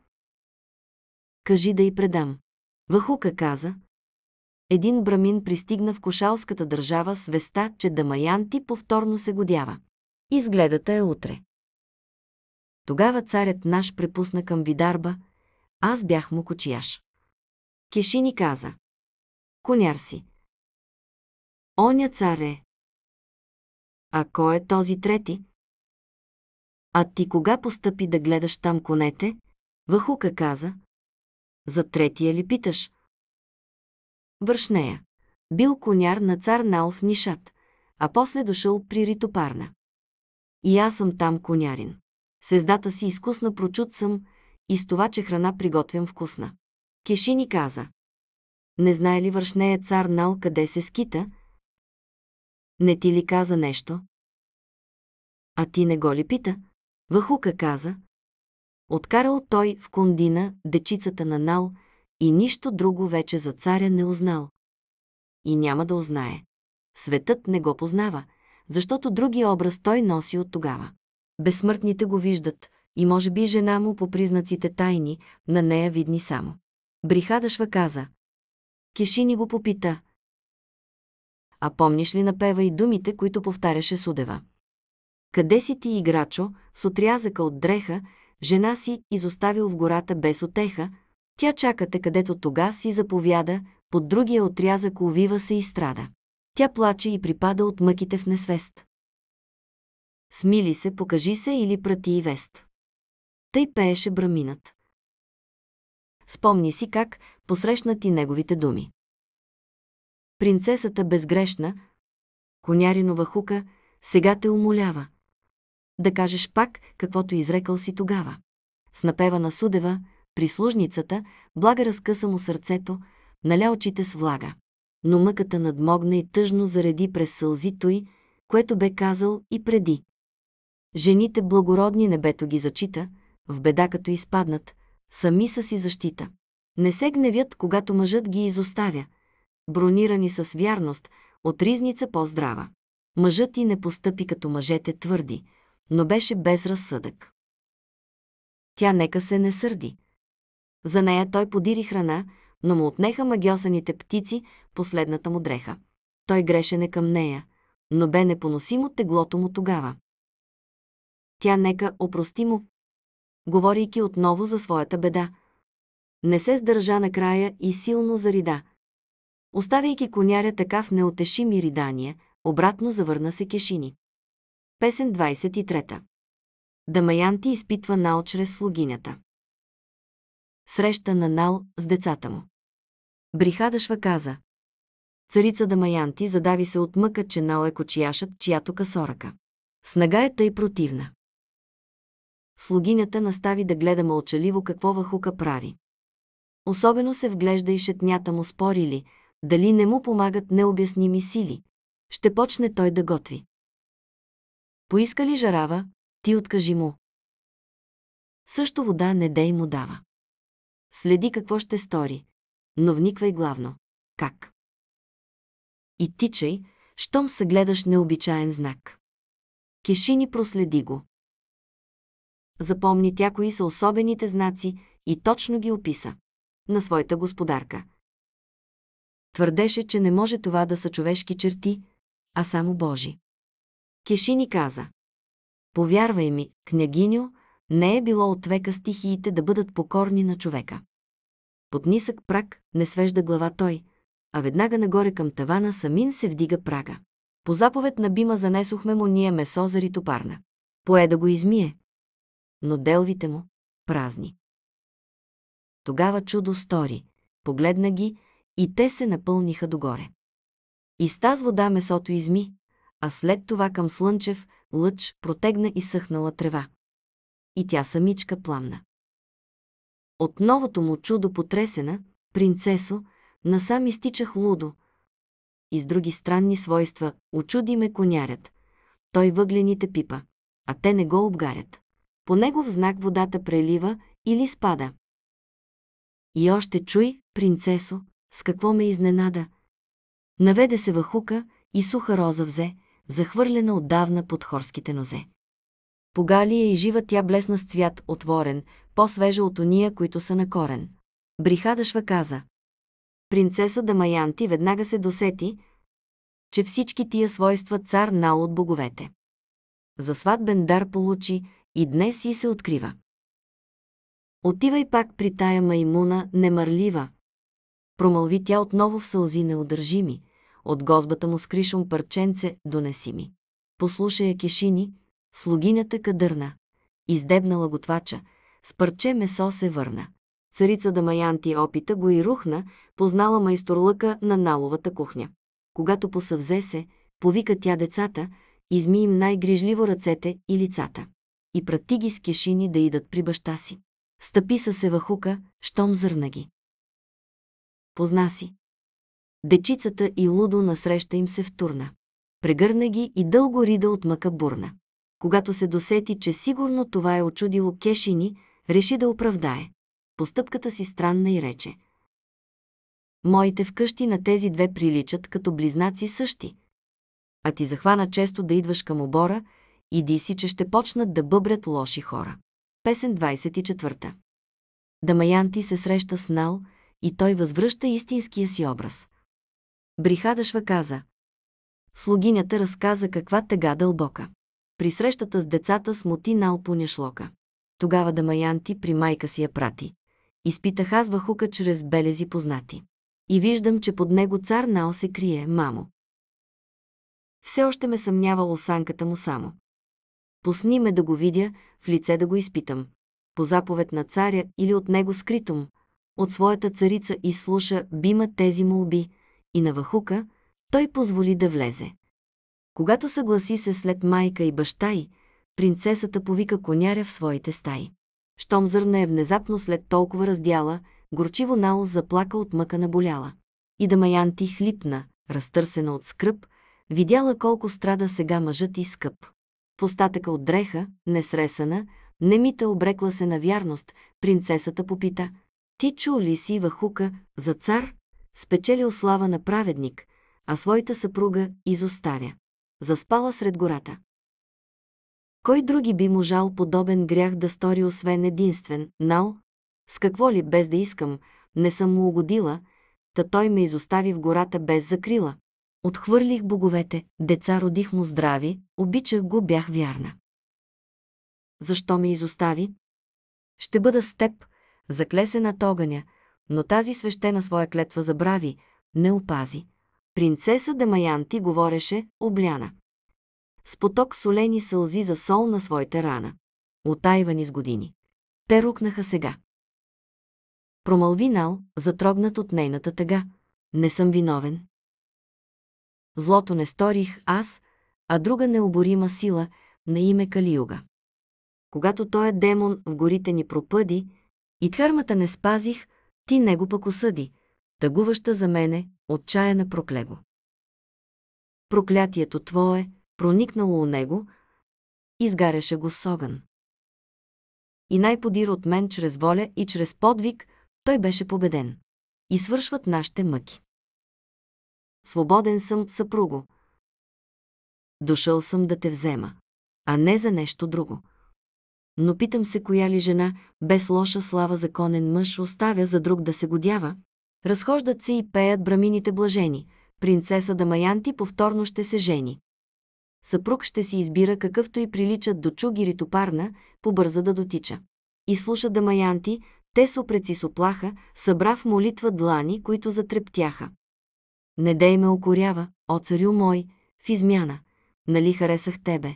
Кажи да й предам. Вахука каза. Един брамин пристигна в Кошалската държава с веста, че Дамаянти повторно се годява. Изгледата е утре. Тогава царят наш препусна към Видарба, аз бях му кочияш. Кешини каза. Коняр си. Оня царе, а кой е този трети? А ти кога постъпи да гледаш там конете? Вахука каза. За третия ли питаш? Вършнея. Бил коняр на цар Налф в Нишат, а после дошъл при Ритопарна. И аз съм там конярин. Сездата си изкусна прочут съм и с това, че храна приготвям вкусна. Кешини каза. Не знае ли вършнея цар Нал къде се скита, не ти ли каза нещо? А ти не го ли пита? Вахука каза. Откарал той в кондина дечицата на Нал и нищо друго вече за царя не узнал. И няма да узнае. Светът не го познава, защото други образ той носи от тогава. Безсмъртните го виждат и може би жена му по признаците тайни, на нея видни само. Брихадашва каза. Кешини го попита – а помниш ли напева и думите, които повтаряше Судева? Къде си ти, играчо, с отрязъка от дреха, жена си изоставил в гората без отеха, тя чакате където тога си заповяда, под другия отрязък увива се и страда. Тя плаче и припада от мъките в несвест. Смили се, покажи се или прати и вест. Тъй пееше браминът. Спомни си как посрещнати неговите думи принцесата безгрешна, коняринова хука, сега те умолява. Да кажеш пак, каквото изрекал си тогава. С напева на Судева, прислужницата, блага разкъса му сърцето, наля очите с влага. Но мъката надмогна и тъжно зареди през сълзи той, което бе казал и преди. Жените благородни небето ги зачита, в беда като изпаднат, сами са си защита. Не се гневят, когато мъжът ги изоставя, бронирани с вярност, от ризница по-здрава. Мъжът ти не постъпи като мъжете твърди, но беше без разсъдък. Тя нека се не сърди. За нея той подири храна, но му отнеха магиосаните птици, последната му дреха. Той греше не към нея, но бе непоносимо теглото му тогава. Тя нека опрости му, говорейки отново за своята беда. Не се сдържа накрая и силно зарида – Оставяйки коняря така в неотешими ридания, обратно завърна се кешини. Песен 23. Дамаянти изпитва Нал чрез слугинята. Среща на Нал с децата му. Брихадашва каза. Царица Дамаянти задави се от мъка, че Нал е кочияшът, чиято касорака. Снага е тъй противна. Слугинята настави да гледа мълчаливо какво въхука прави. Особено се вглежда и шетнята му спорили – дали не му помагат необясними сили. Ще почне той да готви. Поиска ли жарава, ти откажи му. Също вода не дей му дава. Следи какво ще стори, но вниквай главно. Как? И тичай, щом съгледаш необичаен знак. Кешини проследи го. Запомни тя кои са особените знаци и точно ги описа. На своята господарка – Твърдеше, че не може това да са човешки черти, а само Божи. Кешини каза. Повярвай ми, княгиню, не е било от века стихиите да бъдат покорни на човека. Под нисък прак не свежда глава той, а веднага нагоре към тавана самин се вдига прага. По заповед на Бима занесохме му ние месо за ритопарна. Пое да го измие. Но делвите му празни. Тогава чудо стори. Погледна ги и те се напълниха догоре. И с таз вода месото изми, а след това към слънчев лъч протегна и съхнала трева. И тя самичка пламна. От новото му чудо потресена, принцесо, насам изтичах лудо. И с други странни свойства, очуди ме конярят. Той въглените пипа, а те не го обгарят. По негов знак водата прелива или спада. И още чуй, принцесо, с какво ме изненада. Наведе се въхука и суха роза взе, захвърлена отдавна под хорските нозе. Погалия е и жива тя блесна с цвят, отворен, по-свежа от ония, които са на корен. Брихадашва каза. Принцеса Дамаянти веднага се досети, че всички тия свойства цар нал от боговете. За сватбен дар получи и днес и се открива. Отивай пак при тая маймуна, немърлива, Промълви тя отново в сълзи неудържими. От гозбата му с кришом парченце донеси ми. Послуша я кешини, слугинята кадърна. Издебнала готвача, с парче месо се върна. Царица Дамаянти опита го и рухна, познала майсторлъка на наловата кухня. Когато посъвзе се, повика тя децата, изми им най-грижливо ръцете и лицата. И прати ги с кешини да идат при баща си. Стъпи са се въхука, щом зърна ги позна си. Дечицата и Лудо насреща им се втурна. Прегърна ги и дълго рида от мъка бурна. Когато се досети, че сигурно това е очудило Кешини, реши да оправдае. Постъпката си странна и рече. Моите вкъщи на тези две приличат като близнаци същи. А ти захвана често да идваш към обора, иди си, че ще почнат да бъбрят лоши хора. Песен 24. Дамаянти се среща с Нал, и той възвръща истинския си образ. Брихадашва каза. Слугинята разказа каква тега дълбока. При срещата с децата смути нал понешлока. Тогава Дамаянти при майка си я прати. Изпитах аз вахука чрез белези познати. И виждам, че под него цар Нао се крие, мамо. Все още ме съмнява осанката му само. Посни ме да го видя, в лице да го изпитам. По заповед на царя или от него скритом, от своята царица и слуша Бима тези молби, и на Вахука той позволи да влезе. Когато съгласи се след майка и баща й, принцесата повика коняря в своите стаи. Щом зърна е внезапно след толкова раздяла, горчиво Нал заплака от мъка на боляла. И Дамаянти хлипна, разтърсена от скръп, видяла колко страда сега мъжът и скъп. В остатъка от дреха, несресана, немита обрекла се на вярност, принцесата попита – ти ли си вахука, за цар спечелил слава на праведник, а своята съпруга изоставя. Заспала сред гората. Кой други би можал подобен грях да стори освен единствен, нал, с какво ли без да искам, не съм му угодила, та той ме изостави в гората без закрила. Отхвърлих боговете, деца родих му здрави, обичах го, бях вярна. Защо ме изостави? Ще бъда с теб, заклесе над огъня, но тази свещена своя клетва забрави, не опази. Принцеса Демаянти говореше обляна. С поток солени сълзи за сол на своите рана. Отайвани с години. Те рукнаха сега. Промълви затрогнат от нейната тъга. Не съм виновен. Злото не сторих аз, а друга необорима сила на име Калиюга. Когато той е демон в горите ни пропъди, и дхармата не спазих, ти него пък осъди, тъгуваща за мене, отчаяна проклего. Проклятието твое, проникнало у него, изгаряше го с огън. И най-подир от мен чрез воля и чрез подвиг, той беше победен. И свършват нашите мъки. Свободен съм, съпруго. Дошъл съм да те взема, а не за нещо друго но питам се коя ли жена, без лоша слава законен мъж, оставя за друг да се годява? Разхождат се и пеят брамините блажени. Принцеса Дамаянти повторно ще се жени. Съпруг ще си избира какъвто и приличат до чугири топарна, побърза да дотича. И слуша Дамаянти, те супреци соплаха, събрав молитва длани, които затрептяха. Не дей ме окорява, о царю мой, в измяна, нали харесах тебе,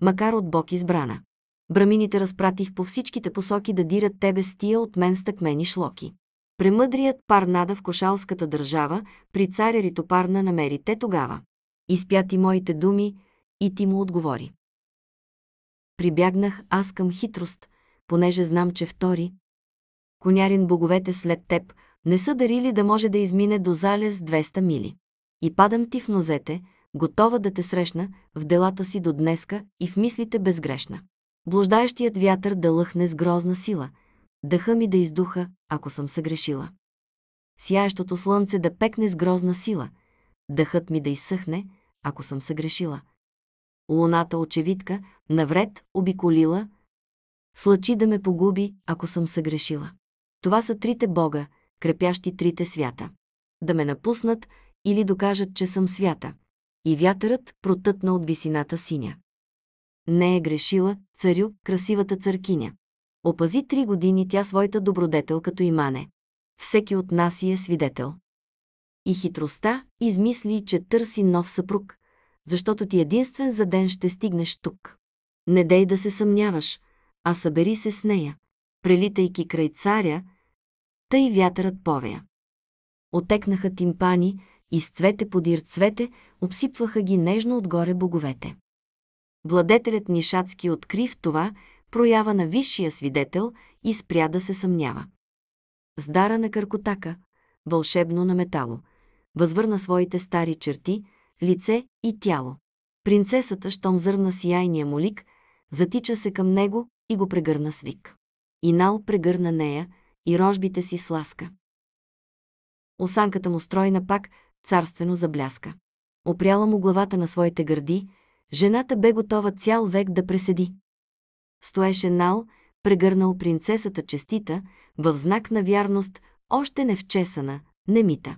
макар от Бог избрана. Брамините разпратих по всичките посоки да дират тебе с тия от мен стъкмени шлоки. Премъдрият пар нада в кошалската държава, при царя Ритопарна намери те тогава. Изпя ти моите думи и ти му отговори. Прибягнах аз към хитрост, понеже знам, че втори. Конярин боговете след теб не са дарили да може да измине до залез 200 мили. И падам ти в нозете, готова да те срещна в делата си до днеска и в мислите безгрешна блуждаещият вятър да лъхне с грозна сила, дъха ми да издуха, ако съм съгрешила. Сияещото слънце да пекне с грозна сила, дъхът ми да изсъхне, ако съм съгрешила. Луната очевидка, навред, обиколила, слъчи да ме погуби, ако съм съгрешила. Това са трите Бога, крепящи трите свята. Да ме напуснат или докажат, че съм свята. И вятърът протътна от висината синя. Не е грешила, царю, красивата църкиня. Опази три години тя своята добродетел като имане. Всеки от нас и е свидетел. И хитростта измисли, че търси нов съпруг, защото ти единствен за ден ще стигнеш тук. Не дей да се съмняваш, а събери се с нея, прелитайки край царя, тъй вятърът повея. Отекнаха тимпани, изцвете подир цвете, обсипваха ги нежно отгоре боговете. Владетелят Нишацки откри в това проява на висшия свидетел и спря да се съмнява. С дара на Каркотака, вълшебно на метало, възвърна своите стари черти, лице и тяло. Принцесата, щом зърна сияйния му лик, затича се към него и го прегърна с вик. Инал прегърна нея и рожбите си сласка. Осанката му стройна пак царствено забляска. Опряла му главата на своите гърди, Жената бе готова цял век да преседи. Стоеше Нал, прегърнал принцесата честита, в знак на вярност, още не вчесана, немита.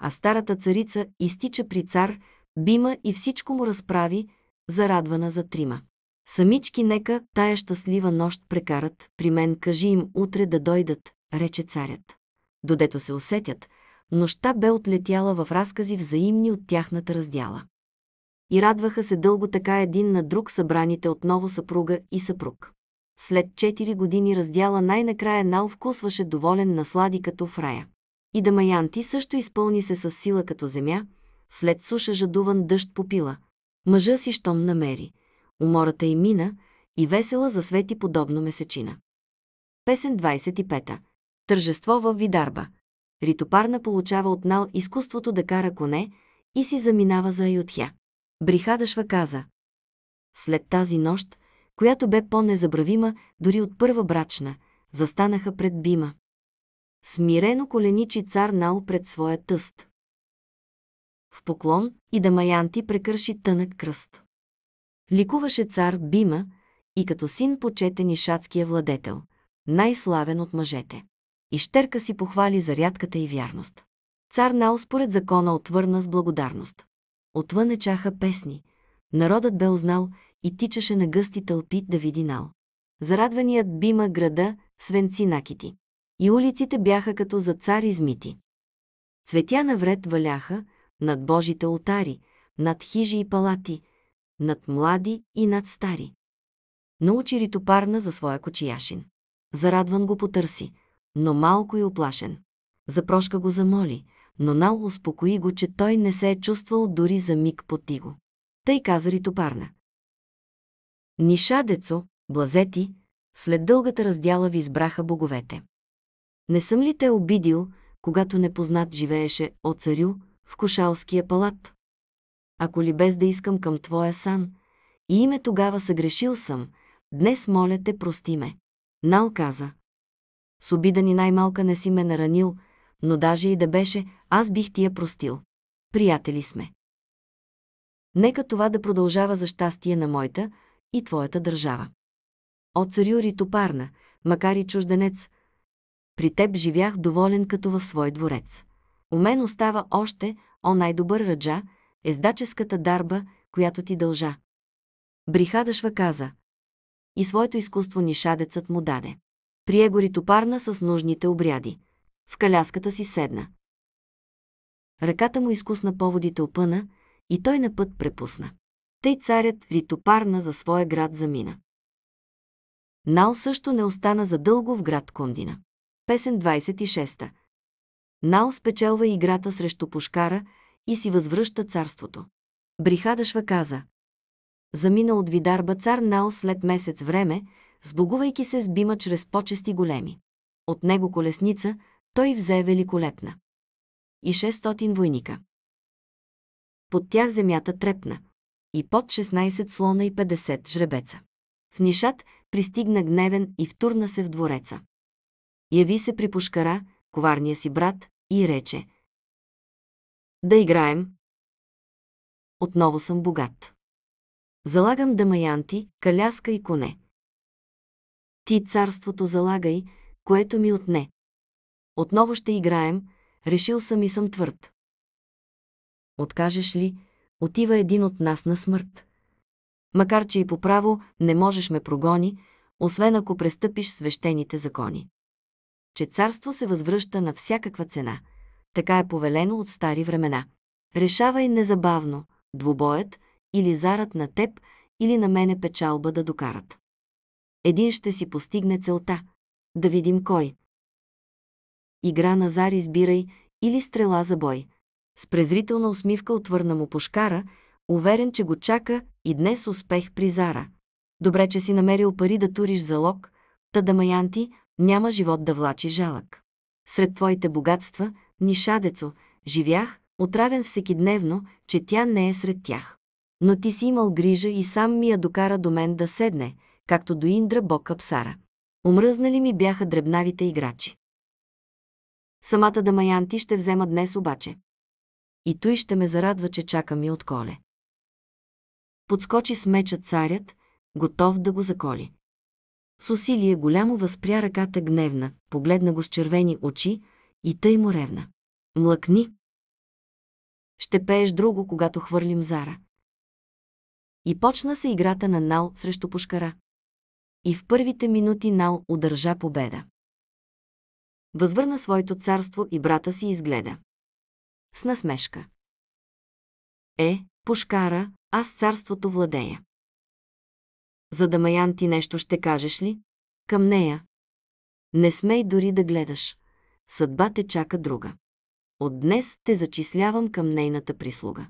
А старата царица изтича при цар, бима и всичко му разправи, зарадвана за трима. Самички нека тая щастлива нощ прекарат, при мен кажи им утре да дойдат, рече царят. Додето се усетят, нощта бе отлетяла в разкази взаимни от тяхната раздяла и радваха се дълго така един на друг събраните отново съпруга и съпруг. След 4 години раздяла най-накрая Нал вкусваше доволен наслади като в рая. И Дамаянти също изпълни се с сила като земя, след суша жадуван дъжд попила. Мъжа си щом намери. Умората й мина и весела засвети подобно месечина. Песен 25. Тържество в Видарба. Ритопарна получава от Нал изкуството да кара коне и си заминава за Аютхя. Брихадашва каза. След тази нощ, която бе по-незабравима дори от първа брачна, застанаха пред Бима. Смирено коленичи цар Нал пред своя тъст. В поклон и Дамаянти прекърши тънък кръст. Ликуваше цар Бима и като син почетен шатския владетел, най-славен от мъжете. Ищерка си похвали за рядката и вярност. Цар Нал според закона отвърна с благодарност. Отвън е чаха песни. Народът бе узнал и тичаше на гъсти тълпи да види нал. Зарадваният бима града свенци накити. И улиците бяха като за цар измити. Цветя навред валяха над божите олтари, над хижи и палати, над млади и над стари. Научи ритопарна за своя кочияшин. Зарадван го потърси, но малко и оплашен. Запрошка го замоли – но Нал успокои го, че той не се е чувствал дори за миг потиго. Тъй каза Ритопарна. Ниша, децо, блазети, след дългата раздяла ви избраха боговете. Не съм ли те обидил, когато непознат живееше о царю в Кошалския палат? Ако ли без да искам към твоя сан, и име тогава съгрешил съм, днес моля те прости ме. Нал каза. С обида ни най-малка не си ме наранил, но даже и да беше, аз бих ти я простил. Приятели сме. Нека това да продължава за щастие на моята и твоята държава. От царю Ритопарна, макар и чужденец, при теб живях доволен като в свой дворец. У мен остава още, о най-добър ръджа, ездаческата дарба, която ти дължа. Брихадашва каза. И своето изкуство нишадецът му даде. Прие го Ритопарна с нужните обряди. В каляската си седна. Ръката му изкусна поводите опъна и той на път препусна. Тъй царят Ритопарна за своя град замина. Нал също не остана задълго в град Кондина. Песен 26. Нал спечелва играта срещу Пушкара и си възвръща царството. Брихадашва каза. Замина от Видарба цар Нал след месец време, сбогувайки се с бима чрез почести големи. От него колесница той взе великолепна и 600 войника. Под тях земята трепна. И под 16 слона и 50 жребеца. В нишат пристигна гневен и втурна се в двореца. Яви се при пушкара, коварния си брат, и рече «Да играем!» Отново съм богат. Залагам дамаянти, каляска и коне. Ти царството залагай, което ми отне. Отново ще играем, Решил съм и съм твърд. Откажеш ли, отива един от нас на смърт. Макар, че и по право не можеш ме прогони, освен ако престъпиш свещените закони. Че царство се възвръща на всякаква цена. Така е повелено от стари времена. Решавай незабавно, двубоят или зарат на теб или на мене печалба да докарат. Един ще си постигне целта. Да видим кой игра на зар избирай или стрела за бой. С презрителна усмивка отвърна му пушкара, уверен, че го чака и днес успех при зара. Добре, че си намерил пари да туриш залог, та да маянти, няма живот да влачи жалък. Сред твоите богатства, нишадецо, живях, отравен всекидневно, че тя не е сред тях. Но ти си имал грижа и сам ми я докара до мен да седне, както до Индра Бока псара. Омръзнали ми бяха дребнавите играчи. Самата Дамаянти ще взема днес обаче. И той ще ме зарадва, че чака ми от коле. Подскочи с меча царят, готов да го заколи. С усилие голямо възпря ръката гневна, погледна го с червени очи и тъй му ревна. Млъкни! Ще пееш друго, когато хвърлим зара. И почна се играта на Нал срещу пушкара. И в първите минути Нал удържа победа възвърна своето царство и брата си изгледа. С насмешка. Е, пушкара, аз царството владея. За Дамаян ти нещо ще кажеш ли? Към нея. Не смей дори да гледаш. Съдба те чака друга. От днес те зачислявам към нейната прислуга.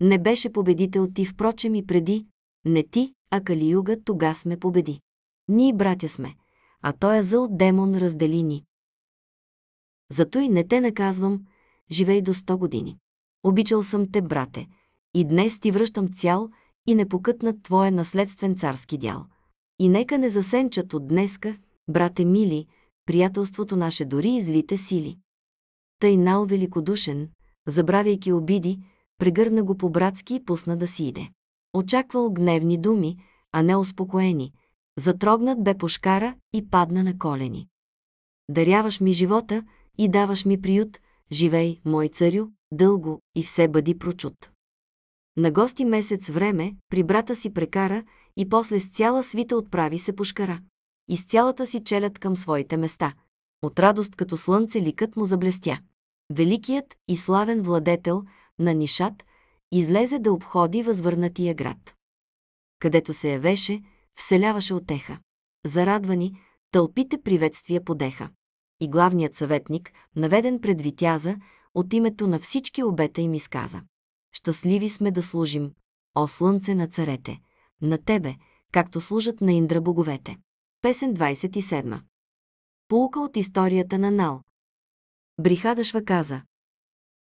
Не беше победител ти, впрочем, и преди. Не ти, а Калиюга тога сме победи. Ние братя сме, а той е зъл демон раздели ни. Зато и не те наказвам, живей до 100 години. Обичал съм те, брате, и днес ти връщам цял и непокътнат твоя наследствен царски дял. И нека не засенчат от днеска, брате мили, приятелството наше дори и злите сили. Тъй нал великодушен, забравяйки обиди, прегърна го по-братски и пусна да си иде. Очаквал гневни думи, а не успокоени. Затрогнат бе пошкара и падна на колени. Даряваш ми живота, и даваш ми приют, живей, мой царю, дълго и все бъди прочут. На гости месец време при брата си прекара и после с цяла свита отправи се пушкара. И с цялата си челят към своите места. От радост като слънце ликът му заблестя. Великият и славен владетел на Нишат излезе да обходи възвърнатия град. Където се явеше, вселяваше отеха. Зарадвани, тълпите приветствия подеха и главният съветник, наведен пред Витяза, от името на всички обета им изказа. Щастливи сме да служим, о слънце на царете, на тебе, както служат на Индра боговете. Песен 27. Пулка от историята на Нал. Брихадашва каза.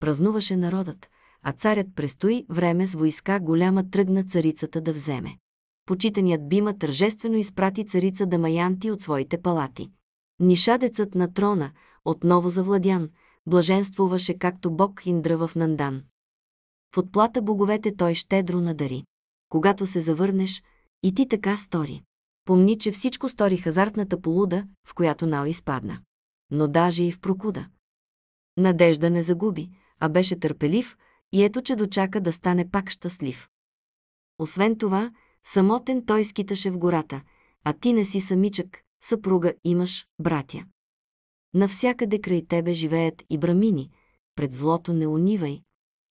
Празнуваше народът, а царят престои време с войска голяма тръгна царицата да вземе. Почитаният Бима тържествено изпрати царица Дамаянти от своите палати. Нишадецът на трона, отново завладян, блаженствуваше както бог Индра в Нандан. В отплата боговете той щедро надари. Когато се завърнеш, и ти така стори. Помни, че всичко стори хазартната полуда, в която Нао изпадна. Но даже и в прокуда. Надежда не загуби, а беше търпелив и ето, че дочака да стане пак щастлив. Освен това, самотен той скиташе в гората, а ти не си самичък, съпруга имаш, братя. Навсякъде край тебе живеят и брамини, пред злото не унивай,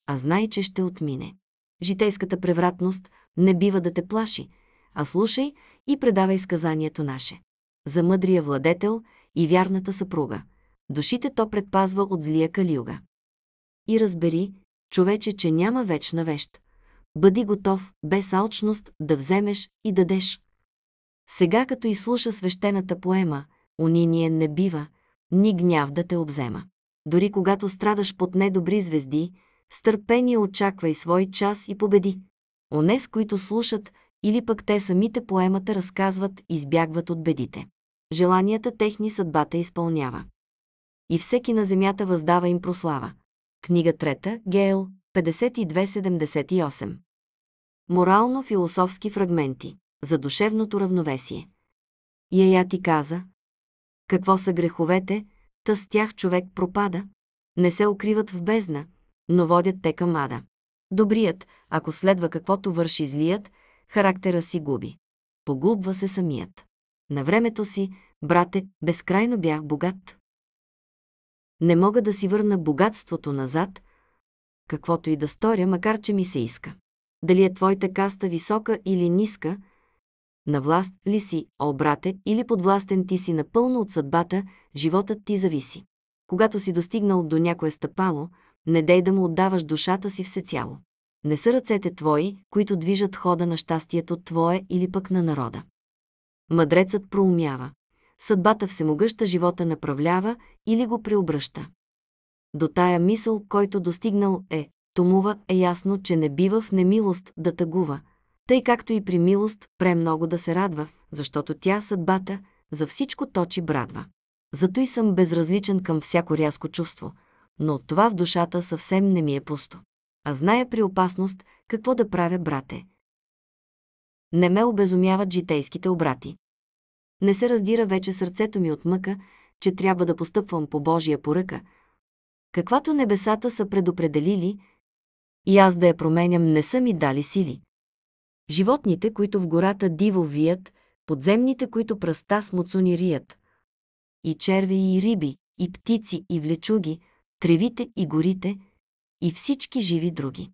а знай, че ще отмине. Житейската превратност не бива да те плаши, а слушай и предавай сказанието наше. За мъдрия владетел и вярната съпруга. Душите то предпазва от злия калиуга. И разбери, човече, че няма вечна вещ. Бъди готов, без алчност, да вземеш и дадеш. Сега като изслуша свещената поема, униние не бива, ни гняв да те обзема. Дори когато страдаш под недобри звезди, с търпение очаквай свой час и победи. Онес, които слушат, или пък те самите поемата разказват, избягват от бедите. Желанията техни съдбата изпълнява. И всеки на земята въздава им прослава. Книга 3, Гейл, 5278. Морално-философски фрагменти за душевното равновесие. Яя ти каза, какво са греховете, та с тях човек пропада, не се укриват в бездна, но водят те към ада. Добрият, ако следва каквото върши злият, характера си губи. Погубва се самият. На времето си, брате, безкрайно бях богат. Не мога да си върна богатството назад, каквото и да сторя, макар че ми се иска. Дали е твоята каста висока или ниска, на власт ли си, о брате, или подвластен ти си напълно от съдбата, животът ти зависи. Когато си достигнал до някое стъпало, не дей да му отдаваш душата си всецяло. Не са ръцете твои, които движат хода на щастието твое или пък на народа. Мъдрецът проумява. Съдбата всемогъща живота направлява или го преобръща. До тая мисъл, който достигнал е, томува е ясно, че не бива в немилост да тъгува – тъй както и при милост премного да се радва, защото тя съдбата за всичко точи брадва. Зато и съм безразличен към всяко рязко чувство, но от това в душата съвсем не ми е пусто. А зная при опасност какво да правя, брате. Не ме обезумяват житейските обрати. Не се раздира вече сърцето ми от мъка, че трябва да постъпвам по Божия поръка, каквато небесата са предопределили, и аз да я променям не са ми дали сили животните, които в гората диво вият, подземните, които пръста с муцуни рият, и черви и риби, и птици и влечуги, тревите и горите, и всички живи други.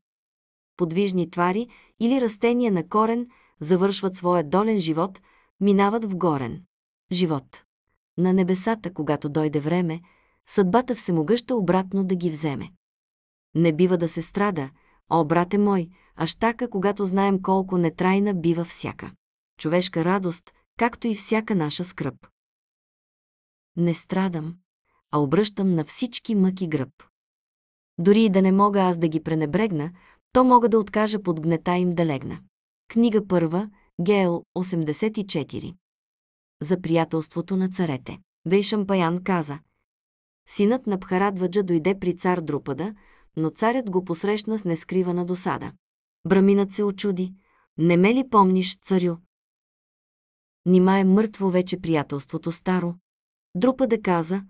Подвижни твари или растения на корен завършват своя долен живот, минават в горен живот. На небесата, когато дойде време, съдбата всемогъща обратно да ги вземе. Не бива да се страда, о, брате мой, а щака, когато знаем колко нетрайна бива всяка. Човешка радост, както и всяка наша скръп. Не страдам, а обръщам на всички мъки гръб. Дори и да не мога аз да ги пренебрегна, то мога да откажа под гнета им да легна. Книга първа, Гел 84. За приятелството на царете. Вейшам Паян каза. Синът на Пхарадваджа дойде при цар Друпада, но царят го посрещна с нескривана досада. Браминът се очуди. Не ме ли помниш, царю? Нима е мъртво вече приятелството старо. Друпа да каза.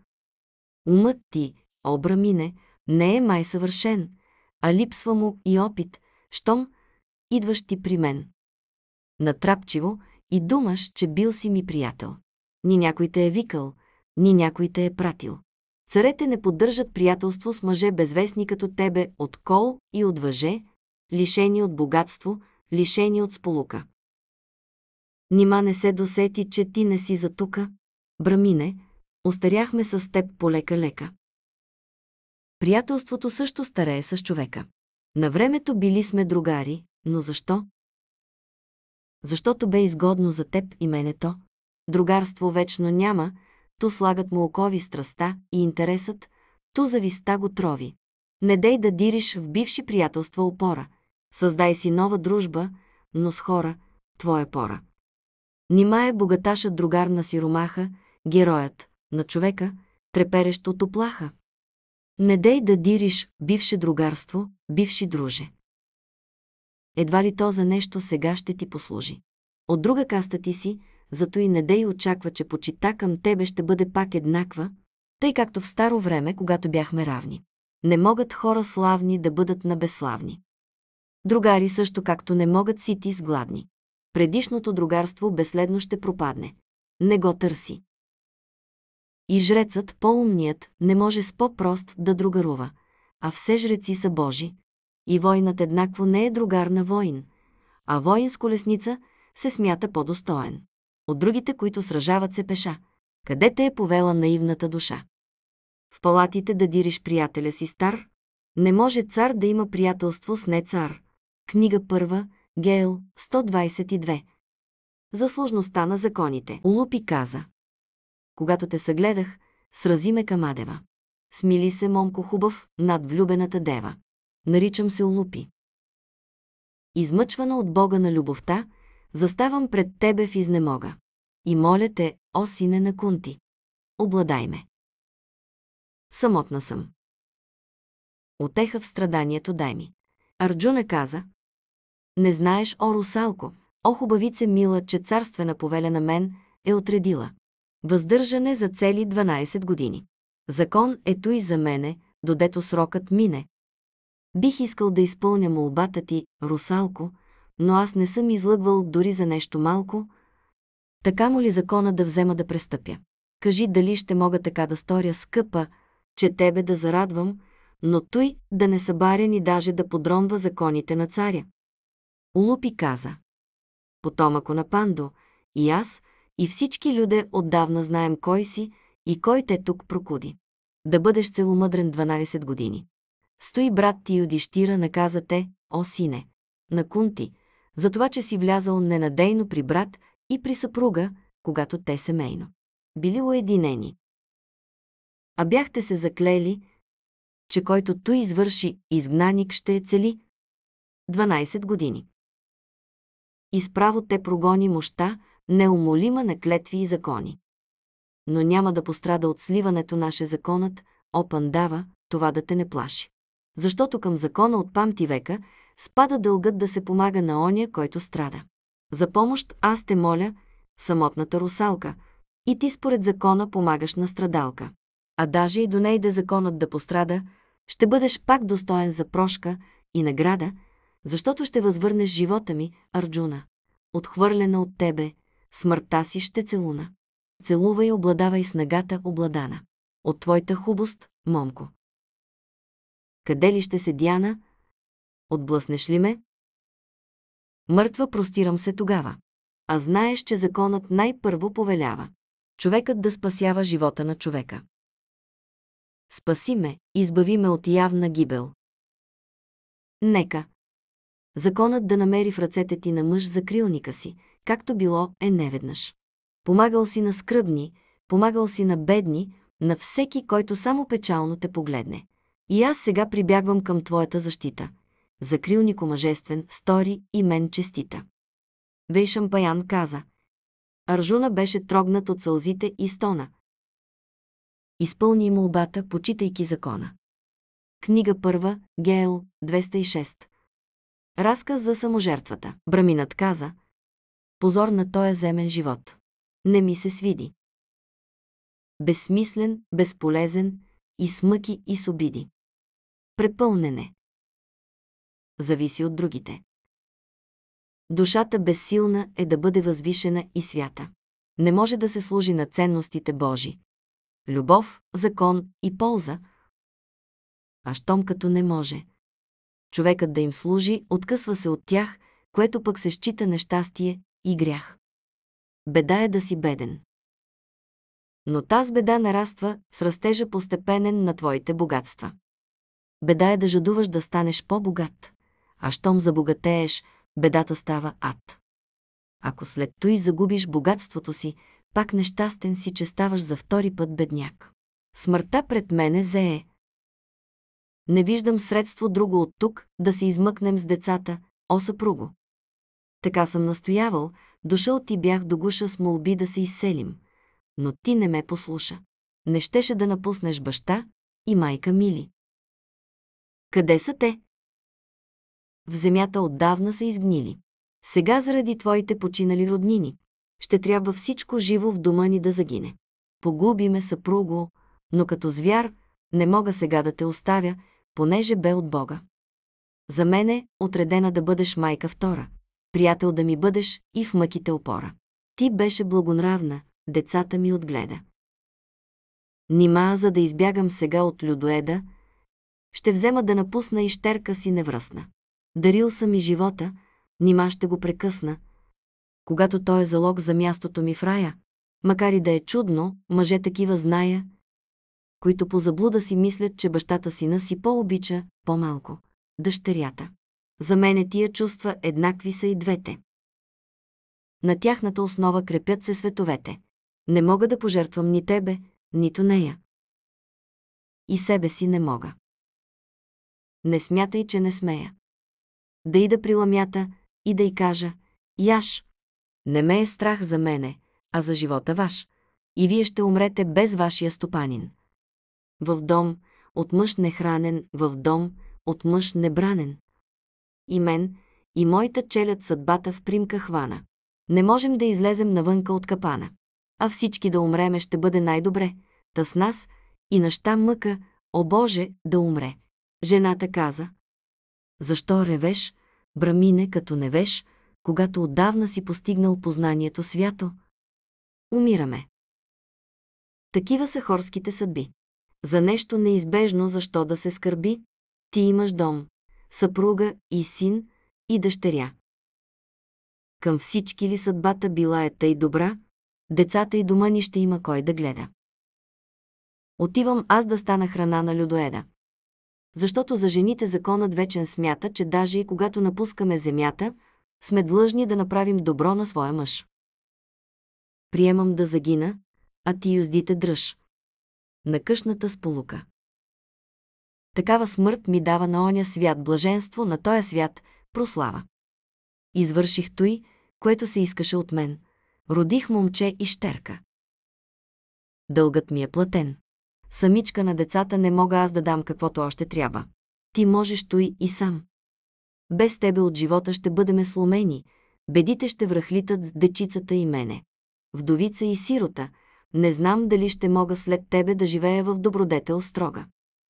Умът ти, о Брамине, не е май съвършен, а липсва му и опит, щом идваш ти при мен. Натрапчиво и думаш, че бил си ми приятел. Ни някой те е викал, ни някой те е пратил. Царете не поддържат приятелство с мъже безвестни като тебе от кол и от въже, лишени от богатство, лишени от сполука. Нима не се досети, че ти не си за тука? Брамине, остаряхме с теб полека-лека. Приятелството също старее с човека. На времето били сме другари, но защо? Защото бе изгодно за теб и мене то. Другарство вечно няма, ту слагат му окови страста и интересът, ту зависта го трови. Не дей да дириш в бивши приятелства опора – Създай си нова дружба, но с хора, твоя пора. Нима е богаташът другар на сиромаха, героят, на човека, треперещ от оплаха. Не дей да дириш бивше другарство, бивши друже. Едва ли то за нещо сега ще ти послужи. От друга каста ти си, зато и не дей очаква, че почита към тебе ще бъде пак еднаква, тъй както в старо време, когато бяхме равни. Не могат хора славни да бъдат на безславни. Другари също както не могат сити с гладни. Предишното другарство безследно ще пропадне. Не го търси. И жрецът, по-умният, не може с по-прост да другарува, а все жреци са Божи. И войнат еднакво не е другар на воин, а воин с колесница се смята по-достоен. От другите, които сражават се пеша, къде те е повела наивната душа. В палатите да дириш приятеля си стар, не може цар да има приятелство с не цар. Книга 1, Гейл, 122. За сложността на законите. Лупи каза. Когато те съгледах, срази ме към Адева. Смили се, момко хубав, над влюбената дева. Наричам се Лупи. Измъчвана от Бога на любовта, заставам пред тебе в изнемога. И моля те, о сине на Кунти, обладай ме. Самотна съм. Отеха в страданието дай ми. Арджуна каза, не знаеш, о, русалко, о, хубавице мила, че царствена повеля на мен е отредила. Въздържане за цели 12 години. Закон е той за мене, додето срокът мине. Бих искал да изпълня молбата ти, русалко, но аз не съм излъгвал дори за нещо малко. Така му ли закона да взема да престъпя? Кажи дали ще мога така да сторя скъпа, че тебе да зарадвам, но той да не събаря ни даже да подронва законите на царя. Лупи каза. Потомако на Пандо, и аз, и всички люде отдавна знаем кой си и кой те тук прокуди. Да бъдеш целомъдрен 12 години. Стои брат ти Юдищира, наказа те, о сине, на кунти, за това, че си влязал ненадейно при брат и при съпруга, когато те семейно. Били уединени. А бяхте се заклели, че който той извърши изгнаник ще е цели 12 години и справо те прогони мощта, неумолима на клетви и закони. Но няма да пострада от сливането наше законът, опан дава това да те не плаши. Защото към закона от памти века спада дългът да се помага на оня, който страда. За помощ аз те моля, самотната русалка, и ти според закона помагаш на страдалка. А даже и до нейде законът да пострада, ще бъдеш пак достоен за прошка и награда – защото ще възвърнеш живота ми, Арджуна. Отхвърлена от тебе, смъртта си ще целуна. Целувай, обладавай снагата, обладана. От твоята хубост, момко. Къде ли ще се Диана? Отблъснеш ли ме? Мъртва простирам се тогава. А знаеш, че законът най-първо повелява. Човекът да спасява живота на човека. Спаси ме, избави ме от явна гибел. Нека, Законът да намери в ръцете ти на мъж закрилника си, както било е неведнъж. Помагал си на скръбни, помагал си на бедни, на всеки, който само печално те погледне. И аз сега прибягвам към твоята защита. Закрилнико мъжествен, стори и мен честита. Вей Шампаян каза. Аржуна беше трогнат от сълзите и стона. Изпълни молбата, почитайки закона. Книга първа, Гейл, 206. Разказ за саможертвата. Браминът каза, позор на тоя земен живот. Не ми се свиди. Безсмислен, безполезен, и смъки и с обиди. Препълнене. Зависи от другите. Душата безсилна е да бъде възвишена и свята. Не може да се служи на ценностите Божи. Любов, закон и полза. А щом като не може – човекът да им служи, откъсва се от тях, което пък се счита нещастие и грях. Беда е да си беден. Но тази беда нараства с растежа постепенен на твоите богатства. Беда е да жадуваш да станеш по-богат, а щом забогатееш, бедата става ад. Ако след той загубиш богатството си, пак нещастен си, че ставаш за втори път бедняк. Смъртта пред мене зее, не виждам средство друго от тук да се измъкнем с децата, о съпруго. Така съм настоявал, дошъл ти бях до гуша с молби да се изселим, но ти не ме послуша. Не щеше да напуснеш баща и майка Мили. Къде са те? В земята отдавна са изгнили. Сега заради твоите починали роднини. Ще трябва всичко живо в дома ни да загине. Погуби ме, съпруго, но като звяр не мога сега да те оставя, понеже бе от Бога. За мен е отредена да бъдеш майка втора, приятел да ми бъдеш и в мъките опора. Ти беше благонравна, децата ми отгледа. Нима, за да избягам сега от Людоеда, ще взема да напусна и щерка си невръсна. Дарил съм и живота, нима ще го прекъсна, когато той е залог за мястото ми в рая. Макар и да е чудно, мъже такива зная, които по заблуда си мислят, че бащата сина си по-обича, по-малко. Дъщерята. За мене тия чувства еднакви са и двете. На тяхната основа крепят се световете. Не мога да пожертвам ни тебе, нито нея. И себе си не мога. Не смятай, че не смея. Да и да приламята и да й кажа «Яш, не ме е страх за мене, а за живота ваш, и вие ще умрете без вашия стопанин» в дом, от мъж нехранен, в дом, от мъж небранен. И мен, и моята челят съдбата в примка хвана. Не можем да излезем навънка от капана. А всички да умреме ще бъде най-добре, та с нас и наща мъка, о Боже, да умре. Жената каза, защо ревеш, брамине, като невеш, когато отдавна си постигнал познанието свято? Умираме. Такива са хорските съдби. За нещо неизбежно защо да се скърби? Ти имаш дом, съпруга и син и дъщеря. Към всички ли съдбата била е тъй добра, децата и дома ни ще има кой да гледа. Отивам аз да стана храна на людоеда. Защото за жените законът вечен смята, че даже и когато напускаме земята, сме длъжни да направим добро на своя мъж. Приемам да загина, а ти юздите дръж на къщната сполука. Такава смърт ми дава на оня свят блаженство, на тоя свят прослава. Извърших той, което се искаше от мен. Родих момче и щерка. Дългът ми е платен. Самичка на децата не мога аз да дам каквото още трябва. Ти можеш той и сам. Без тебе от живота ще бъдеме сломени, бедите ще връхлитат дечицата и мене. Вдовица и сирота – не знам дали ще мога след тебе да живея в добродетел строга.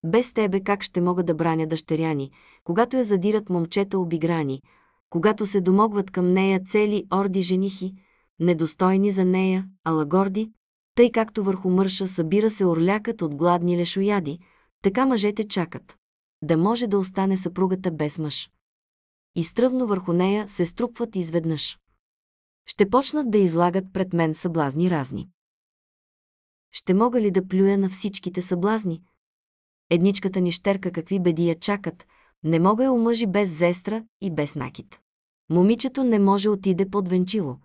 Без тебе как ще мога да браня дъщеряни, когато я задират момчета обиграни, когато се домогват към нея цели орди женихи, недостойни за нея, ала горди, тъй както върху мърша събира се орлякът от гладни лешояди, така мъжете чакат. Да може да остане съпругата без мъж. И стръвно върху нея се струпват изведнъж. Ще почнат да излагат пред мен съблазни разни ще мога ли да плюя на всичките съблазни? Едничката ни щерка какви беди я чакат, не мога я омъжи без зестра и без накид. Момичето не може отиде под венчило.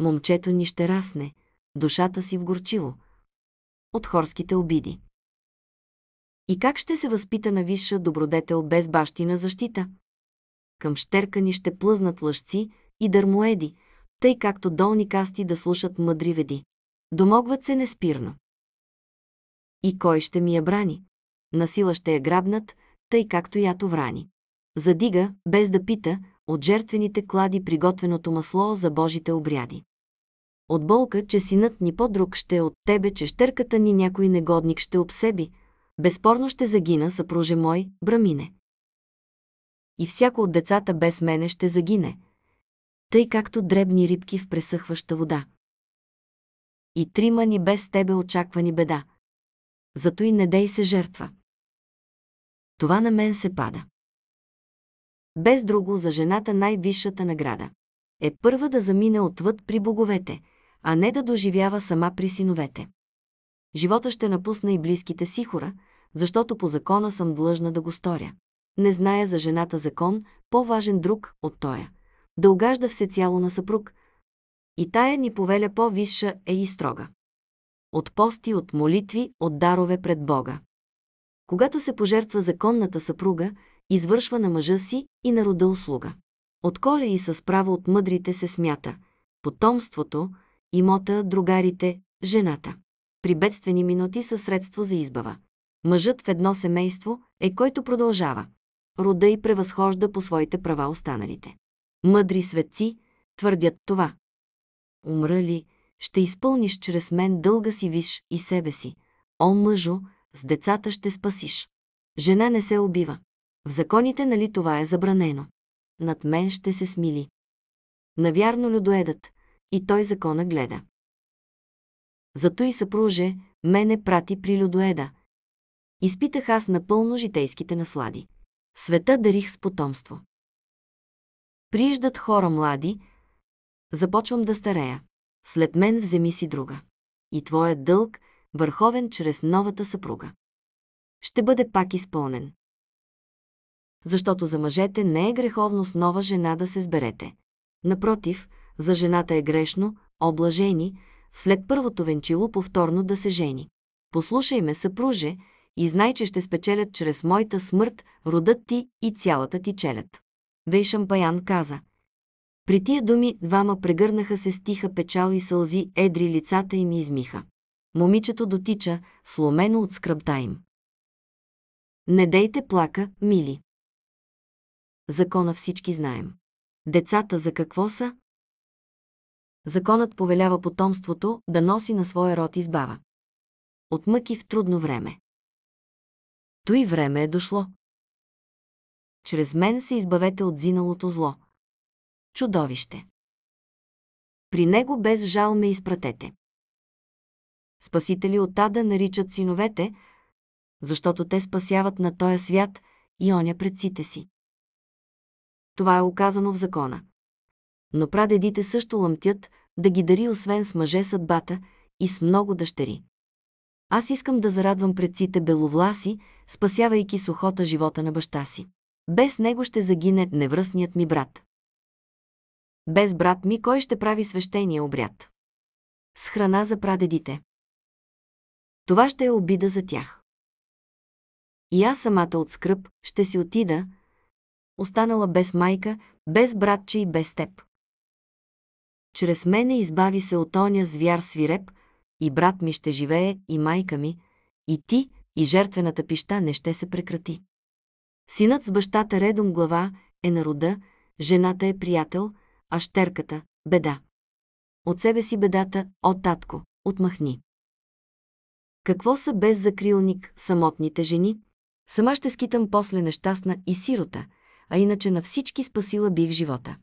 Момчето ни ще расне, душата си в горчило. От хорските обиди. И как ще се възпита на висша добродетел без бащина защита? Към щерка ни ще плъзнат лъжци и дърмоеди, тъй както долни касти да слушат мъдри веди. Домогват се неспирно. И кой ще ми я брани? Насила ще я грабнат, тъй както ято врани. Задига, без да пита, от жертвените клади приготвеното масло за Божите обряди. От болка, че синът ни подруг ще е от тебе, че щерката ни някой негодник ще обсеби, безспорно ще загина, съпруже мой, брамине. И всяко от децата без мене ще загине, тъй както дребни рибки в пресъхваща вода и трима ни без тебе очаквани беда. Зато и не дей се жертва. Това на мен се пада. Без друго за жената най-висшата награда е първа да замине отвъд при боговете, а не да доживява сама при синовете. Живота ще напусна и близките си хора, защото по закона съм длъжна да го сторя. Не зная за жената закон, по-важен друг от тоя. Да угажда всецяло на съпруг, и тая ни повеля по-висша е и строга. От пости, от молитви, от дарове пред Бога. Когато се пожертва законната съпруга, извършва на мъжа си и на рода услуга. От коле и с право от мъдрите се смята потомството, имота, другарите, жената. При бедствени минути са средство за избава. Мъжът в едно семейство е който продължава. Рода и превъзхожда по своите права останалите. Мъдри светци твърдят това умра ли, ще изпълниш чрез мен дълга си виж и себе си. О, мъжо, с децата ще спасиш. Жена не се убива. В законите нали това е забранено? Над мен ще се смили. Навярно людоедът. И той закона гледа. Зато и съпруже, мене прати при людоеда. Изпитах аз напълно житейските наслади. Света дарих с потомство. Прииждат хора млади, Започвам да старея. След мен вземи си друга. И твоят дълг, върховен чрез новата съпруга. Ще бъде пак изпълнен. Защото за мъжете не е греховно с нова жена да се сберете. Напротив, за жената е грешно, облажени, след първото венчило повторно да се жени. Послушай ме, съпруже, и знай, че ще спечелят чрез моята смърт родът ти и цялата ти челят. Вейшампаян каза – при тия думи двама прегърнаха се стиха печал и сълзи, едри лицата им измиха. Момичето дотича, сломено от скръбта им. Не дейте плака, мили. Закона всички знаем. Децата за какво са? Законът повелява потомството да носи на своя род избава. От мъки в трудно време. Той време е дошло. Чрез мен се избавете от зиналото зло – чудовище. При него без жал ме изпратете. Спасители от Ада наричат синовете, защото те спасяват на тоя свят и оня предците си. Това е оказано в закона. Но прадедите също лъмтят да ги дари освен с мъже съдбата и с много дъщери. Аз искам да зарадвам предците беловласи, спасявайки сухота живота на баща си. Без него ще загине невръстният ми брат. Без брат ми кой ще прави свещения обряд? С храна за прадедите. Това ще е обида за тях. И аз самата от скръп ще си отида, останала без майка, без братче и без теб. Чрез мене избави се от оня звяр свиреп, и брат ми ще живее, и майка ми, и ти, и жертвената пища не ще се прекрати. Синът с бащата редом глава е на рода, жената е приятел – а щерката – беда. От себе си бедата, от татко, отмахни. Какво са без закрилник самотните жени? Сама ще скитам после нещастна и сирота, а иначе на всички спасила бих живота.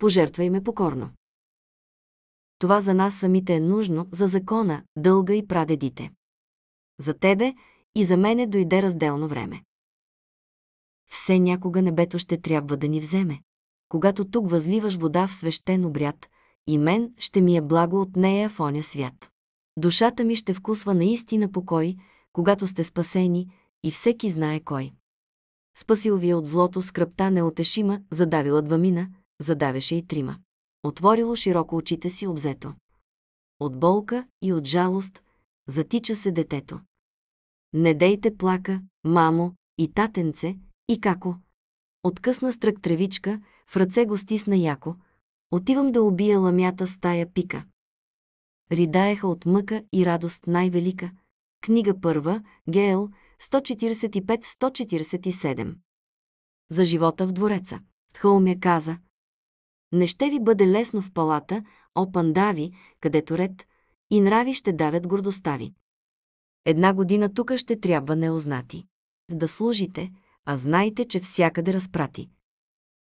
Пожертвай ме покорно. Това за нас самите е нужно, за закона, дълга и прадедите. За тебе и за мене дойде разделно време. Все някога небето ще трябва да ни вземе когато тук възливаш вода в свещен обряд, и мен ще ми е благо от нея в оня свят. Душата ми ще вкусва наистина покой, когато сте спасени и всеки знае кой. Спасил ви е от злото скръпта неотешима, задавила двамина, задавеше и трима. Отворило широко очите си обзето. От болка и от жалост затича се детето. Не дейте плака, мамо, и татенце, и како. Откъсна стрък тревичка, в ръце го стисна яко. Отивам да убия ламята с тая пика. Ридаеха от мъка и радост най-велика. Книга първа, Гейл, 145-147. За живота в двореца. Тхълмя каза. Не ще ви бъде лесно в палата, о пандави, където ред, и нрави ще давят гордостта ви. Една година тука ще трябва неознати. Да служите, а знайте, че всякъде разпрати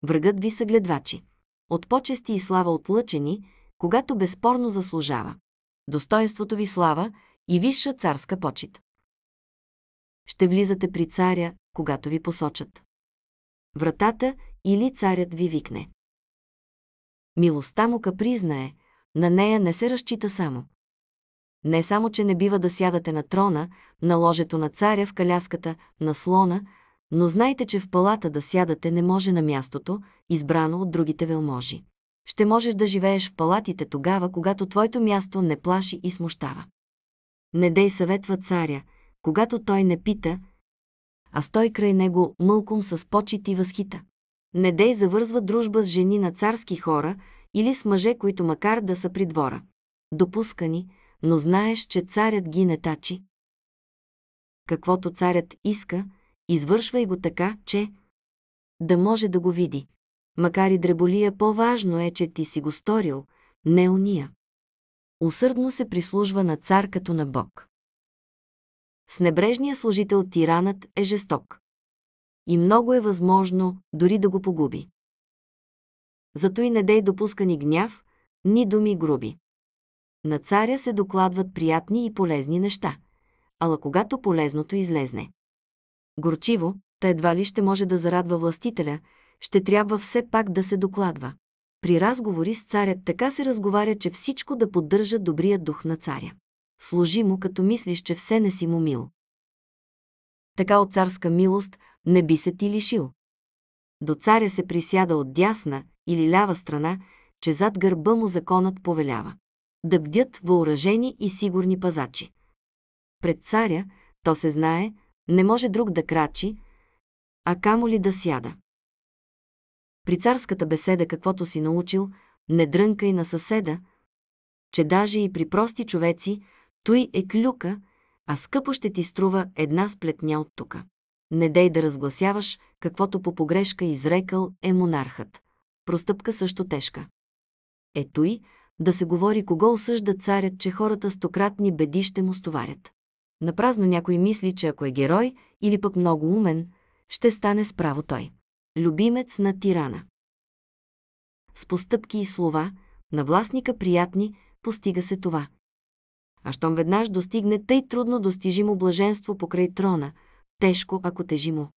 врагът ви съгледвачи. От почести и слава отлъчени, когато безспорно заслужава. Достоинството ви слава и висша царска почет. Ще влизате при царя, когато ви посочат. Вратата или царят ви викне. Милостта му капризна е, на нея не се разчита само. Не само, че не бива да сядате на трона, на ложето на царя в каляската, на слона, но знайте, че в палата да сядате не може на мястото, избрано от другите велможи. Ще можеш да живееш в палатите тогава, когато твоето място не плаши и смущава. Не дей съветва царя, когато той не пита, а стой край него мълком с почет и възхита. Не дей завързва дружба с жени на царски хора или с мъже, които макар да са при двора. Допускани, но знаеш, че царят ги не тачи. Каквото царят иска – Извършвай го така, че да може да го види. Макар и дреболия, по-важно е, че ти си го сторил, не уния. Усърдно се прислужва на цар като на Бог. С небрежния служител тиранът е жесток. И много е възможно дори да го погуби. Зато и не дей допуска ни гняв, ни думи груби. На царя се докладват приятни и полезни неща, ала когато полезното излезне, Горчиво, та едва ли ще може да зарадва властителя, ще трябва все пак да се докладва. При разговори с царят така се разговаря, че всичко да поддържа добрия дух на царя. Служи му, като мислиш, че все не си му мил. Така от царска милост не би се ти лишил. До царя се присяда от дясна или лява страна, че зад гърба му законът повелява. Да бдят въоръжени и сигурни пазачи. Пред царя, то се знае, не може друг да крачи, а камо ли да сяда. При царската беседа, каквото си научил, не дрънкай на съседа, че даже и при прости човеци, той е клюка, а скъпо ще ти струва една сплетня от тука. Не дей да разгласяваш, каквото по погрешка изрекал е монархът. Простъпка също тежка. Ето и да се говори кого осъжда царят, че хората стократни беди ще му стоварят. Напразно някой мисли, че ако е герой или пък много умен, ще стане справо той. Любимец на тирана. С постъпки и слова, на властника приятни, постига се това. А щом веднъж достигне тъй трудно достижимо блаженство покрай трона, тежко, ако тежи му.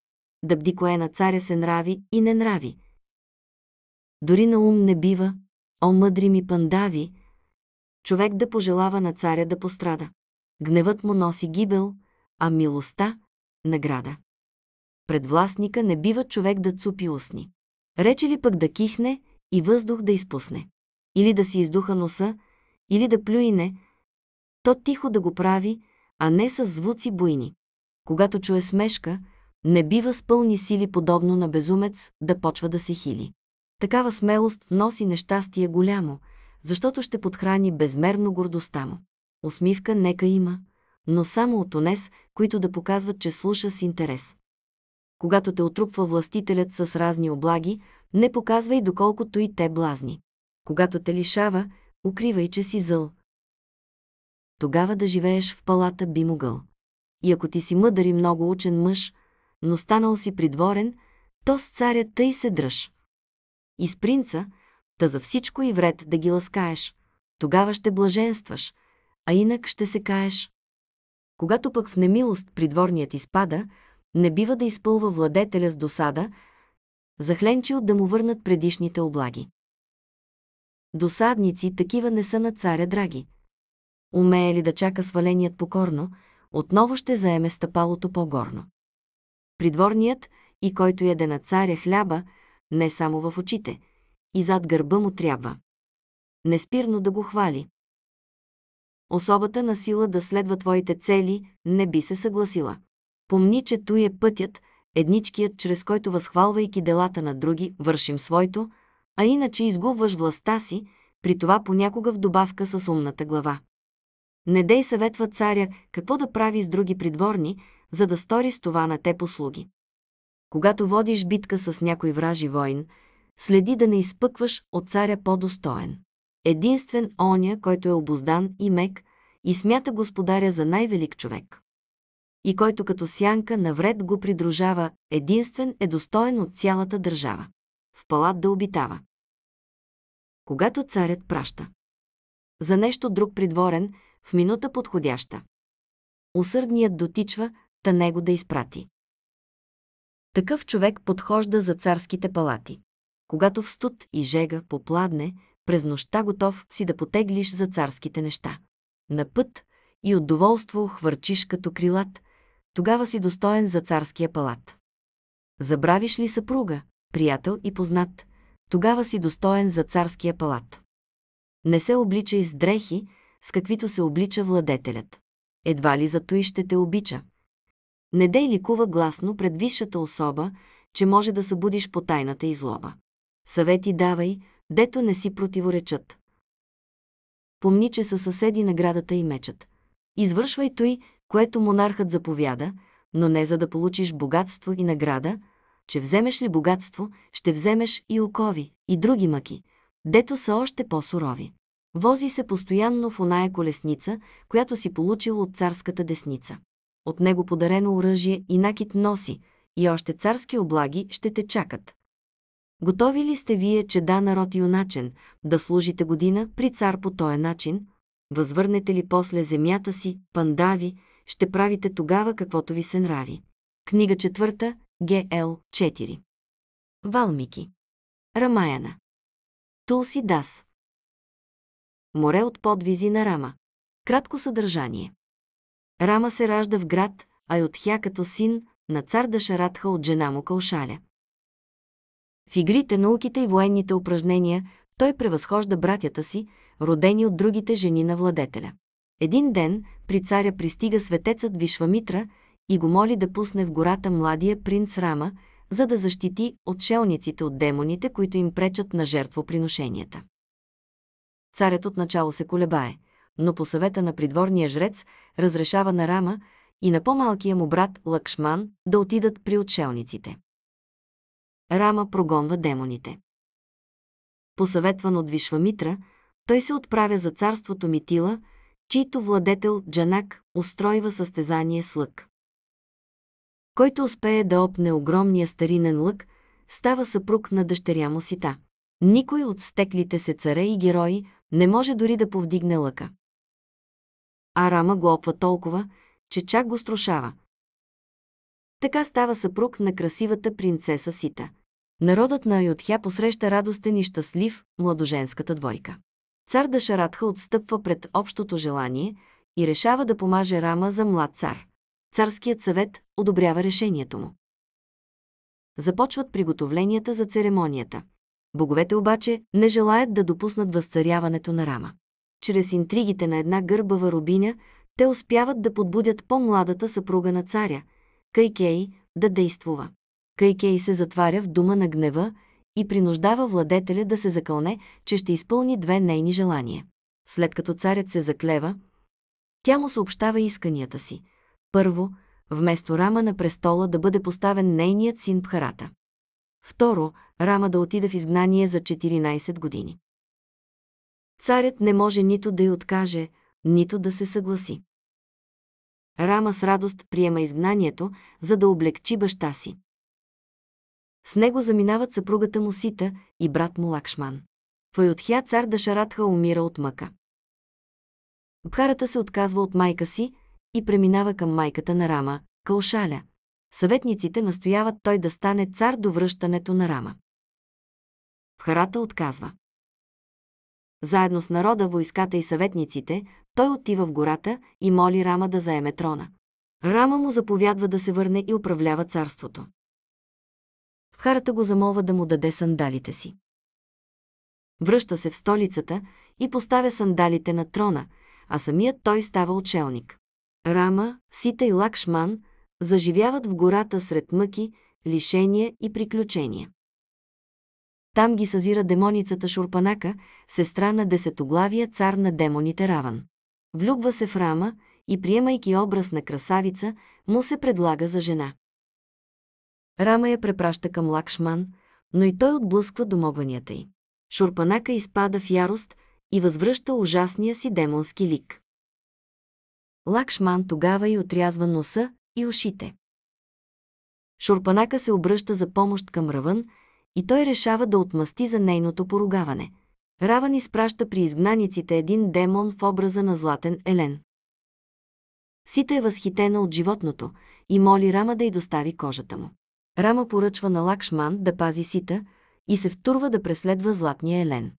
Да бди кое на царя се нрави и не нрави. Дори на ум не бива, о мъдри ми пандави, човек да пожелава на царя да пострада. Гневът му носи гибел, а милостта – награда. Пред властника не бива човек да цупи устни. Рече ли пък да кихне и въздух да изпусне? Или да си издуха носа, или да плюине, то тихо да го прави, а не с звуци буйни. Когато чуе смешка, не бива с пълни сили подобно на безумец да почва да се хили. Такава смелост носи нещастие голямо, защото ще подхрани безмерно гордостта му усмивка нека има, но само от онес, които да показват, че слуша с интерес. Когато те отрупва властителят с разни облаги, не показвай доколкото и те блазни. Когато те лишава, укривай, че си зъл. Тогава да живееш в палата би могъл. И ако ти си мъдър и много учен мъж, но станал си придворен, то с царя тъй се дръж. И с принца, та за всичко и вред да ги ласкаеш. Тогава ще блаженстваш – а инак ще се каеш. Когато пък в немилост придворният изпада, не бива да изпълва владетеля с досада, захленчил да му върнат предишните облаги. Досадници такива не са на царя драги. Умее ли да чака сваленият покорно, отново ще заеме стъпалото по-горно. Придворният и който яде на царя хляба, не само в очите, и зад гърба му трябва. Неспирно да го хвали, особата на сила да следва твоите цели, не би се съгласила. Помни, че той е пътят, едничкият, чрез който възхвалвайки делата на други, вършим своето, а иначе изгубваш властта си, при това понякога в добавка с умната глава. Не дей съветва царя какво да прави с други придворни, за да стори с това на те послуги. Когато водиш битка с някой вражи воин, следи да не изпъкваш от царя по-достоен единствен оня, който е обоздан и мек, и смята господаря за най-велик човек. И който като сянка навред го придружава, единствен е достоен от цялата държава. В палат да обитава. Когато царят праща. За нещо друг придворен, в минута подходяща. Усърдният дотичва, та него да изпрати. Такъв човек подхожда за царските палати. Когато в студ и жега попладне, през нощта готов си да потеглиш за царските неща. На път и удоволство хвърчиш като крилат, тогава си достоен за царския палат. Забравиш ли съпруга, приятел и познат, тогава си достоен за царския палат. Не се обличай с дрехи, с каквито се облича владетелят. Едва ли за той ще те обича. Не дей ликува гласно пред висшата особа, че може да събудиш по тайната излоба. Съвети давай, дето не си противоречат. Помни, че са съседи на градата и мечът. Извършвай той, което монархът заповяда, но не за да получиш богатство и награда, че вземеш ли богатство, ще вземеш и окови, и други мъки, дето са още по-сурови. Вози се постоянно в оная колесница, която си получил от царската десница. От него подарено оръжие и накит носи, и още царски облаги ще те чакат. Готови ли сте вие, че да народ юначен, да служите година при цар по този начин? Възвърнете ли после земята си, пандави, ще правите тогава каквото ви се нрави. Книга 4, ГЛ 4. Валмики. Рамаяна. Тулси Дас. Море от подвизи на Рама. Кратко съдържание. Рама се ражда в град а хя като син на цар Дашаратха от жена му Калшаля. В игрите, науките и военните упражнения той превъзхожда братята си, родени от другите жени на владетеля. Един ден при царя пристига светецът Вишвамитра и го моли да пусне в гората младия принц Рама, за да защити отшелниците от демоните, които им пречат на жертвоприношенията. Царят отначало се колебае, но по съвета на придворния жрец разрешава на Рама и на по-малкия му брат Лакшман да отидат при отшелниците. Рама прогонва демоните. Посъветван от Вишвамитра, той се отправя за царството Митила, чийто владетел Джанак устройва състезание с лък. Който успее да опне огромния старинен лък, става съпруг на дъщеря му Сита. Никой от стеклите се царе и герои не може дори да повдигне лъка. Арама го опва толкова, че чак го струшава – така става съпруг на красивата принцеса Сита. Народът на Айотхя посреща радостен и щастлив младоженската двойка. Цар Дашаратха отстъпва пред общото желание и решава да помаже Рама за млад цар. Царският съвет одобрява решението му. Започват приготовленията за церемонията. Боговете обаче не желаят да допуснат възцаряването на Рама. Чрез интригите на една гърбава рубиня те успяват да подбудят по-младата съпруга на царя – Кайкей, да действува. Кайкей се затваря в дума на гнева и принуждава владетеля да се закълне, че ще изпълни две нейни желания. След като царят се заклева, тя му съобщава исканията си. Първо, вместо рама на престола да бъде поставен нейният син Пхарата. Второ, рама да отида в изгнание за 14 години. Царят не може нито да й откаже, нито да се съгласи. Рама с радост приема изгнанието, за да облегчи баща си. С него заминават съпругата му Сита и брат му Лакшман. Файотхия цар Дашаратха умира от мъка. Бхарата се отказва от майка си и преминава към майката на Рама, Каушаля. Съветниците настояват той да стане цар до връщането на Рама. Бхарата отказва. Заедно с народа, войската и съветниците той отива в гората и моли Рама да заеме трона. Рама му заповядва да се върне и управлява царството. Харата го замолва да му даде сандалите си. Връща се в столицата и поставя сандалите на трона, а самият той става учелник. Рама, Сита и Лакшман заживяват в гората сред мъки, лишения и приключения. Там ги съзира демоницата Шурпанака, сестра на десетоглавия цар на демоните Раван. Влюбва се в Рама и, приемайки образ на красавица, му се предлага за жена. Рама я препраща към Лакшман, но и той отблъсква домогванията й. Шурпанака изпада в ярост и възвръща ужасния си демонски лик. Лакшман тогава и отрязва носа и ушите. Шурпанака се обръща за помощ към Равън и той решава да отмъсти за нейното поругаване – Раван изпраща при изгнаниците един демон в образа на златен елен. Сита е възхитена от животното и моли Рама да й достави кожата му. Рама поръчва на Лакшман да пази Сита и се втурва да преследва златния елен.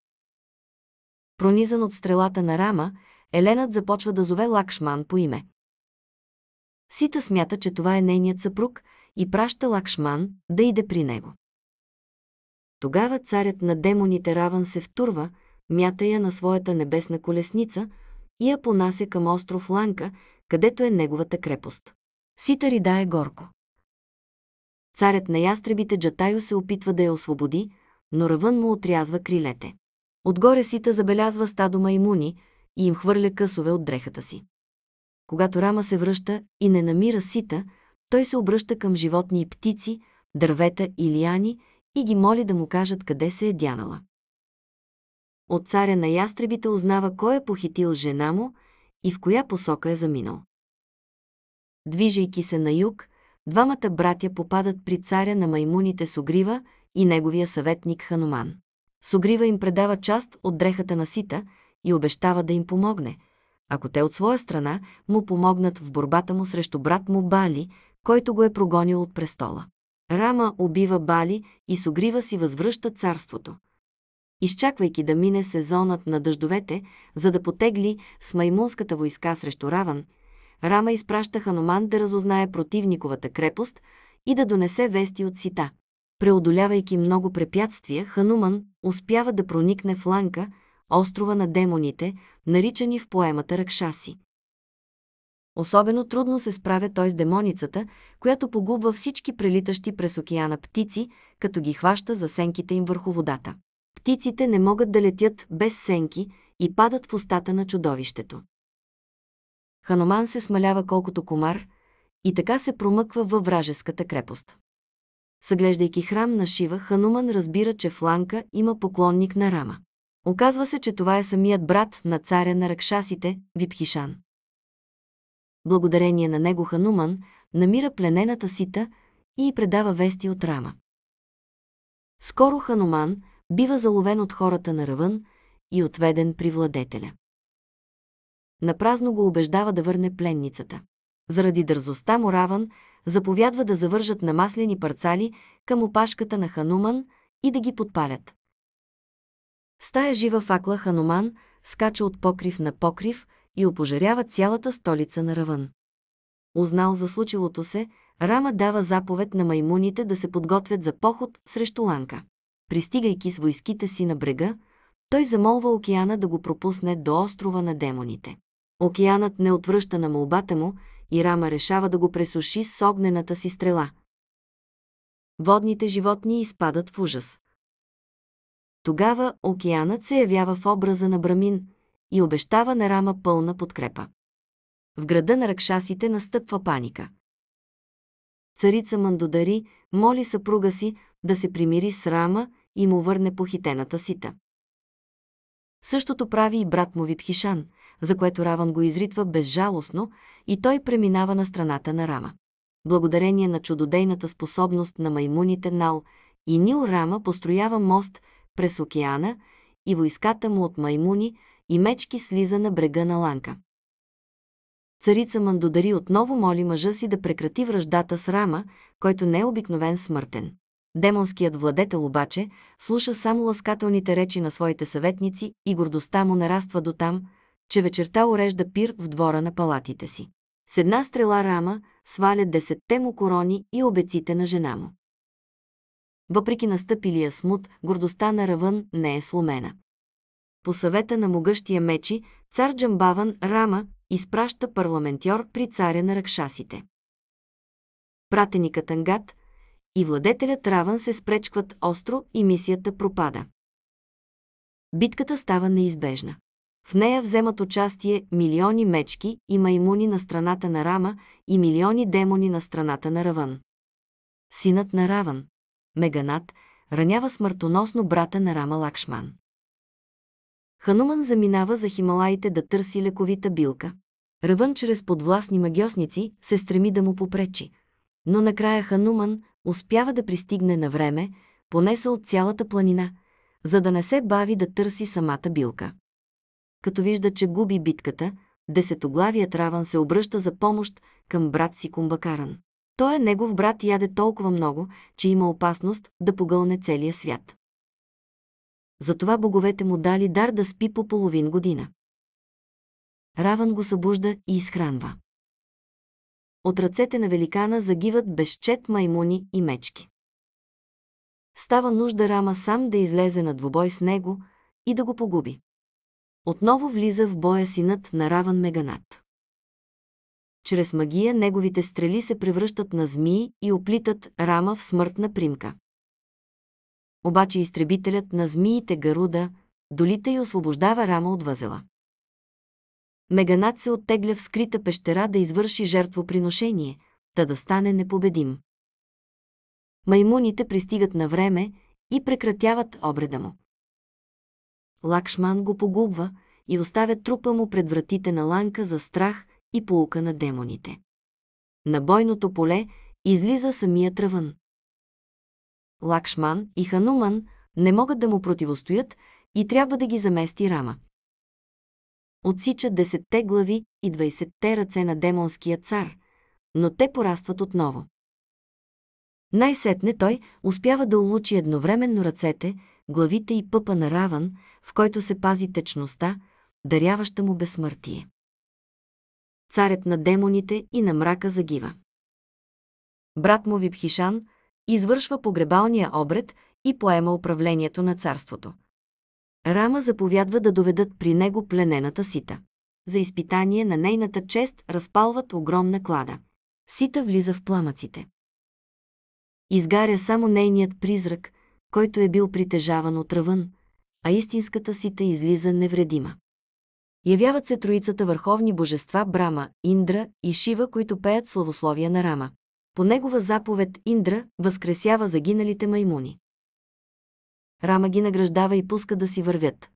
Пронизан от стрелата на Рама, Еленът започва да зове Лакшман по име. Сита смята, че това е нейният съпруг и праща Лакшман да иде при него. Тогава царят на демоните Раван се втурва, мята я на своята небесна колесница и я понася към остров Ланка, където е неговата крепост. рида е горко. Царят на ястребите Джатайо се опитва да я освободи, но Равън му отрязва крилете. Отгоре Сита забелязва стадо маймуни и им хвърля късове от дрехата си. Когато Рама се връща и не намира Сита, той се обръща към животни и птици, дървета и лиани, и ги моли да му кажат къде се е дянала. От царя на ястребите узнава кой е похитил жена му и в коя посока е заминал. Движейки се на юг, двамата братя попадат при царя на маймуните Сугрива и неговия съветник Хануман. Сугрива им предава част от дрехата на сита и обещава да им помогне, ако те от своя страна му помогнат в борбата му срещу брат му Бали, който го е прогонил от престола. Рама убива Бали и с огрива си възвръща царството. Изчаквайки да мине сезонът на дъждовете, за да потегли с маймунската войска срещу Раван, Рама изпраща Ханоман да разузнае противниковата крепост и да донесе вести от Сита. Преодолявайки много препятствия, Хануман успява да проникне в Ланка, острова на демоните, наричани в поемата Ракшаси. Особено трудно се справя той с демоницата, която погубва всички прелитащи през океана птици, като ги хваща за сенките им върху водата. Птиците не могат да летят без сенки и падат в устата на чудовището. Ханоман се смалява колкото комар и така се промъква във вражеската крепост. Съглеждайки храм на Шива, Хануман разбира, че в Ланка има поклонник на Рама. Оказва се, че това е самият брат на царя на ракшасите, Випхишан. Благодарение на него Хануман намира пленената сита и й предава вести от рама. Скоро Хануман бива заловен от хората на Равън и отведен при владетеля. Напразно го убеждава да върне пленницата. Заради дързостта му Раван заповядва да завържат намаслени парцали към опашката на Хануман и да ги подпалят. Стая жива факла Хануман скача от покрив на покрив, и опожарява цялата столица на Равън. Узнал за случилото се, Рама дава заповед на маймуните да се подготвят за поход срещу Ланка. Пристигайки с войските си на брега, той замолва океана да го пропусне до острова на демоните. Океанът не отвръща на молбата му и Рама решава да го пресуши с огнената си стрела. Водните животни изпадат в ужас. Тогава океанът се явява в образа на Брамин, и обещава на Рама пълна подкрепа. В града на ракшасите настъпва паника. Царица Мандодари моли съпруга си да се примири с Рама и му върне похитената сита. Същото прави и брат му Випхишан, за което Раван го изритва безжалостно и той преминава на страната на Рама. Благодарение на чудодейната способност на маймуните Нал и Нил Рама построява мост през океана и войската му от маймуни – и мечки слиза на брега на ланка. Царица Мандодари отново моли мъжа си да прекрати връждата с Рама, който не е обикновен смъртен. Демонският владетел обаче слуша само ласкателните речи на своите съветници и гордостта му нараства до там, че вечерта урежда пир в двора на палатите си. С една стрела рама сваля десетте му корони и обеците на жена му. Въпреки настъпилия смут, гордостта на Равън не е сломена по съвета на могъщия мечи, цар Джамбаван Рама изпраща парламентьор при царя на ракшасите. Пратеникът Ангат и владетелят Раван се спречкват остро и мисията пропада. Битката става неизбежна. В нея вземат участие милиони мечки и маймуни на страната на Рама и милиони демони на страната на Раван. Синът на Раван, Меганат, ранява смъртоносно брата на Рама Лакшман. Хануман заминава за Хималаите да търси лековита билка. Ръвън чрез подвластни магиосници се стреми да му попречи. Но накрая Хануман успява да пристигне на време, понеса от цялата планина, за да не се бави да търси самата билка. Като вижда, че губи битката, десетоглавият Раван се обръща за помощ към брат си Кумбакаран. Той е негов брат и яде толкова много, че има опасност да погълне целия свят затова боговете му дали дар да спи по половин година. Раван го събужда и изхранва. От ръцете на великана загиват безчет маймуни и мечки. Става нужда Рама сам да излезе на двубой с него и да го погуби. Отново влиза в боя синът на Раван Меганат. Чрез магия неговите стрели се превръщат на змии и оплитат Рама в смъртна примка обаче изтребителят на змиите Гаруда долита и освобождава рама от възела. Меганат се оттегля в скрита пещера да извърши жертвоприношение, та да стане непобедим. Маймуните пристигат на време и прекратяват обреда му. Лакшман го погубва и оставя трупа му пред вратите на Ланка за страх и полука на демоните. На бойното поле излиза самия травън. Лакшман и Хануман не могат да му противостоят и трябва да ги замести Рама. Отсича 10-те глави и 20-те ръце на демонския цар, но те порастват отново. Най-сетне той успява да улучи едновременно ръцете, главите и пъпа на Раван, в който се пази течността, даряваща му безсмъртие. Царят на демоните и на мрака загива. Брат му Випхишан – извършва погребалния обред и поема управлението на царството. Рама заповядва да доведат при него пленената сита. За изпитание на нейната чест разпалват огромна клада. Сита влиза в пламъците. Изгаря само нейният призрак, който е бил притежаван от ръвън, а истинската сита излиза невредима. Явяват се троицата върховни божества Брама, Индра и Шива, които пеят славословия на Рама. По негова заповед Индра възкресява загиналите маймуни. Рама ги награждава и пуска да си вървят.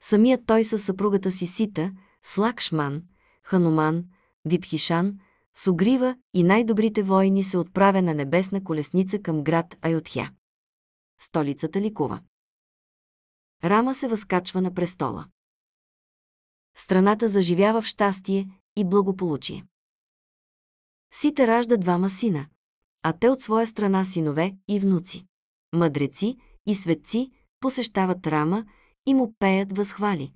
Самият той със съпругата си Сита, Слакшман, Хануман, Випхишан, Сугрива и най-добрите войни се отправя на небесна колесница към град Айотхя. Столицата ликува. Рама се възкачва на престола. Страната заживява в щастие и благополучие. Сите ражда двама сина, а те от своя страна синове и внуци. Мъдреци и светци посещават Рама и му пеят възхвали.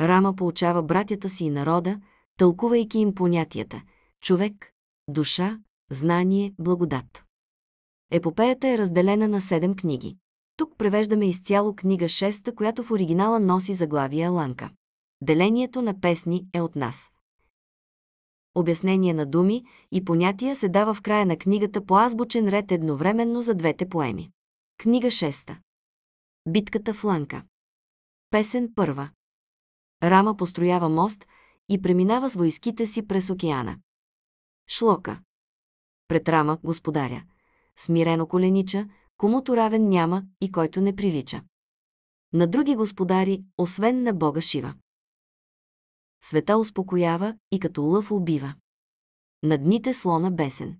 Рама получава братята си и народа, тълкувайки им понятията – човек, душа, знание, благодат. Епопеята е разделена на седем книги. Тук превеждаме изцяло книга 6, която в оригинала носи заглавия Ланка. Делението на песни е от нас. Обяснение на думи и понятия се дава в края на книгата по азбучен ред едновременно за двете поеми. Книга 6. Битката в Ланка. Песен 1. Рама построява мост и преминава с войските си през океана. Шлока. Пред Рама, господаря. Смирено коленича, комуто равен няма и който не прилича. На други господари, освен на бога Шива света успокоява и като лъв убива. На дните слона бесен.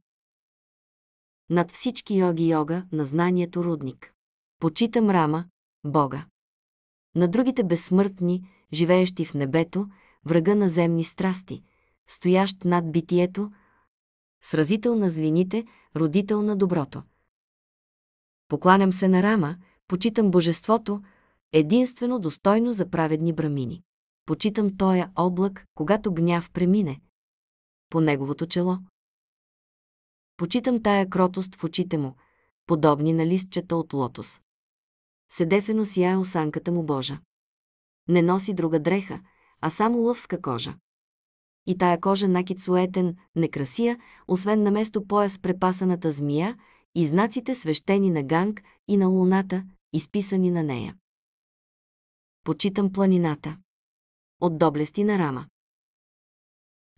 Над всички йоги йога на знанието рудник. Почитам Рама, Бога. На другите безсмъртни, живеещи в небето, врага на земни страсти, стоящ над битието, сразител на злините, родител на доброто. Покланям се на Рама, почитам божеството, единствено достойно за праведни брамини. Почитам тоя облак, когато гняв премине. По неговото чело. Почитам тая кротост в очите му, подобни на листчета от лотос. Седефено сияе осанката му Божа. Не носи друга дреха, а само лъвска кожа. И тая кожа накид суетен, некрасия, освен на место пояс препасаната змия и знаците свещени на ганг и на луната, изписани на нея. Почитам планината от доблести на рама.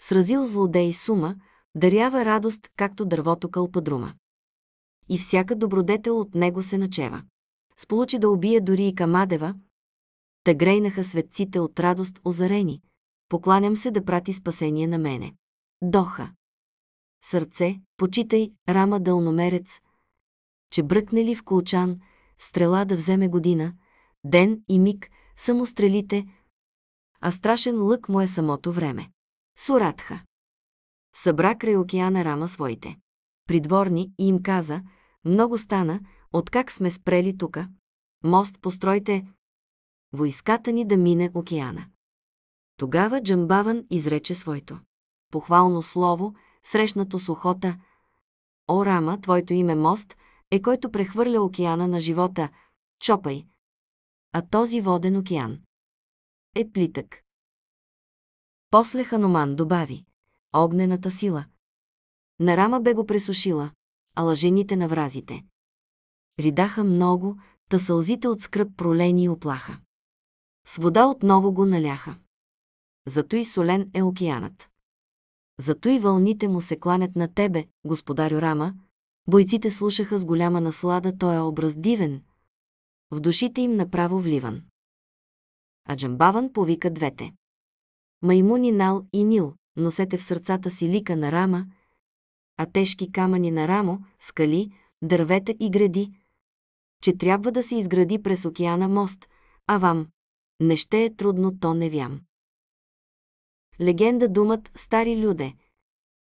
Сразил злодей сума, дарява радост, както дървото кълпадрума. И всяка добродетел от него се начева. Сполучи да убие дори и Камадева, да грейнаха светците от радост озарени. Покланям се да прати спасение на мене. Доха. Сърце, почитай, рама дълномерец, че бръкне ли в колчан, стрела да вземе година, ден и миг, само стрелите, а страшен лък му е самото време. Суратха. Събра край океана рама своите. Придворни и им каза, много стана, откак сме спрели тука. Мост постройте, войската ни да мине океана. Тогава Джамбаван изрече своето. Похвално слово, срещнато с охота. О, Рама, твоето име мост е който прехвърля океана на живота. Чопай! А този воден океан е плитък. После Ханоман добави – огнената сила. На рама бе го пресушила, а лъжените на вразите. Ридаха много, та сълзите от скръп пролени и оплаха. С вода отново го наляха. Зато и солен е океанът. Зато и вълните му се кланят на тебе, господарю Рама. Бойците слушаха с голяма наслада е образ дивен, в душите им направо вливан а Джамбаван повика двете. Маймуни Нал и Нил, носете в сърцата си лика на рама, а тежки камъни на рамо, скали, дървета и гради, че трябва да се изгради през океана мост, а вам не ще е трудно, то не вям. Легенда думат стари люде,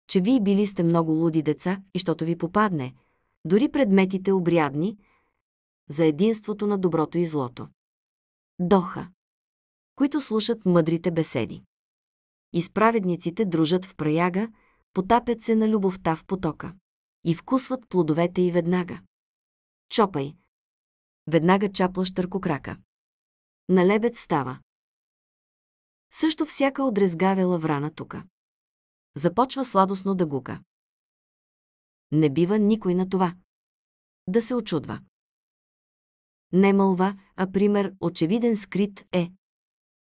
че вие били сте много луди деца и щото ви попадне, дори предметите обрядни, за единството на доброто и злото. Доха които слушат мъдрите беседи. Изправедниците дружат в праяга, потапят се на любовта в потока и вкусват плодовете и веднага. Чопай. Веднага чапла штъркокрака. На лебед става. Също всяка отрезгавела врана тука. Започва сладостно да гука. Не бива никой на това. Да се очудва. Не мълва, а пример очевиден скрит е,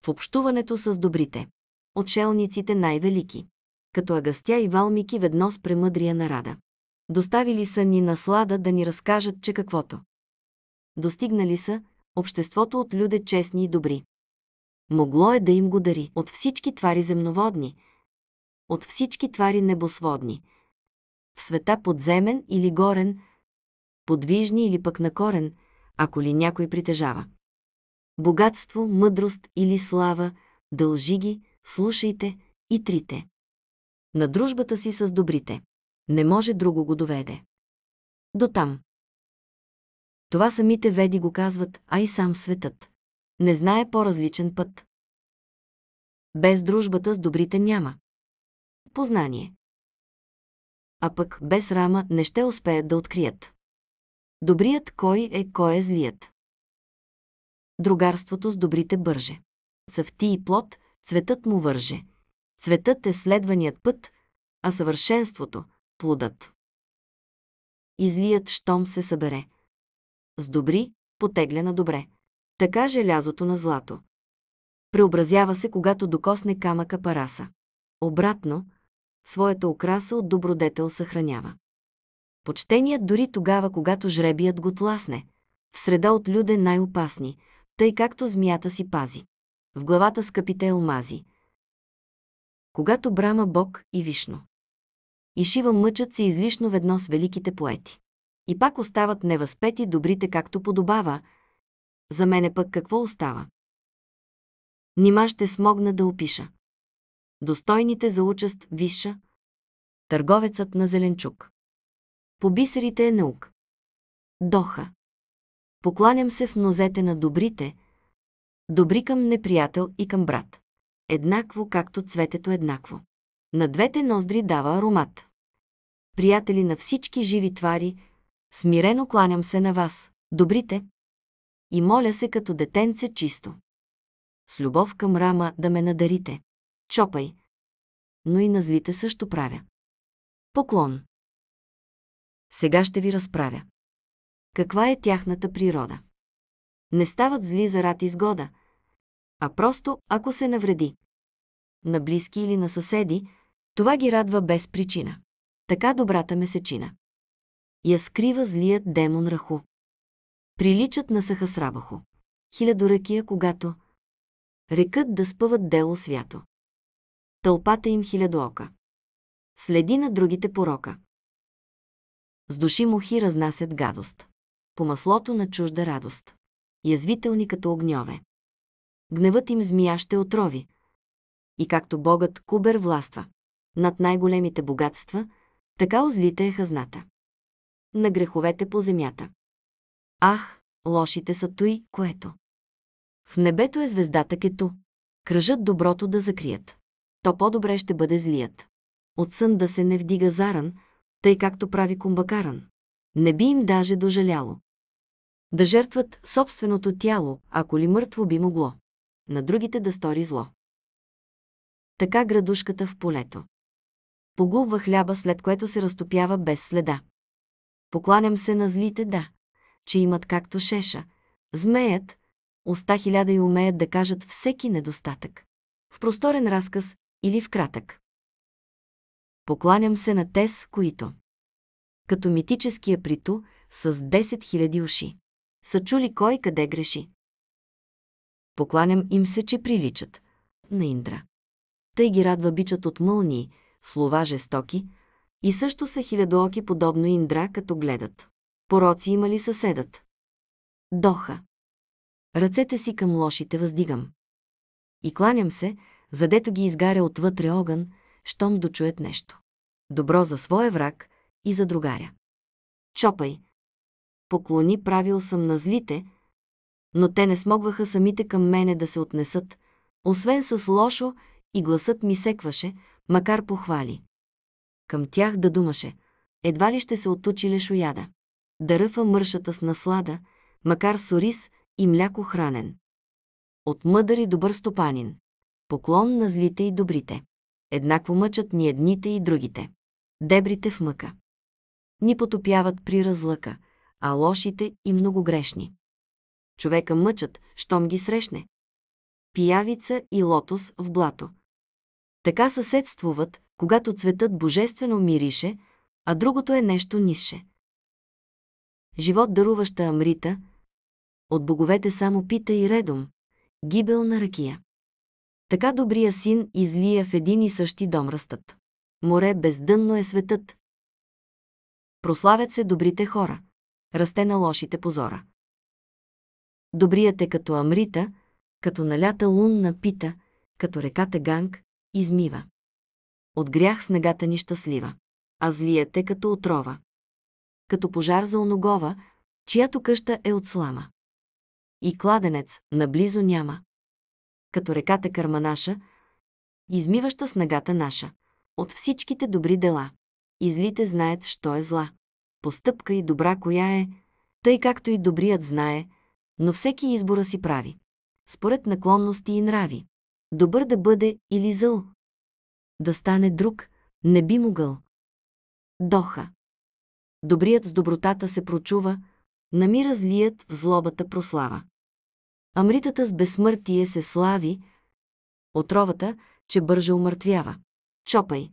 в общуването с добрите. Отшелниците най-велики. Като Агастя и Валмики ведно с премъдрия нарада. Доставили са ни наслада да ни разкажат, че каквото. Достигнали са обществото от люде честни и добри. Могло е да им го дари от всички твари земноводни, от всички твари небосводни, в света подземен или горен, подвижни или пък на корен, ако ли някой притежава богатство, мъдрост или слава, дължи ги, слушайте и трите. На дружбата си с добрите. Не може друго го доведе. До там. Това самите веди го казват, а и сам светът. Не знае по-различен път. Без дружбата с добрите няма. Познание. А пък без рама не ще успеят да открият. Добрият кой е, кой е злият другарството с добрите бърже. Цъфти и плод, цветът му върже. Цветът е следваният път, а съвършенството – плодът. Излият, щом се събере. С добри, потегля на добре. Така желязото е на злато. Преобразява се, когато докосне камъка параса. Обратно, своята окраса от добродетел съхранява. Почтеният дори тогава, когато жребият го тласне. В среда от люде най-опасни – тъй както змията си пази. В главата скъпите омази. Когато Брама Бог и Вишно. И Шива мъчат се излишно ведно с великите поети. И пак остават невъзпети добрите както подобава. За мене пък какво остава? Нима ще смогна да опиша. Достойните за участ Виша. Търговецът на Зеленчук. По бисерите е наук. Доха. Покланям се в нозете на добрите, добри към неприятел и към брат. Еднакво, както цветето е еднакво. На двете ноздри дава аромат. Приятели на всички живи твари, смирено кланям се на вас, добрите, и моля се като детенце чисто. С любов към рама да ме надарите. Чопай. Но и на злите също правя. Поклон. Сега ще ви разправя каква е тяхната природа. Не стават зли за рад изгода, а просто ако се навреди. На близки или на съседи, това ги радва без причина. Така добрата месечина. Я скрива злият демон Раху. Приличат на Сахасрабаху. Хилядоръкия, когато рекът да спъват дело свято. Тълпата им хилядоока. Следи на другите порока. С души мухи разнасят гадост по маслото на чужда радост. Язвителни като огньове. Гневът им змия ще отрови. И както богът Кубер властва над най-големите богатства, така озлите е хазната. На греховете по земята. Ах, лошите са той, което. В небето е звездата кето. Кръжат доброто да закрият. То по-добре ще бъде злият. От сън да се не вдига заран, тъй както прави кумбакаран. Не би им даже дожаляло. Да жертват собственото тяло, ако ли мъртво би могло. На другите да стори зло. Така градушката в полето. Погубва хляба, след което се разтопява без следа. Покланям се на злите, да, че имат както шеша. Змеят, уста хиляда и умеят да кажат всеки недостатък. В просторен разказ или в кратък. Покланям се на тез, които. Като митическия приту с 10 000 уши са чули кой къде греши. Покланям им се, че приличат на Индра. Тъй ги радва бичат от мълнии, слова жестоки, и също са хилядооки подобно Индра, като гледат. Пороци има ли съседът? Доха. Ръцете си към лошите въздигам. И кланям се, задето ги изгаря отвътре огън, щом дочуят нещо. Добро за своя враг и за другаря. Чопай, поклони правил съм на злите, но те не смогваха самите към мене да се отнесат, освен с лошо и гласът ми секваше, макар похвали. Към тях да думаше, едва ли ще се отучи лешояда. Да ръфа мършата с наслада, макар с ориз и мляко хранен. От мъдър и добър стопанин. Поклон на злите и добрите. Еднакво мъчат ни едните и другите. Дебрите в мъка. Ни потопяват при разлъка – а лошите и много грешни. Човека мъчат, щом ги срещне. Пиявица и лотос в блато. Така съседствуват, когато цветът божествено мирише, а другото е нещо нисше. Живот даруваща Амрита, от боговете само пита и редом, гибел на ракия. Така добрия син излия в един и същи дом растът. Море бездънно е светът. Прославят се добрите хора – расте на лошите позора. Добрият е като амрита, като налята лунна пита, като реката Ганг, измива. От грях снегата ни щастлива, а злият е като отрова. Като пожар за оногова, чиято къща е от слама. И кладенец наблизо няма. Като реката Карманаша, измиваща снагата наша, от всичките добри дела. И злите знаят, що е зла постъпка и добра коя е, тъй както и добрият знае, но всеки избора си прави. Според наклонности и нрави. Добър да бъде или зъл. Да стане друг, не би могъл. Доха. Добрият с добротата се прочува, намира злият в злобата прослава. Амритата с безсмъртие се слави, отровата, че бържа умъртвява. Чопай.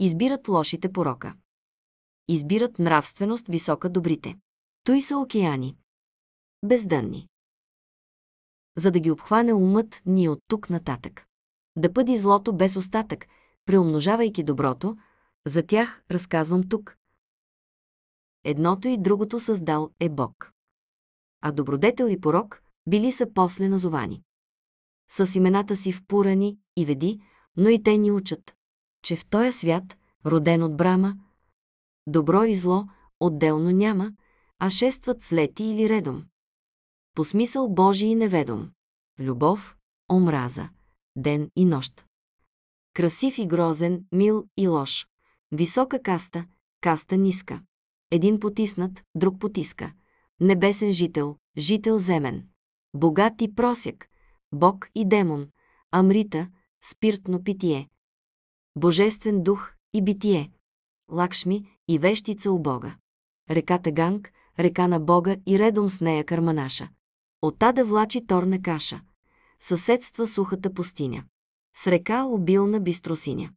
Избират лошите порока избират нравственост висока добрите. Той са океани. Бездънни. За да ги обхване умът ни от тук нататък. Да пъди злото без остатък, преумножавайки доброто, за тях разказвам тук. Едното и другото създал е Бог. А добродетел и порок били са после назовани. С имената си впурани и веди, но и те ни учат, че в този свят, роден от Брама, добро и зло, отделно няма, а шестват слети или редом. По смисъл Божий и неведом. Любов, омраза, ден и нощ. Красив и грозен, мил и лош. Висока каста, каста ниска. Един потиснат, друг потиска. Небесен жител, жител земен. Богат и просяк, бог и демон. Амрита, спиртно питие. Божествен дух и битие. Лакшми, и вещица у Бога. Реката Ганг, река на Бога и редом с нея Карманаша. Оттада влачи торна каша. Съседства сухата пустиня. С река обилна бистросиня.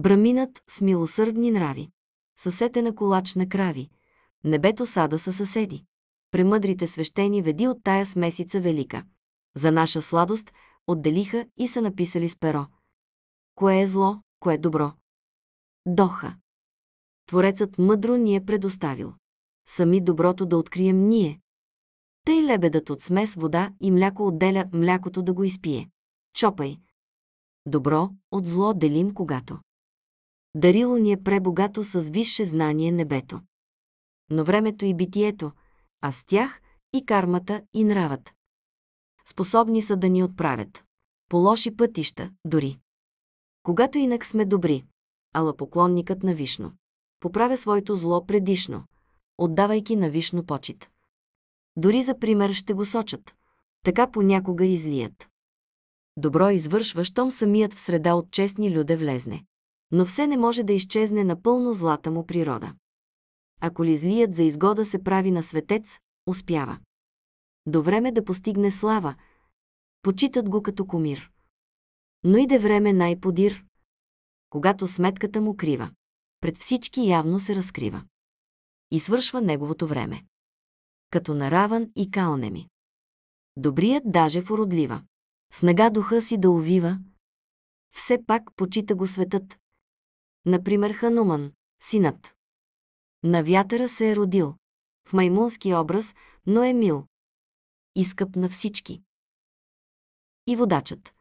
Браминът с милосърдни нрави. Е на колач на крави. Небето сада са съседи. Премъдрите свещени веди от тая смесица велика. За наша сладост отделиха и са написали с перо. Кое е зло, кое е добро. Доха. Творецът мъдро ни е предоставил. Сами доброто да открием ние. Тъй лебедът от смес вода и мляко отделя млякото да го изпие. Чопай. Добро от зло делим когато. Дарило ни е пребогато с висше знание небето. Но времето и битието, а с тях и кармата и нравът. Способни са да ни отправят. По лоши пътища, дори. Когато инак сме добри. Ала поклонникът на Вишно поправя своето зло предишно, отдавайки на вишно почет. Дори за пример ще го сочат. Така понякога излият. Добро извършва, щом самият в среда от честни люде влезне. Но все не може да изчезне напълно злата му природа. Ако ли злият за изгода се прави на светец, успява. До време да постигне слава, почитат го като комир. Но иде време най-подир, когато сметката му крива пред всички явно се разкрива. И свършва неговото време. Като нараван и калнеми. Добрият даже в уродлива. Снага духа си да увива. Все пак почита го светът. Например Хануман, синът. На вятъра се е родил. В маймунски образ, но е мил. Изкъп на всички. И водачът.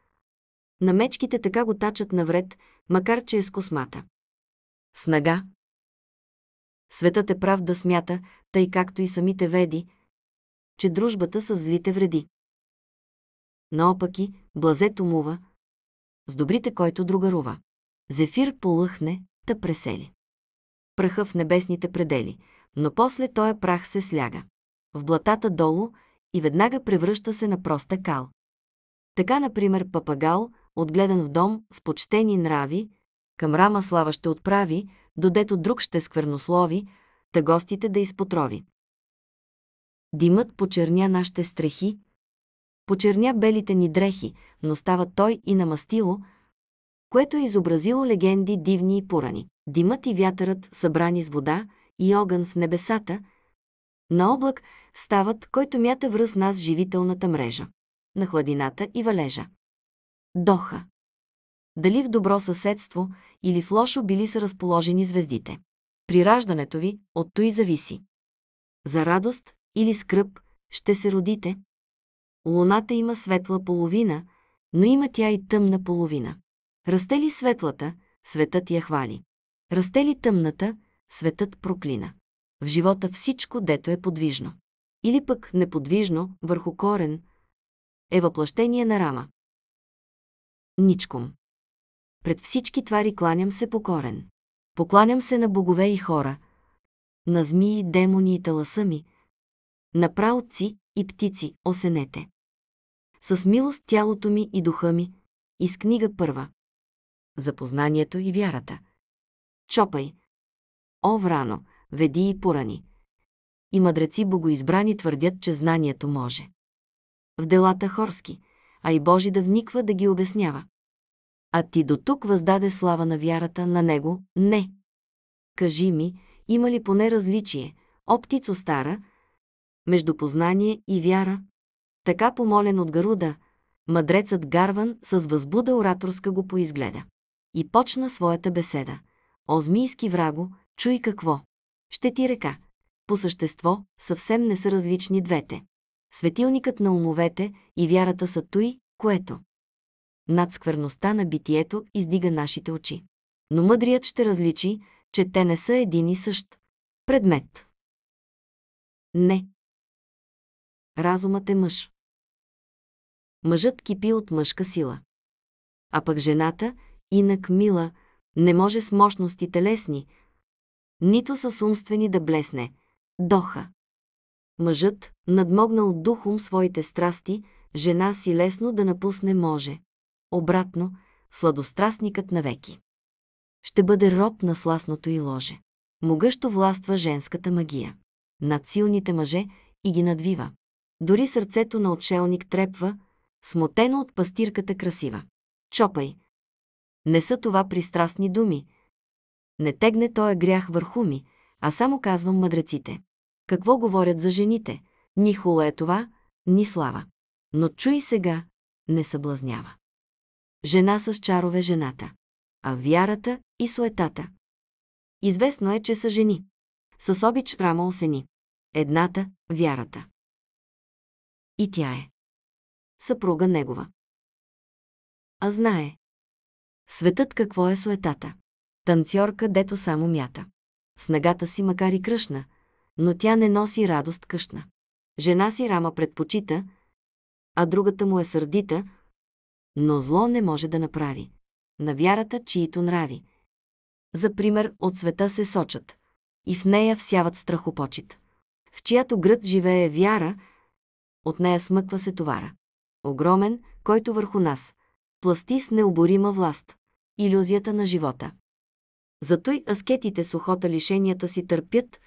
На мечките така го тачат навред, макар че е с космата. Снага. Светът е прав да смята, тъй както и самите веди, че дружбата с злите вреди. Наопаки, блазет умува, с добрите който другарува. Зефир полъхне, та пресели. Пръха в небесните предели, но после тоя прах се сляга. В блатата долу и веднага превръща се на проста кал. Така, например, папагал, отгледан в дом с почтени нрави, към рама слава ще отправи, додето друг ще сквернослови, та гостите да изпотрови. Димът почерня нашите стрехи, почерня белите ни дрехи, но става той и на мастило, което е изобразило легенди дивни и порани. Димът и вятърът, събрани с вода и огън в небесата, на облак стават, който мята връз нас живителната мрежа, на хладината и валежа. Доха. Дали в добро съседство или в лошо били са разположени звездите. При раждането ви от той зависи. За радост или скръп ще се родите. Луната има светла половина, но има тя и тъмна половина. Расте ли светлата, светът я хвали. Расте ли тъмната, светът проклина. В живота всичко, дето е подвижно. Или пък неподвижно, върху корен, е въплъщение на рама. Ничком пред всички твари кланям се покорен. Покланям се на богове и хора, на змии, демони и таласами, на праотци и птици, осенете. С милост тялото ми и духа ми, из книга първа. Запознанието и вярата. Чопай. О, врано, веди и порани. И мъдреци богоизбрани твърдят, че знанието може. В делата хорски, а и Божи да вниква да ги обяснява а ти до тук въздаде слава на вярата на него, не. Кажи ми, има ли поне различие, оптицо стара, между познание и вяра? Така помолен от Гаруда, мъдрецът Гарван с възбуда ораторска го поизгледа. И почна своята беседа. О, змийски враго, чуй какво. Ще ти река. По същество, съвсем не са различни двете. Светилникът на умовете и вярата са той, което над скверността на битието издига нашите очи. Но мъдрият ще различи, че те не са един и същ. Предмет. Не. Разумът е мъж. Мъжът кипи от мъжка сила. А пък жената, инак мила, не може с мощности телесни, нито с умствени да блесне. Доха. Мъжът, надмогнал духом своите страсти, жена си лесно да напусне може обратно, сладострастникът навеки. Ще бъде роб на сласното и ложе. Могъщо властва женската магия. Над силните мъже и ги надвива. Дори сърцето на отшелник трепва, смотено от пастирката красива. Чопай! Не са това пристрастни думи. Не тегне тоя грях върху ми, а само казвам мъдреците. Какво говорят за жените? Ни хула е това, ни слава. Но чуй сега, не съблазнява жена с чарове жената, а вярата и суетата. Известно е, че са жени. С обич рама осени. Едната – вярата. И тя е. Съпруга негова. А знае. Светът какво е суетата. Танцорка, дето само мята. Снагата си макар и кръшна, но тя не носи радост къщна. Жена си рама предпочита, а другата му е сърдита, но зло не може да направи. На вярата, чието нрави. За пример, от света се сочат. И в нея всяват страхопочит. В чиято град живее вяра, от нея смъква се товара. Огромен, който върху нас. Пласти с необорима власт. Иллюзията на живота. Зато и аскетите с охота лишенията си търпят,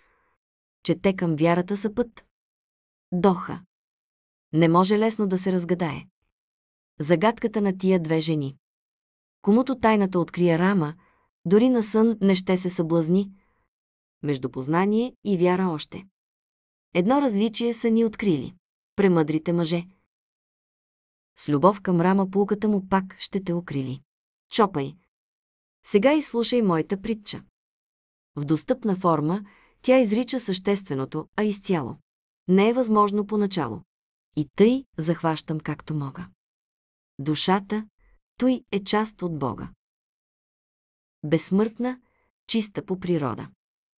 че те към вярата са път. Доха. Не може лесно да се разгадае загадката на тия две жени. Комуто тайната открие рама, дори на сън не ще се съблазни. Между познание и вяра още. Едно различие са ни открили. Премъдрите мъже. С любов към рама пулката му пак ще те окрили. Чопай. Сега изслушай моята притча. В достъпна форма тя изрича същественото, а изцяло. Не е възможно поначало. И тъй захващам както мога. Душата, той е част от Бога. Безсмъртна, чиста по природа.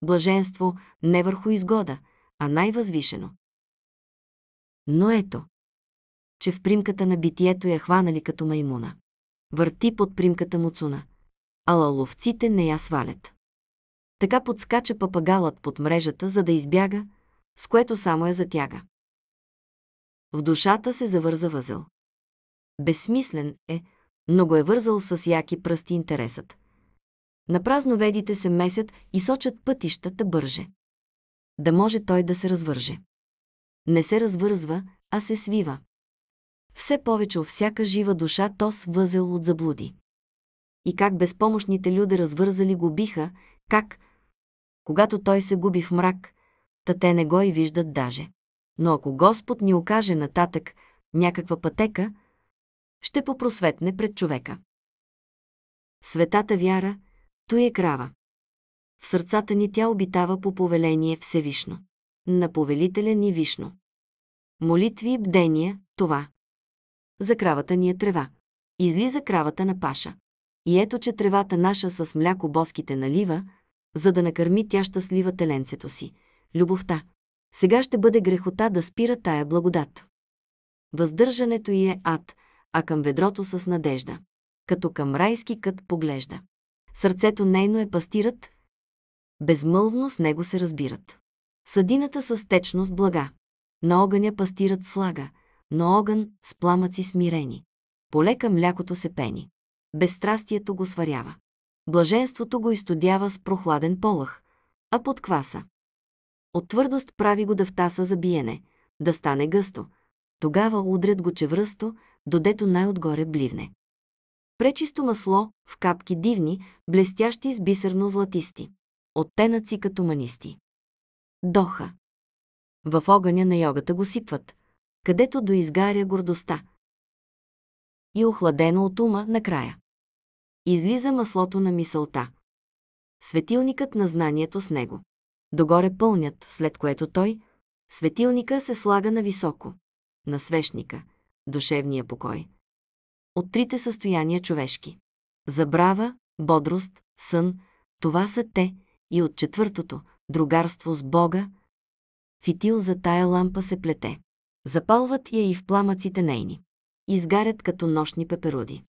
Блаженство не върху изгода, а най-възвишено. Но ето, че в примката на битието я хванали като маймуна. Върти под примката му цуна, ала ловците не я свалят. Така подскача папагалът под мрежата, за да избяга, с което само я затяга. В душата се завърза възел. Безсмислен е, но го е вързал с яки пръсти интересът. Напразно ведите се месят и сочат пътищата бърже. Да може той да се развърже. Не се развързва, а се свива. Все повече у всяка жива душа то с възел от заблуди. И как безпомощните люди развързали го биха, как, когато той се губи в мрак, та те не го и виждат даже. Но ако Господ ни окаже нататък някаква пътека, ще попросветне пред човека. Светата вяра, той е крава. В сърцата ни тя обитава по повеление Всевишно. На повелителя ни Вишно. Молитви и бдения – това. За кравата ни е трева. Излиза кравата на паша. И ето, че тревата наша с мляко боските налива, за да накърми тя щастлива теленцето си – любовта. Сега ще бъде грехота да спира тая благодат. Въздържането й е ад – а към ведрото с надежда. Като към райски кът поглежда. Сърцето нейно е пастират, безмълвно с него се разбират. Съдината с течност блага. На огъня пастират слага, но огън с пламъци смирени. Полека млякото се пени. Безстрастието го сварява. Блаженството го изтодява с прохладен полъх, а под кваса. От твърдост прави го да втаса за биене, да стане гъсто. Тогава удрят го чевръсто, додето най-отгоре бливне. Пречисто масло, в капки дивни, блестящи с бисерно златисти. Оттенъци като манисти. Доха. В огъня на йогата го сипват, където доизгаря гордостта. И охладено от ума накрая. Излиза маслото на мисълта. Светилникът на знанието с него. Догоре пълнят, след което той, светилника се слага на високо, на свещника – душевния покой. От трите състояния човешки. Забрава, бодрост, сън, това са те, и от четвъртото, другарство с Бога, фитил за тая лампа се плете. Запалват я и в пламъците нейни. Изгарят като нощни пеперуди.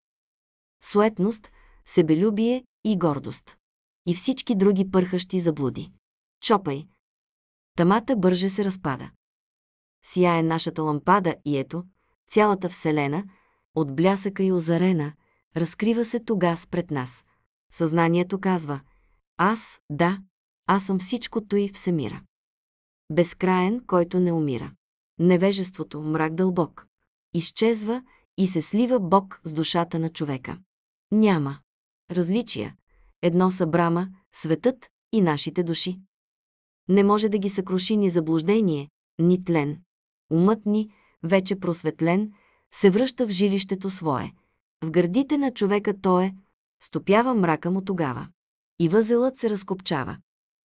Суетност, себелюбие и гордост. И всички други пърхащи заблуди. Чопай. Тамата бърже се разпада. Сия е нашата лампада и ето, Цялата Вселена, от блясъка и озарена, разкрива се тогас пред нас. Съзнанието казва «Аз, да, аз съм всичкото и всемира». Безкраен, който не умира. Невежеството, мрак дълбок. Изчезва и се слива Бог с душата на човека. Няма. Различия. Едно са Брама, светът и нашите души. Не може да ги съкруши ни заблуждение, ни тлен. Умът ни, вече просветлен, се връща в жилището свое. В гърдите на човека той е, стопява мрака му тогава. И възелът се разкопчава.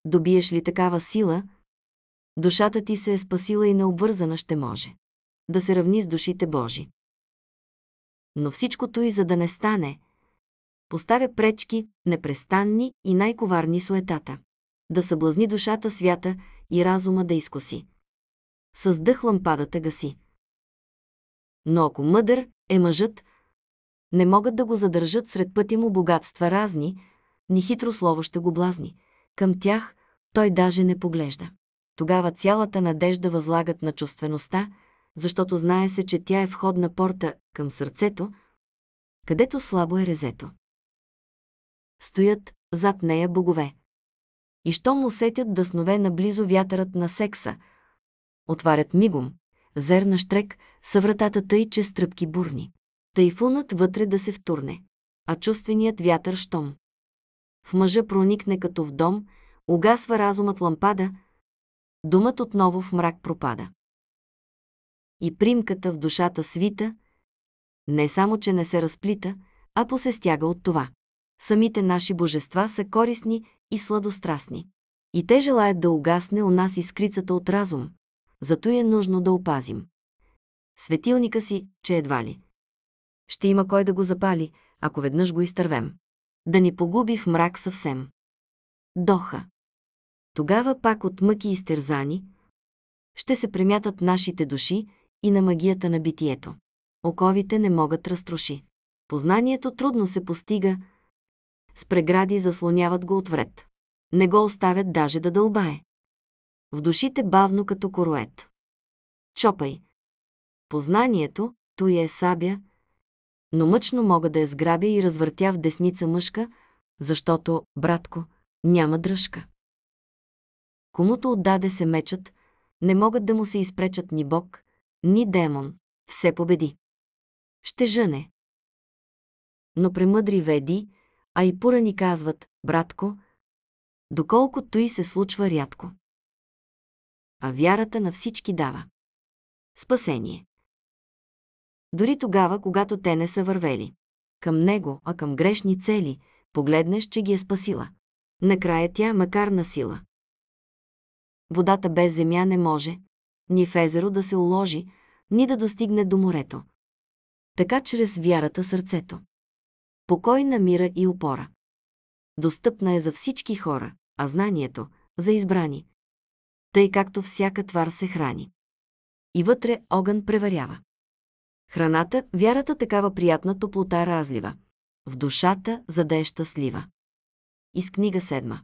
Добиеш ли такава сила, душата ти се е спасила и необвързана ще може. Да се равни с душите Божи. Но всичкото и за да не стане, поставя пречки, непрестанни и най-коварни суетата. Да съблазни душата свята и разума да изкоси. Създъхлам падата гаси. Но ако мъдър е мъжът, не могат да го задържат сред пътя му богатства разни, ни хитро слово ще го блазни. Към тях той даже не поглежда. Тогава цялата надежда възлагат на чувствеността, защото знае се, че тя е входна порта към сърцето, където слабо е резето. Стоят зад нея богове. И щом усетят дъснове наблизо вятърът на секса, отварят мигом, зерна штрек, са вратата тъй, че стръпки бурни. Тайфунът вътре да се втурне, а чувственият вятър щом. В мъжа проникне като в дом, угасва разумът лампада, думът отново в мрак пропада. И примката в душата свита, не само, че не се разплита, а посестяга от това. Самите наши божества са корисни и сладострастни. И те желаят да угасне у нас искрицата от разум, Зато е нужно да опазим. Светилника си, че едва ли. Ще има кой да го запали, ако веднъж го изтървем. Да ни погуби в мрак съвсем. Доха. Тогава пак от мъки и стерзани ще се премятат нашите души и на магията на битието. Оковите не могат разруши. Познанието трудно се постига, с прегради заслоняват го отвред. Не го оставят даже да дълбае в душите бавно като короет. Чопай. Познанието, той е сабя, но мъчно мога да я сграбя и развъртя в десница мъжка, защото, братко, няма дръжка. Комуто отдаде се мечът, не могат да му се изпречат ни бог, ни демон. Все победи. Ще жене. Но премъдри веди, а и пура ни казват, братко, доколкото и се случва рядко а вярата на всички дава. Спасение. Дори тогава, когато те не са вървели. Към него, а към грешни цели, погледнеш, че ги е спасила. Накрая тя, макар на сила. Водата без земя не може, ни в езеро да се уложи, ни да достигне до морето. Така чрез вярата сърцето. Покой намира и опора. Достъпна е за всички хора, а знанието – за избрани – тъй както всяка твар се храни. И вътре огън преварява. Храната, вярата такава приятна топлота разлива. В душата, задеща слива. щастлива. Из книга седма.